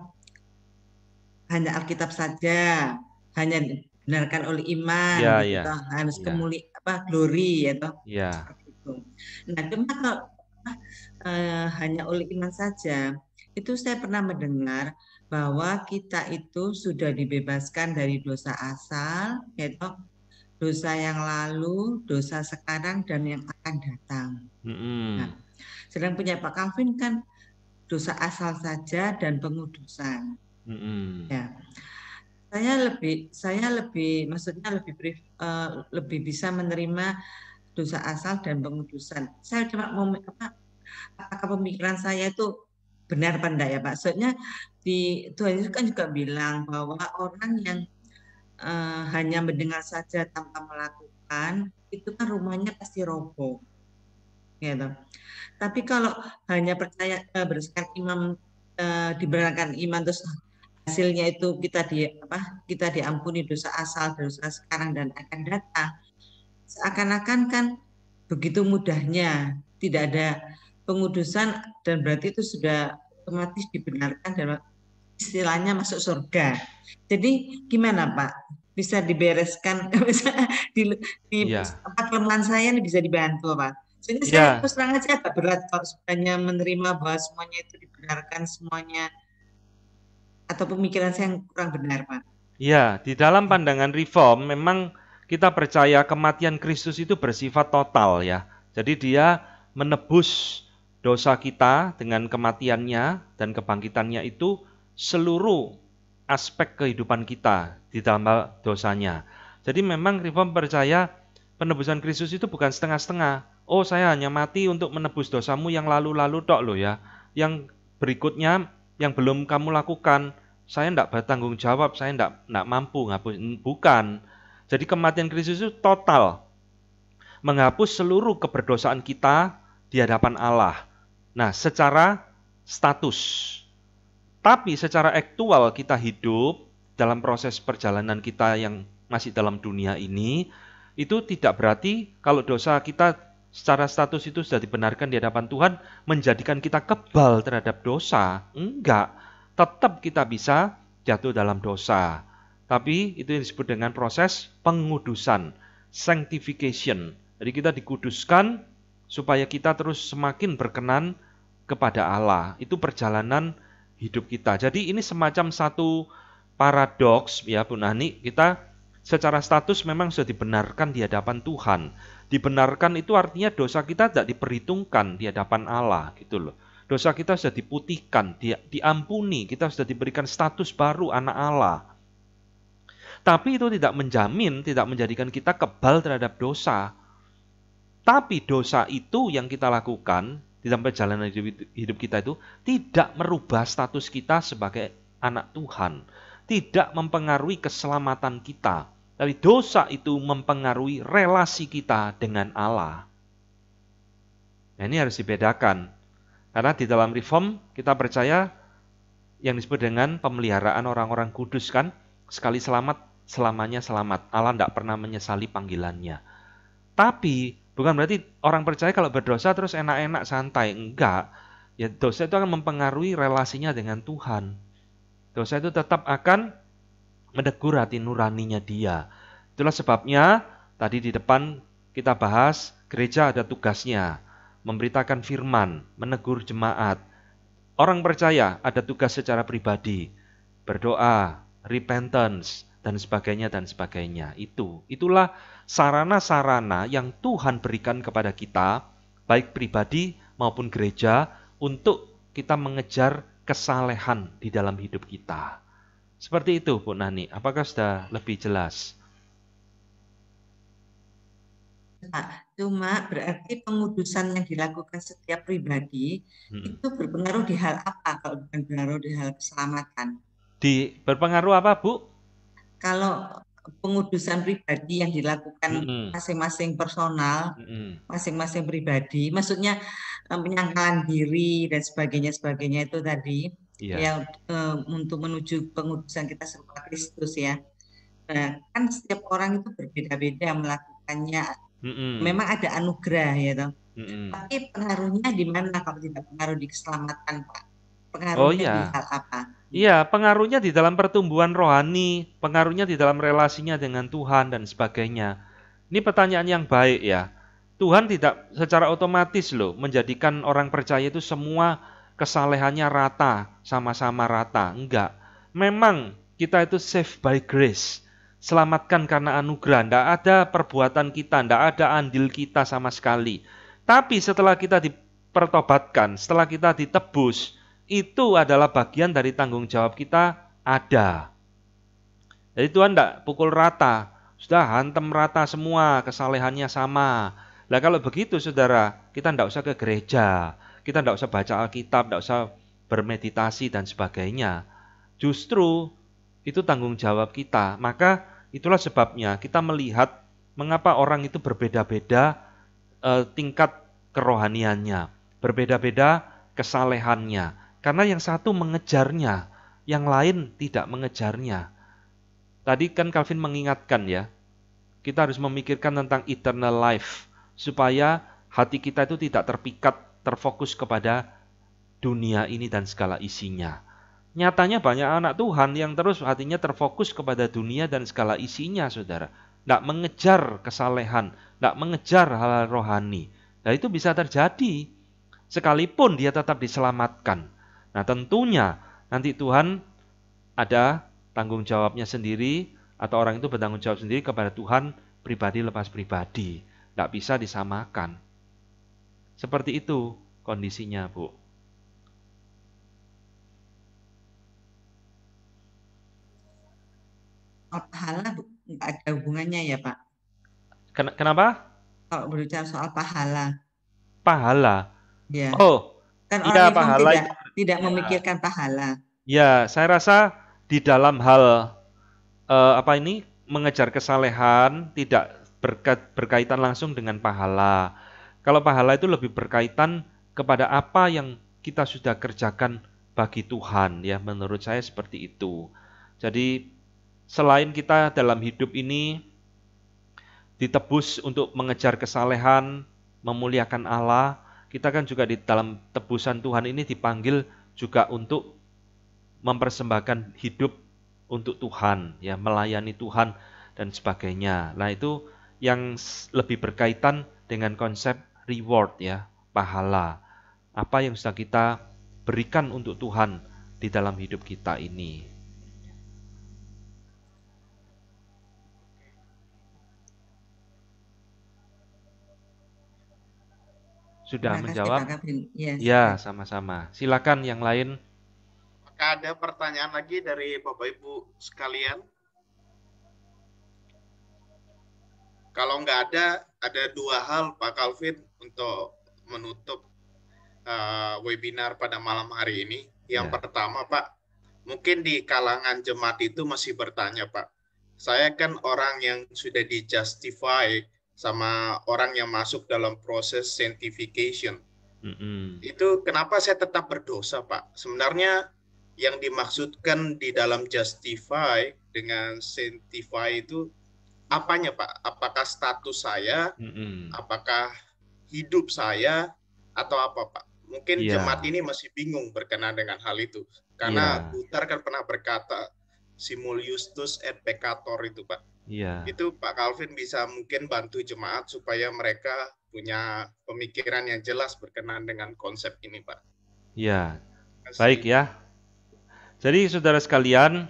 hanya Alkitab saja, hanya dibenarkan oleh iman, ya, gitu, ya. harus ya. kemuli apa glory ya toh. Ya. Nah cuma kalau uh, hanya oleh iman saja, itu saya pernah mendengar bahwa kita itu sudah dibebaskan dari dosa asal, yaitu dosa yang lalu, dosa sekarang, dan yang akan datang. Mm-hmm. Nah, sedang punya Pak Calvin kan dosa asal saja dan pengudusan. Mm-hmm. Ya, saya lebih, saya lebih, maksudnya lebih brief, uh, lebih bisa menerima dosa asal dan pengudusan. Saya cuma mau apa, apakah pemikiran saya itu benar apa enggak ya Pak? Maksudnya di Tuhan Yesus kan juga bilang bahwa orang yang uh, hanya mendengar saja tanpa melakukan itu kan rumahnya pasti roboh. Gitu. Tapi kalau hanya percaya uh, berdasarkan imam uh, eh, diberangkan iman terus hasilnya itu kita di apa kita diampuni dosa asal dosa sekarang dan akan datang seakan-akan kan begitu mudahnya tidak ada pengudusan dan berarti itu sudah otomatis dibenarkan dan istilahnya masuk surga. Jadi gimana Pak? Bisa dibereskan [LAUGHS] bisa di, di ya. apa kelemahan saya ini bisa dibantu Pak? Sebenarnya saya iya. terus terang aja agak berat kalau sebenarnya menerima bahwa semuanya itu dibenarkan semuanya atau pemikiran saya yang kurang benar Pak. Ya, di dalam pandangan reform memang kita percaya kematian Kristus itu bersifat total ya. Jadi dia menebus dosa kita dengan kematiannya dan kebangkitannya itu seluruh aspek kehidupan kita ditambah dosanya. Jadi memang Reform percaya penebusan Kristus itu bukan setengah-setengah. Oh saya hanya mati untuk menebus dosamu yang lalu-lalu tok loh ya. Yang berikutnya yang belum kamu lakukan, saya tidak bertanggung jawab, saya tidak, tidak mampu ngapus. Bukan. Jadi kematian Kristus itu total. Menghapus seluruh keberdosaan kita di hadapan Allah. Nah, secara status. Tapi secara aktual kita hidup dalam proses perjalanan kita yang masih dalam dunia ini, itu tidak berarti kalau dosa kita secara status itu sudah dibenarkan di hadapan Tuhan menjadikan kita kebal terhadap dosa. Enggak, tetap kita bisa jatuh dalam dosa. Tapi itu yang disebut dengan proses pengudusan, sanctification. Jadi kita dikuduskan supaya kita terus semakin berkenan kepada Allah. Itu perjalanan hidup kita. Jadi ini semacam satu paradoks ya Bu Nani, kita secara status memang sudah dibenarkan di hadapan Tuhan. Dibenarkan itu artinya dosa kita tidak diperhitungkan di hadapan Allah gitu loh. Dosa kita sudah diputihkan, diampuni, kita sudah diberikan status baru anak Allah. Tapi itu tidak menjamin, tidak menjadikan kita kebal terhadap dosa tapi dosa itu yang kita lakukan di dalam perjalanan hidup, kita itu tidak merubah status kita sebagai anak Tuhan, tidak mempengaruhi keselamatan kita. Tapi dosa itu mempengaruhi relasi kita dengan Allah. Nah, ini harus dibedakan. Karena di dalam reform kita percaya yang disebut dengan pemeliharaan orang-orang kudus kan sekali selamat selamanya selamat. Allah tidak pernah menyesali panggilannya. Tapi Bukan berarti orang percaya kalau berdosa terus enak-enak santai, enggak. Ya dosa itu akan mempengaruhi relasinya dengan Tuhan. Dosa itu tetap akan menegur hati nuraninya dia. Itulah sebabnya tadi di depan kita bahas gereja ada tugasnya, memberitakan firman, menegur jemaat. Orang percaya ada tugas secara pribadi, berdoa, repentance, dan sebagainya dan sebagainya. Itu itulah sarana-sarana yang Tuhan berikan kepada kita baik pribadi maupun gereja untuk kita mengejar kesalehan di dalam hidup kita. Seperti itu Bu Nani, apakah sudah lebih jelas? Pak. Cuma berarti pengudusan yang dilakukan setiap pribadi hmm. itu berpengaruh di hal apa kalau bukan berpengaruh di hal keselamatan? Di berpengaruh apa, Bu? kalau pengudusan pribadi yang dilakukan masing-masing mm -hmm. personal, masing-masing mm -hmm. pribadi, maksudnya penyangkalan eh, diri dan sebagainya sebagainya itu tadi yeah. ya eh, untuk menuju pengudusan kita serupa Kristus ya. Nah, kan setiap orang itu berbeda-beda melakukannya. mm -hmm. Memang ada anugerah ya toh. mm -hmm. Tapi pengaruhnya di mana kalau tidak pengaruh di keselamatan Pak? Oh, pengaruhnya oh, yeah. di iya. hal apa? Iya, pengaruhnya di dalam pertumbuhan rohani, pengaruhnya di dalam relasinya dengan Tuhan dan sebagainya. Ini pertanyaan yang baik ya. Tuhan tidak secara otomatis loh menjadikan orang percaya itu semua kesalehannya rata, sama-sama rata. Enggak. Memang kita itu saved by grace. Selamatkan karena anugerah. Tidak ada perbuatan kita, tidak ada andil kita sama sekali. Tapi setelah kita dipertobatkan, setelah kita ditebus, itu adalah bagian dari tanggung jawab kita ada. Jadi Tuhan tidak pukul rata, sudah hantem rata semua, kesalehannya sama. Nah kalau begitu saudara, kita tidak usah ke gereja, kita tidak usah baca Alkitab, tidak usah bermeditasi dan sebagainya. Justru itu tanggung jawab kita. Maka itulah sebabnya kita melihat mengapa orang itu berbeda-beda eh, tingkat kerohaniannya, berbeda-beda kesalehannya. Karena yang satu mengejarnya, yang lain tidak mengejarnya. Tadi kan Calvin mengingatkan ya, kita harus memikirkan tentang eternal life supaya hati kita itu tidak terpikat, terfokus kepada dunia ini dan segala isinya. Nyatanya banyak anak Tuhan yang terus hatinya terfokus kepada dunia dan segala isinya, saudara. Tidak mengejar kesalehan, tidak mengejar hal, hal rohani. Nah itu bisa terjadi, sekalipun dia tetap diselamatkan. Nah, tentunya nanti Tuhan ada tanggung jawabnya sendiri atau orang itu bertanggung jawab sendiri kepada Tuhan pribadi lepas pribadi. Tidak bisa disamakan. Seperti itu kondisinya, Bu. soal pahala nggak ada hubungannya ya Pak. Ken kenapa? Kalau berbicara soal pahala. Pahala. Ya. Oh. Kan iya, orang ya, pahala tidak, tidak ya. memikirkan pahala. Ya, saya rasa di dalam hal uh, apa ini mengejar kesalehan tidak berka berkaitan langsung dengan pahala. Kalau pahala itu lebih berkaitan kepada apa yang kita sudah kerjakan bagi Tuhan ya menurut saya seperti itu. Jadi selain kita dalam hidup ini ditebus untuk mengejar kesalehan, memuliakan Allah, kita kan juga di dalam tebusan Tuhan ini dipanggil juga untuk mempersembahkan hidup untuk Tuhan, ya melayani Tuhan dan sebagainya. Nah itu yang lebih berkaitan dengan konsep reward ya, pahala. Apa yang sudah kita berikan untuk Tuhan di dalam hidup kita ini. sudah Terima menjawab. Kasih, ya, iya, sama-sama. Silakan yang lain. Apakah ada pertanyaan lagi dari Bapak Ibu sekalian? Kalau nggak ada, ada dua hal Pak Calvin untuk menutup uh, webinar pada malam hari ini. Yang ya. pertama Pak, mungkin di kalangan jemaat itu masih bertanya Pak, saya kan orang yang sudah di justify sama orang yang masuk dalam proses sanctification. Mm-hmm. Itu kenapa saya tetap berdosa, Pak? Sebenarnya yang dimaksudkan di dalam justify dengan sanctify itu apanya, Pak? Apakah status saya? Mm-hmm. Apakah hidup saya atau apa, Pak? Mungkin yeah. jemaat ini masih bingung berkenaan dengan hal itu. Karena yeah. kan pernah berkata simul justus et peccator itu, Pak Iya. Itu Pak Calvin bisa mungkin bantu jemaat supaya mereka punya pemikiran yang jelas berkenan dengan konsep ini, Pak. Iya. Baik ya. Jadi saudara sekalian,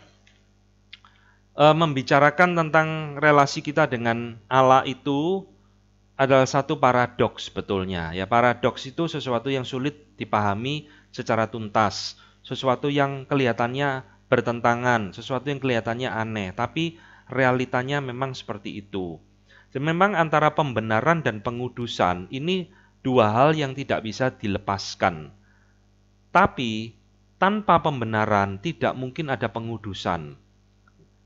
eh, membicarakan tentang relasi kita dengan Allah itu adalah satu paradoks betulnya. Ya, paradoks itu sesuatu yang sulit dipahami secara tuntas, sesuatu yang kelihatannya bertentangan, sesuatu yang kelihatannya aneh, tapi realitanya memang seperti itu. Memang antara pembenaran dan pengudusan ini dua hal yang tidak bisa dilepaskan. Tapi tanpa pembenaran tidak mungkin ada pengudusan.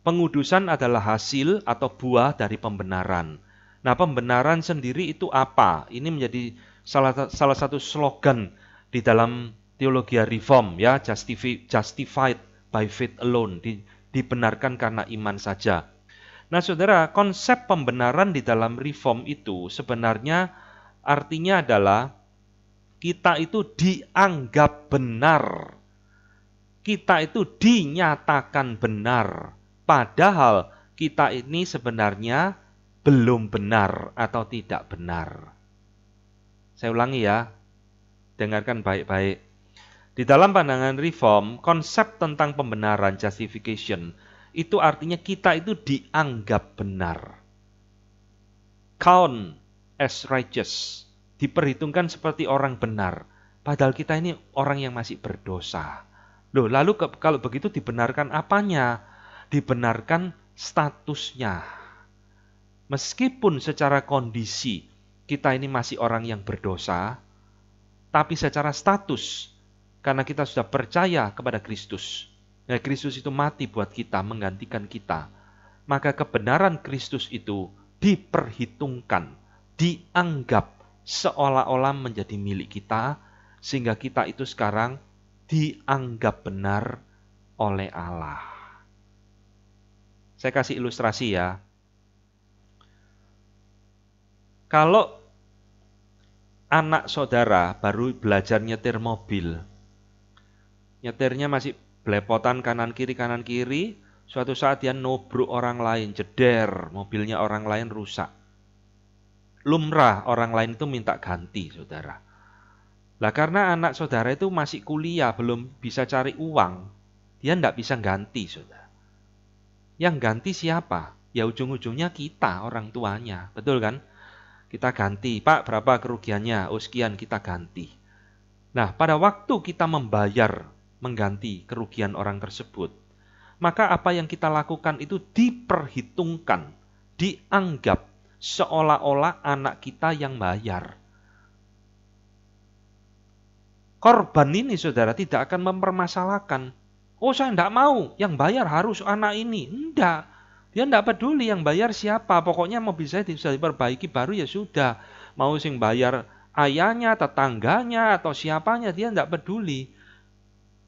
Pengudusan adalah hasil atau buah dari pembenaran. Nah, pembenaran sendiri itu apa? Ini menjadi salah, salah satu slogan di dalam teologi reform ya, justified by faith alone, di, dibenarkan karena iman saja. Nah, Saudara, konsep pembenaran di dalam reform itu sebenarnya artinya adalah kita itu dianggap benar. Kita itu dinyatakan benar. Padahal kita ini sebenarnya belum benar atau tidak benar. Saya ulangi ya, dengarkan baik-baik. Di dalam pandangan reform, konsep tentang pembenaran justification itu artinya kita itu dianggap benar. Count as righteous, diperhitungkan seperti orang benar, padahal kita ini orang yang masih berdosa. Loh, lalu ke, kalau begitu dibenarkan apanya? Dibenarkan statusnya. Meskipun secara kondisi kita ini masih orang yang berdosa, tapi secara status karena kita sudah percaya kepada Kristus. Ya, Kristus itu mati buat kita, menggantikan kita. Maka kebenaran Kristus itu diperhitungkan, dianggap seolah-olah menjadi milik kita, sehingga kita itu sekarang dianggap benar oleh Allah. Saya kasih ilustrasi ya. Kalau anak saudara baru belajar nyetir mobil, nyetirnya masih belepotan kanan kiri kanan kiri suatu saat dia nubruk orang lain jeder mobilnya orang lain rusak lumrah orang lain itu minta ganti saudara lah karena anak saudara itu masih kuliah belum bisa cari uang dia tidak bisa ganti saudara yang ganti siapa ya ujung-ujungnya kita orang tuanya betul kan kita ganti pak berapa kerugiannya oh sekian kita ganti nah pada waktu kita membayar mengganti kerugian orang tersebut, maka apa yang kita lakukan itu diperhitungkan, dianggap seolah-olah anak kita yang bayar. Korban ini saudara tidak akan mempermasalahkan. Oh saya tidak mau, yang bayar harus anak ini. tidak dia tidak peduli yang bayar siapa. Pokoknya mobil saya bisa diperbaiki baru ya sudah. Mau sing bayar ayahnya, tetangganya, atau siapanya, dia tidak peduli.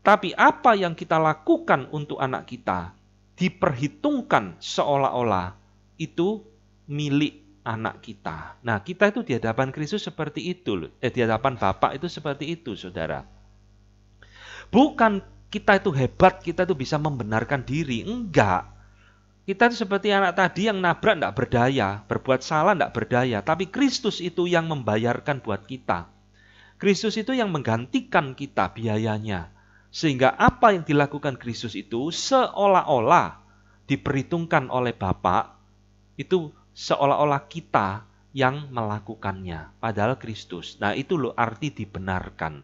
Tapi apa yang kita lakukan untuk anak kita diperhitungkan seolah-olah itu milik anak kita. Nah, kita itu di hadapan Kristus seperti itu, eh, di hadapan Bapak itu seperti itu, saudara. Bukan kita itu hebat, kita itu bisa membenarkan diri, enggak. Kita itu seperti anak tadi yang nabrak tidak berdaya, berbuat salah tidak berdaya, tapi Kristus itu yang membayarkan buat kita. Kristus itu yang menggantikan kita biayanya. Sehingga apa yang dilakukan Kristus itu seolah-olah diperhitungkan oleh Bapa itu seolah-olah kita yang melakukannya padahal Kristus. Nah, itu loh arti dibenarkan.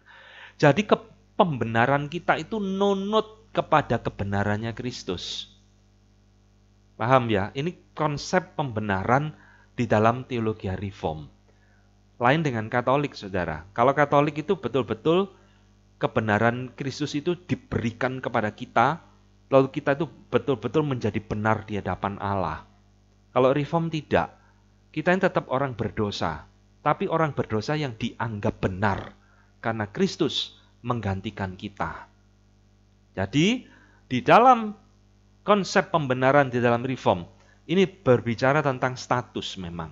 Jadi ke pembenaran kita itu nonot kepada kebenarannya Kristus. Paham ya? Ini konsep pembenaran di dalam teologi reform. Lain dengan Katolik, Saudara. Kalau Katolik itu betul-betul kebenaran Kristus itu diberikan kepada kita, lalu kita itu betul-betul menjadi benar di hadapan Allah. Kalau reform tidak, kita ini tetap orang berdosa, tapi orang berdosa yang dianggap benar karena Kristus menggantikan kita. Jadi, di dalam konsep pembenaran di dalam reform, ini berbicara tentang status memang.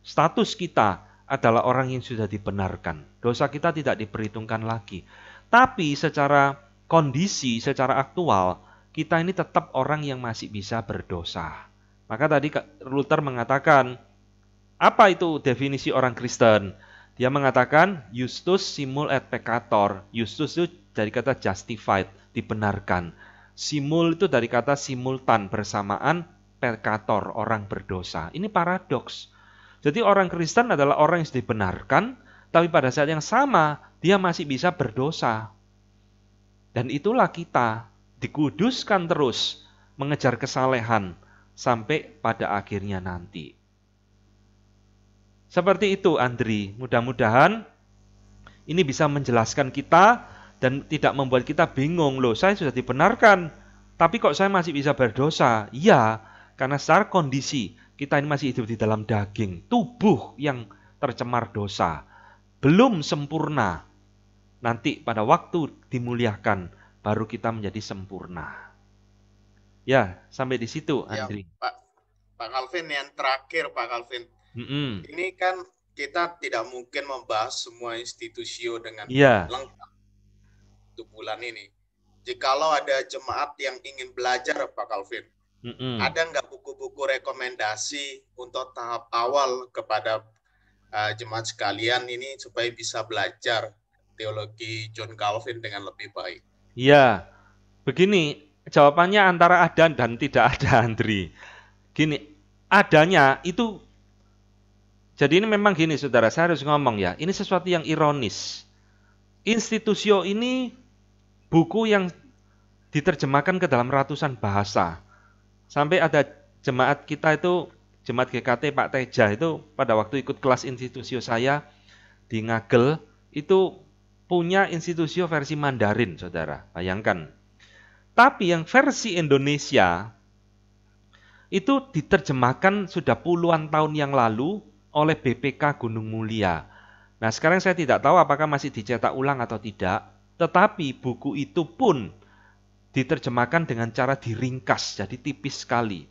Status kita adalah orang yang sudah dibenarkan. Dosa kita tidak diperhitungkan lagi. Tapi secara kondisi, secara aktual, kita ini tetap orang yang masih bisa berdosa. Maka tadi Luther mengatakan, apa itu definisi orang Kristen? Dia mengatakan Justus simul et peccator. Justus itu dari kata justified, dibenarkan. Simul itu dari kata simultan, bersamaan, peccator, orang berdosa. Ini paradoks. Jadi orang Kristen adalah orang yang dibenarkan, tapi pada saat yang sama dia masih bisa berdosa. Dan itulah kita dikuduskan terus mengejar kesalehan sampai pada akhirnya nanti. Seperti itu Andri, mudah-mudahan ini bisa menjelaskan kita dan tidak membuat kita bingung loh, saya sudah dibenarkan, tapi kok saya masih bisa berdosa? Iya, karena secara kondisi kita ini masih hidup di dalam daging, tubuh yang tercemar dosa, belum sempurna, nanti pada waktu dimuliakan baru kita menjadi sempurna. Ya, sampai di situ ya, Andri. Pak Pak Calvin yang terakhir Pak Calvin. Mm -hmm. Ini kan kita tidak mungkin membahas semua institusio dengan ya. lengkap untuk bulan ini. Jikalau ada jemaat yang ingin belajar Pak Calvin, mm -hmm. ada nggak buku-buku rekomendasi untuk tahap awal kepada uh, jemaat sekalian ini supaya bisa belajar teologi John Calvin dengan lebih baik? Ya, begini jawabannya antara ada dan tidak ada Andri. Gini, adanya itu jadi ini memang gini saudara, saya harus ngomong ya, ini sesuatu yang ironis. Institusio ini buku yang diterjemahkan ke dalam ratusan bahasa. Sampai ada jemaat kita itu, jemaat GKT Pak Teja itu pada waktu ikut kelas institusio saya di Ngagel, itu punya institusi versi Mandarin, saudara. Bayangkan. Tapi yang versi Indonesia itu diterjemahkan sudah puluhan tahun yang lalu oleh BPK Gunung Mulia. Nah sekarang saya tidak tahu apakah masih dicetak ulang atau tidak, tetapi buku itu pun diterjemahkan dengan cara diringkas, jadi tipis sekali.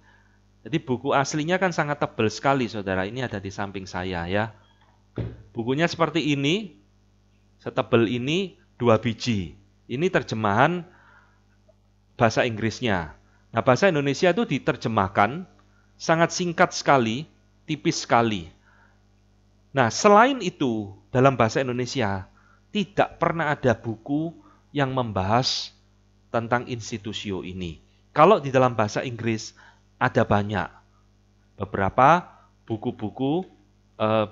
Jadi buku aslinya kan sangat tebal sekali, saudara. Ini ada di samping saya ya. Bukunya seperti ini, Setebel ini dua biji. Ini terjemahan bahasa Inggrisnya. Nah, bahasa Indonesia itu diterjemahkan sangat singkat sekali, tipis sekali. Nah, selain itu, dalam bahasa Indonesia tidak pernah ada buku yang membahas tentang institusio ini. Kalau di dalam bahasa Inggris ada banyak beberapa buku-buku eh,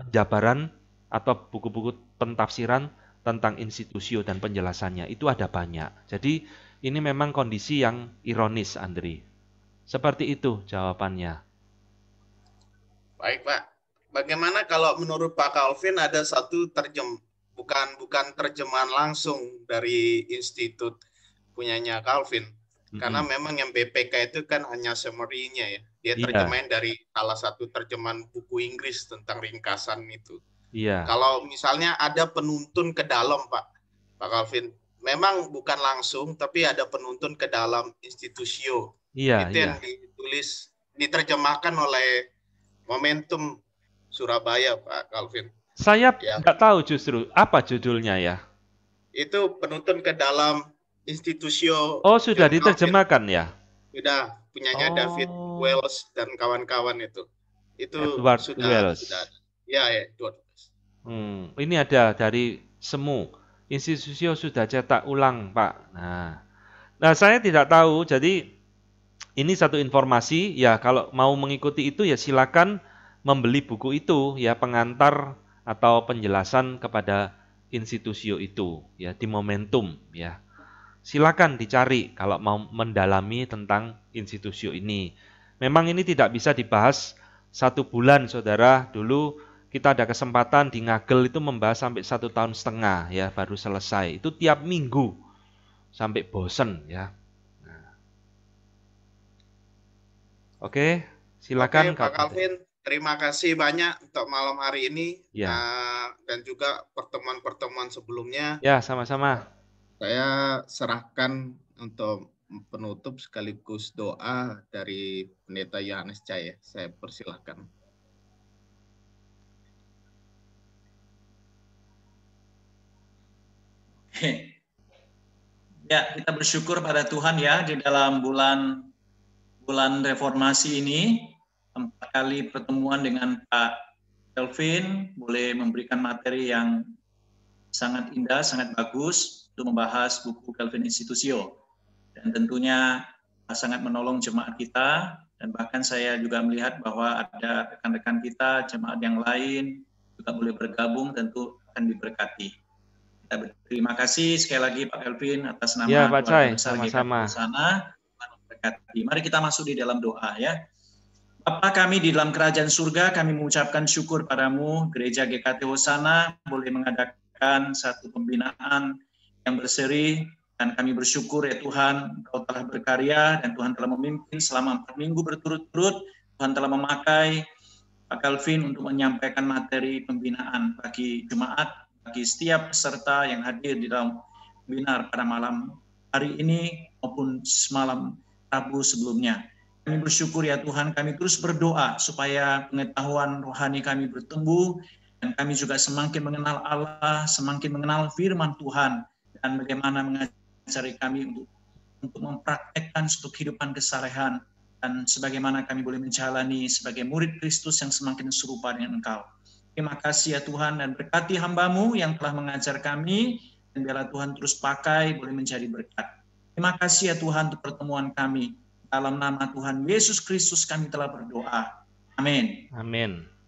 penjabaran atau buku-buku pentafsiran tentang institusi dan penjelasannya itu ada banyak. Jadi ini memang kondisi yang ironis Andri. Seperti itu jawabannya. Baik Pak. Bagaimana kalau menurut Pak Calvin ada satu terjem bukan bukan terjemahan langsung dari institut punyanya Calvin? Karena mm -hmm. memang yang BPK itu kan hanya summary-nya ya. Dia iya. terjemahin yeah. dari salah satu terjemahan buku Inggris tentang ringkasan itu. Iya. Kalau misalnya ada penuntun ke dalam, Pak, Pak Calvin, memang bukan langsung, tapi ada penuntun ke dalam institusio. Iya. Itu iya. yang ditulis, diterjemahkan oleh Momentum Surabaya, Pak Calvin. Saya ya. nggak ya. tahu justru apa judulnya ya. Itu penuntun ke dalam institusio. Oh, sudah diterjemahkan ya? Sudah, punyanya oh. David Wells dan kawan-kawan itu. Itu Edward sudah, Wells. sudah. Ya, ya, Edward Hmm, oh, ini ada dari Semu. Institusi sudah cetak ulang, Pak. Nah, nah saya tidak tahu. Jadi ini satu informasi ya kalau mau mengikuti itu ya silakan membeli buku itu ya pengantar atau penjelasan kepada institusi itu ya di momentum ya. Silakan dicari kalau mau mendalami tentang institusi ini. Memang ini tidak bisa dibahas satu bulan saudara dulu kita ada kesempatan di Ngagel itu membahas sampai satu tahun setengah ya baru selesai. Itu tiap minggu sampai bosen ya. Nah. Oke, silakan Oke, Pak Calvin. Terima kasih banyak untuk malam hari ini ya. uh, dan juga pertemuan-pertemuan sebelumnya. Ya, sama-sama. Saya serahkan untuk penutup sekaligus doa dari Pendeta Yohanes Jaya. Saya persilahkan. [LAUGHS] Ya, kita bersyukur pada Tuhan ya di dalam bulan bulan reformasi ini empat kali pertemuan dengan Pak Kelvin boleh memberikan materi yang sangat indah, sangat bagus untuk membahas buku Kelvin Institutio. Dan tentunya sangat menolong jemaat kita dan bahkan saya juga melihat bahwa ada rekan-rekan kita, jemaat yang lain juga boleh bergabung tentu akan diberkati. Terima kasih sekali lagi Pak Kelvin atas nama ya, Pak Cai, sama-sama. sana. Mari kita masuk di dalam doa ya. Bapa kami di dalam kerajaan surga, kami mengucapkan syukur padamu, gereja GKT Hosana boleh mengadakan satu pembinaan yang berseri, dan kami bersyukur ya Tuhan, Engkau telah berkarya dan Tuhan telah memimpin selama empat minggu berturut-turut, Tuhan telah memakai Pak Calvin untuk menyampaikan materi pembinaan bagi jemaat bagi setiap peserta yang hadir di dalam webinar pada malam hari ini maupun semalam Rabu sebelumnya. Kami bersyukur ya Tuhan, kami terus berdoa supaya pengetahuan rohani kami bertumbuh dan kami juga semakin mengenal Allah, semakin mengenal firman Tuhan dan bagaimana mengajari kami untuk untuk mempraktekkan suatu kehidupan kesalehan dan sebagaimana kami boleh menjalani sebagai murid Kristus yang semakin serupa dengan Engkau. Terima kasih ya Tuhan dan berkati hambamu yang telah mengajar kami dan biarlah Tuhan terus pakai boleh menjadi berkat. Terima kasih ya Tuhan untuk pertemuan kami. Dalam nama Tuhan Yesus Kristus kami telah berdoa. Amin. Amin.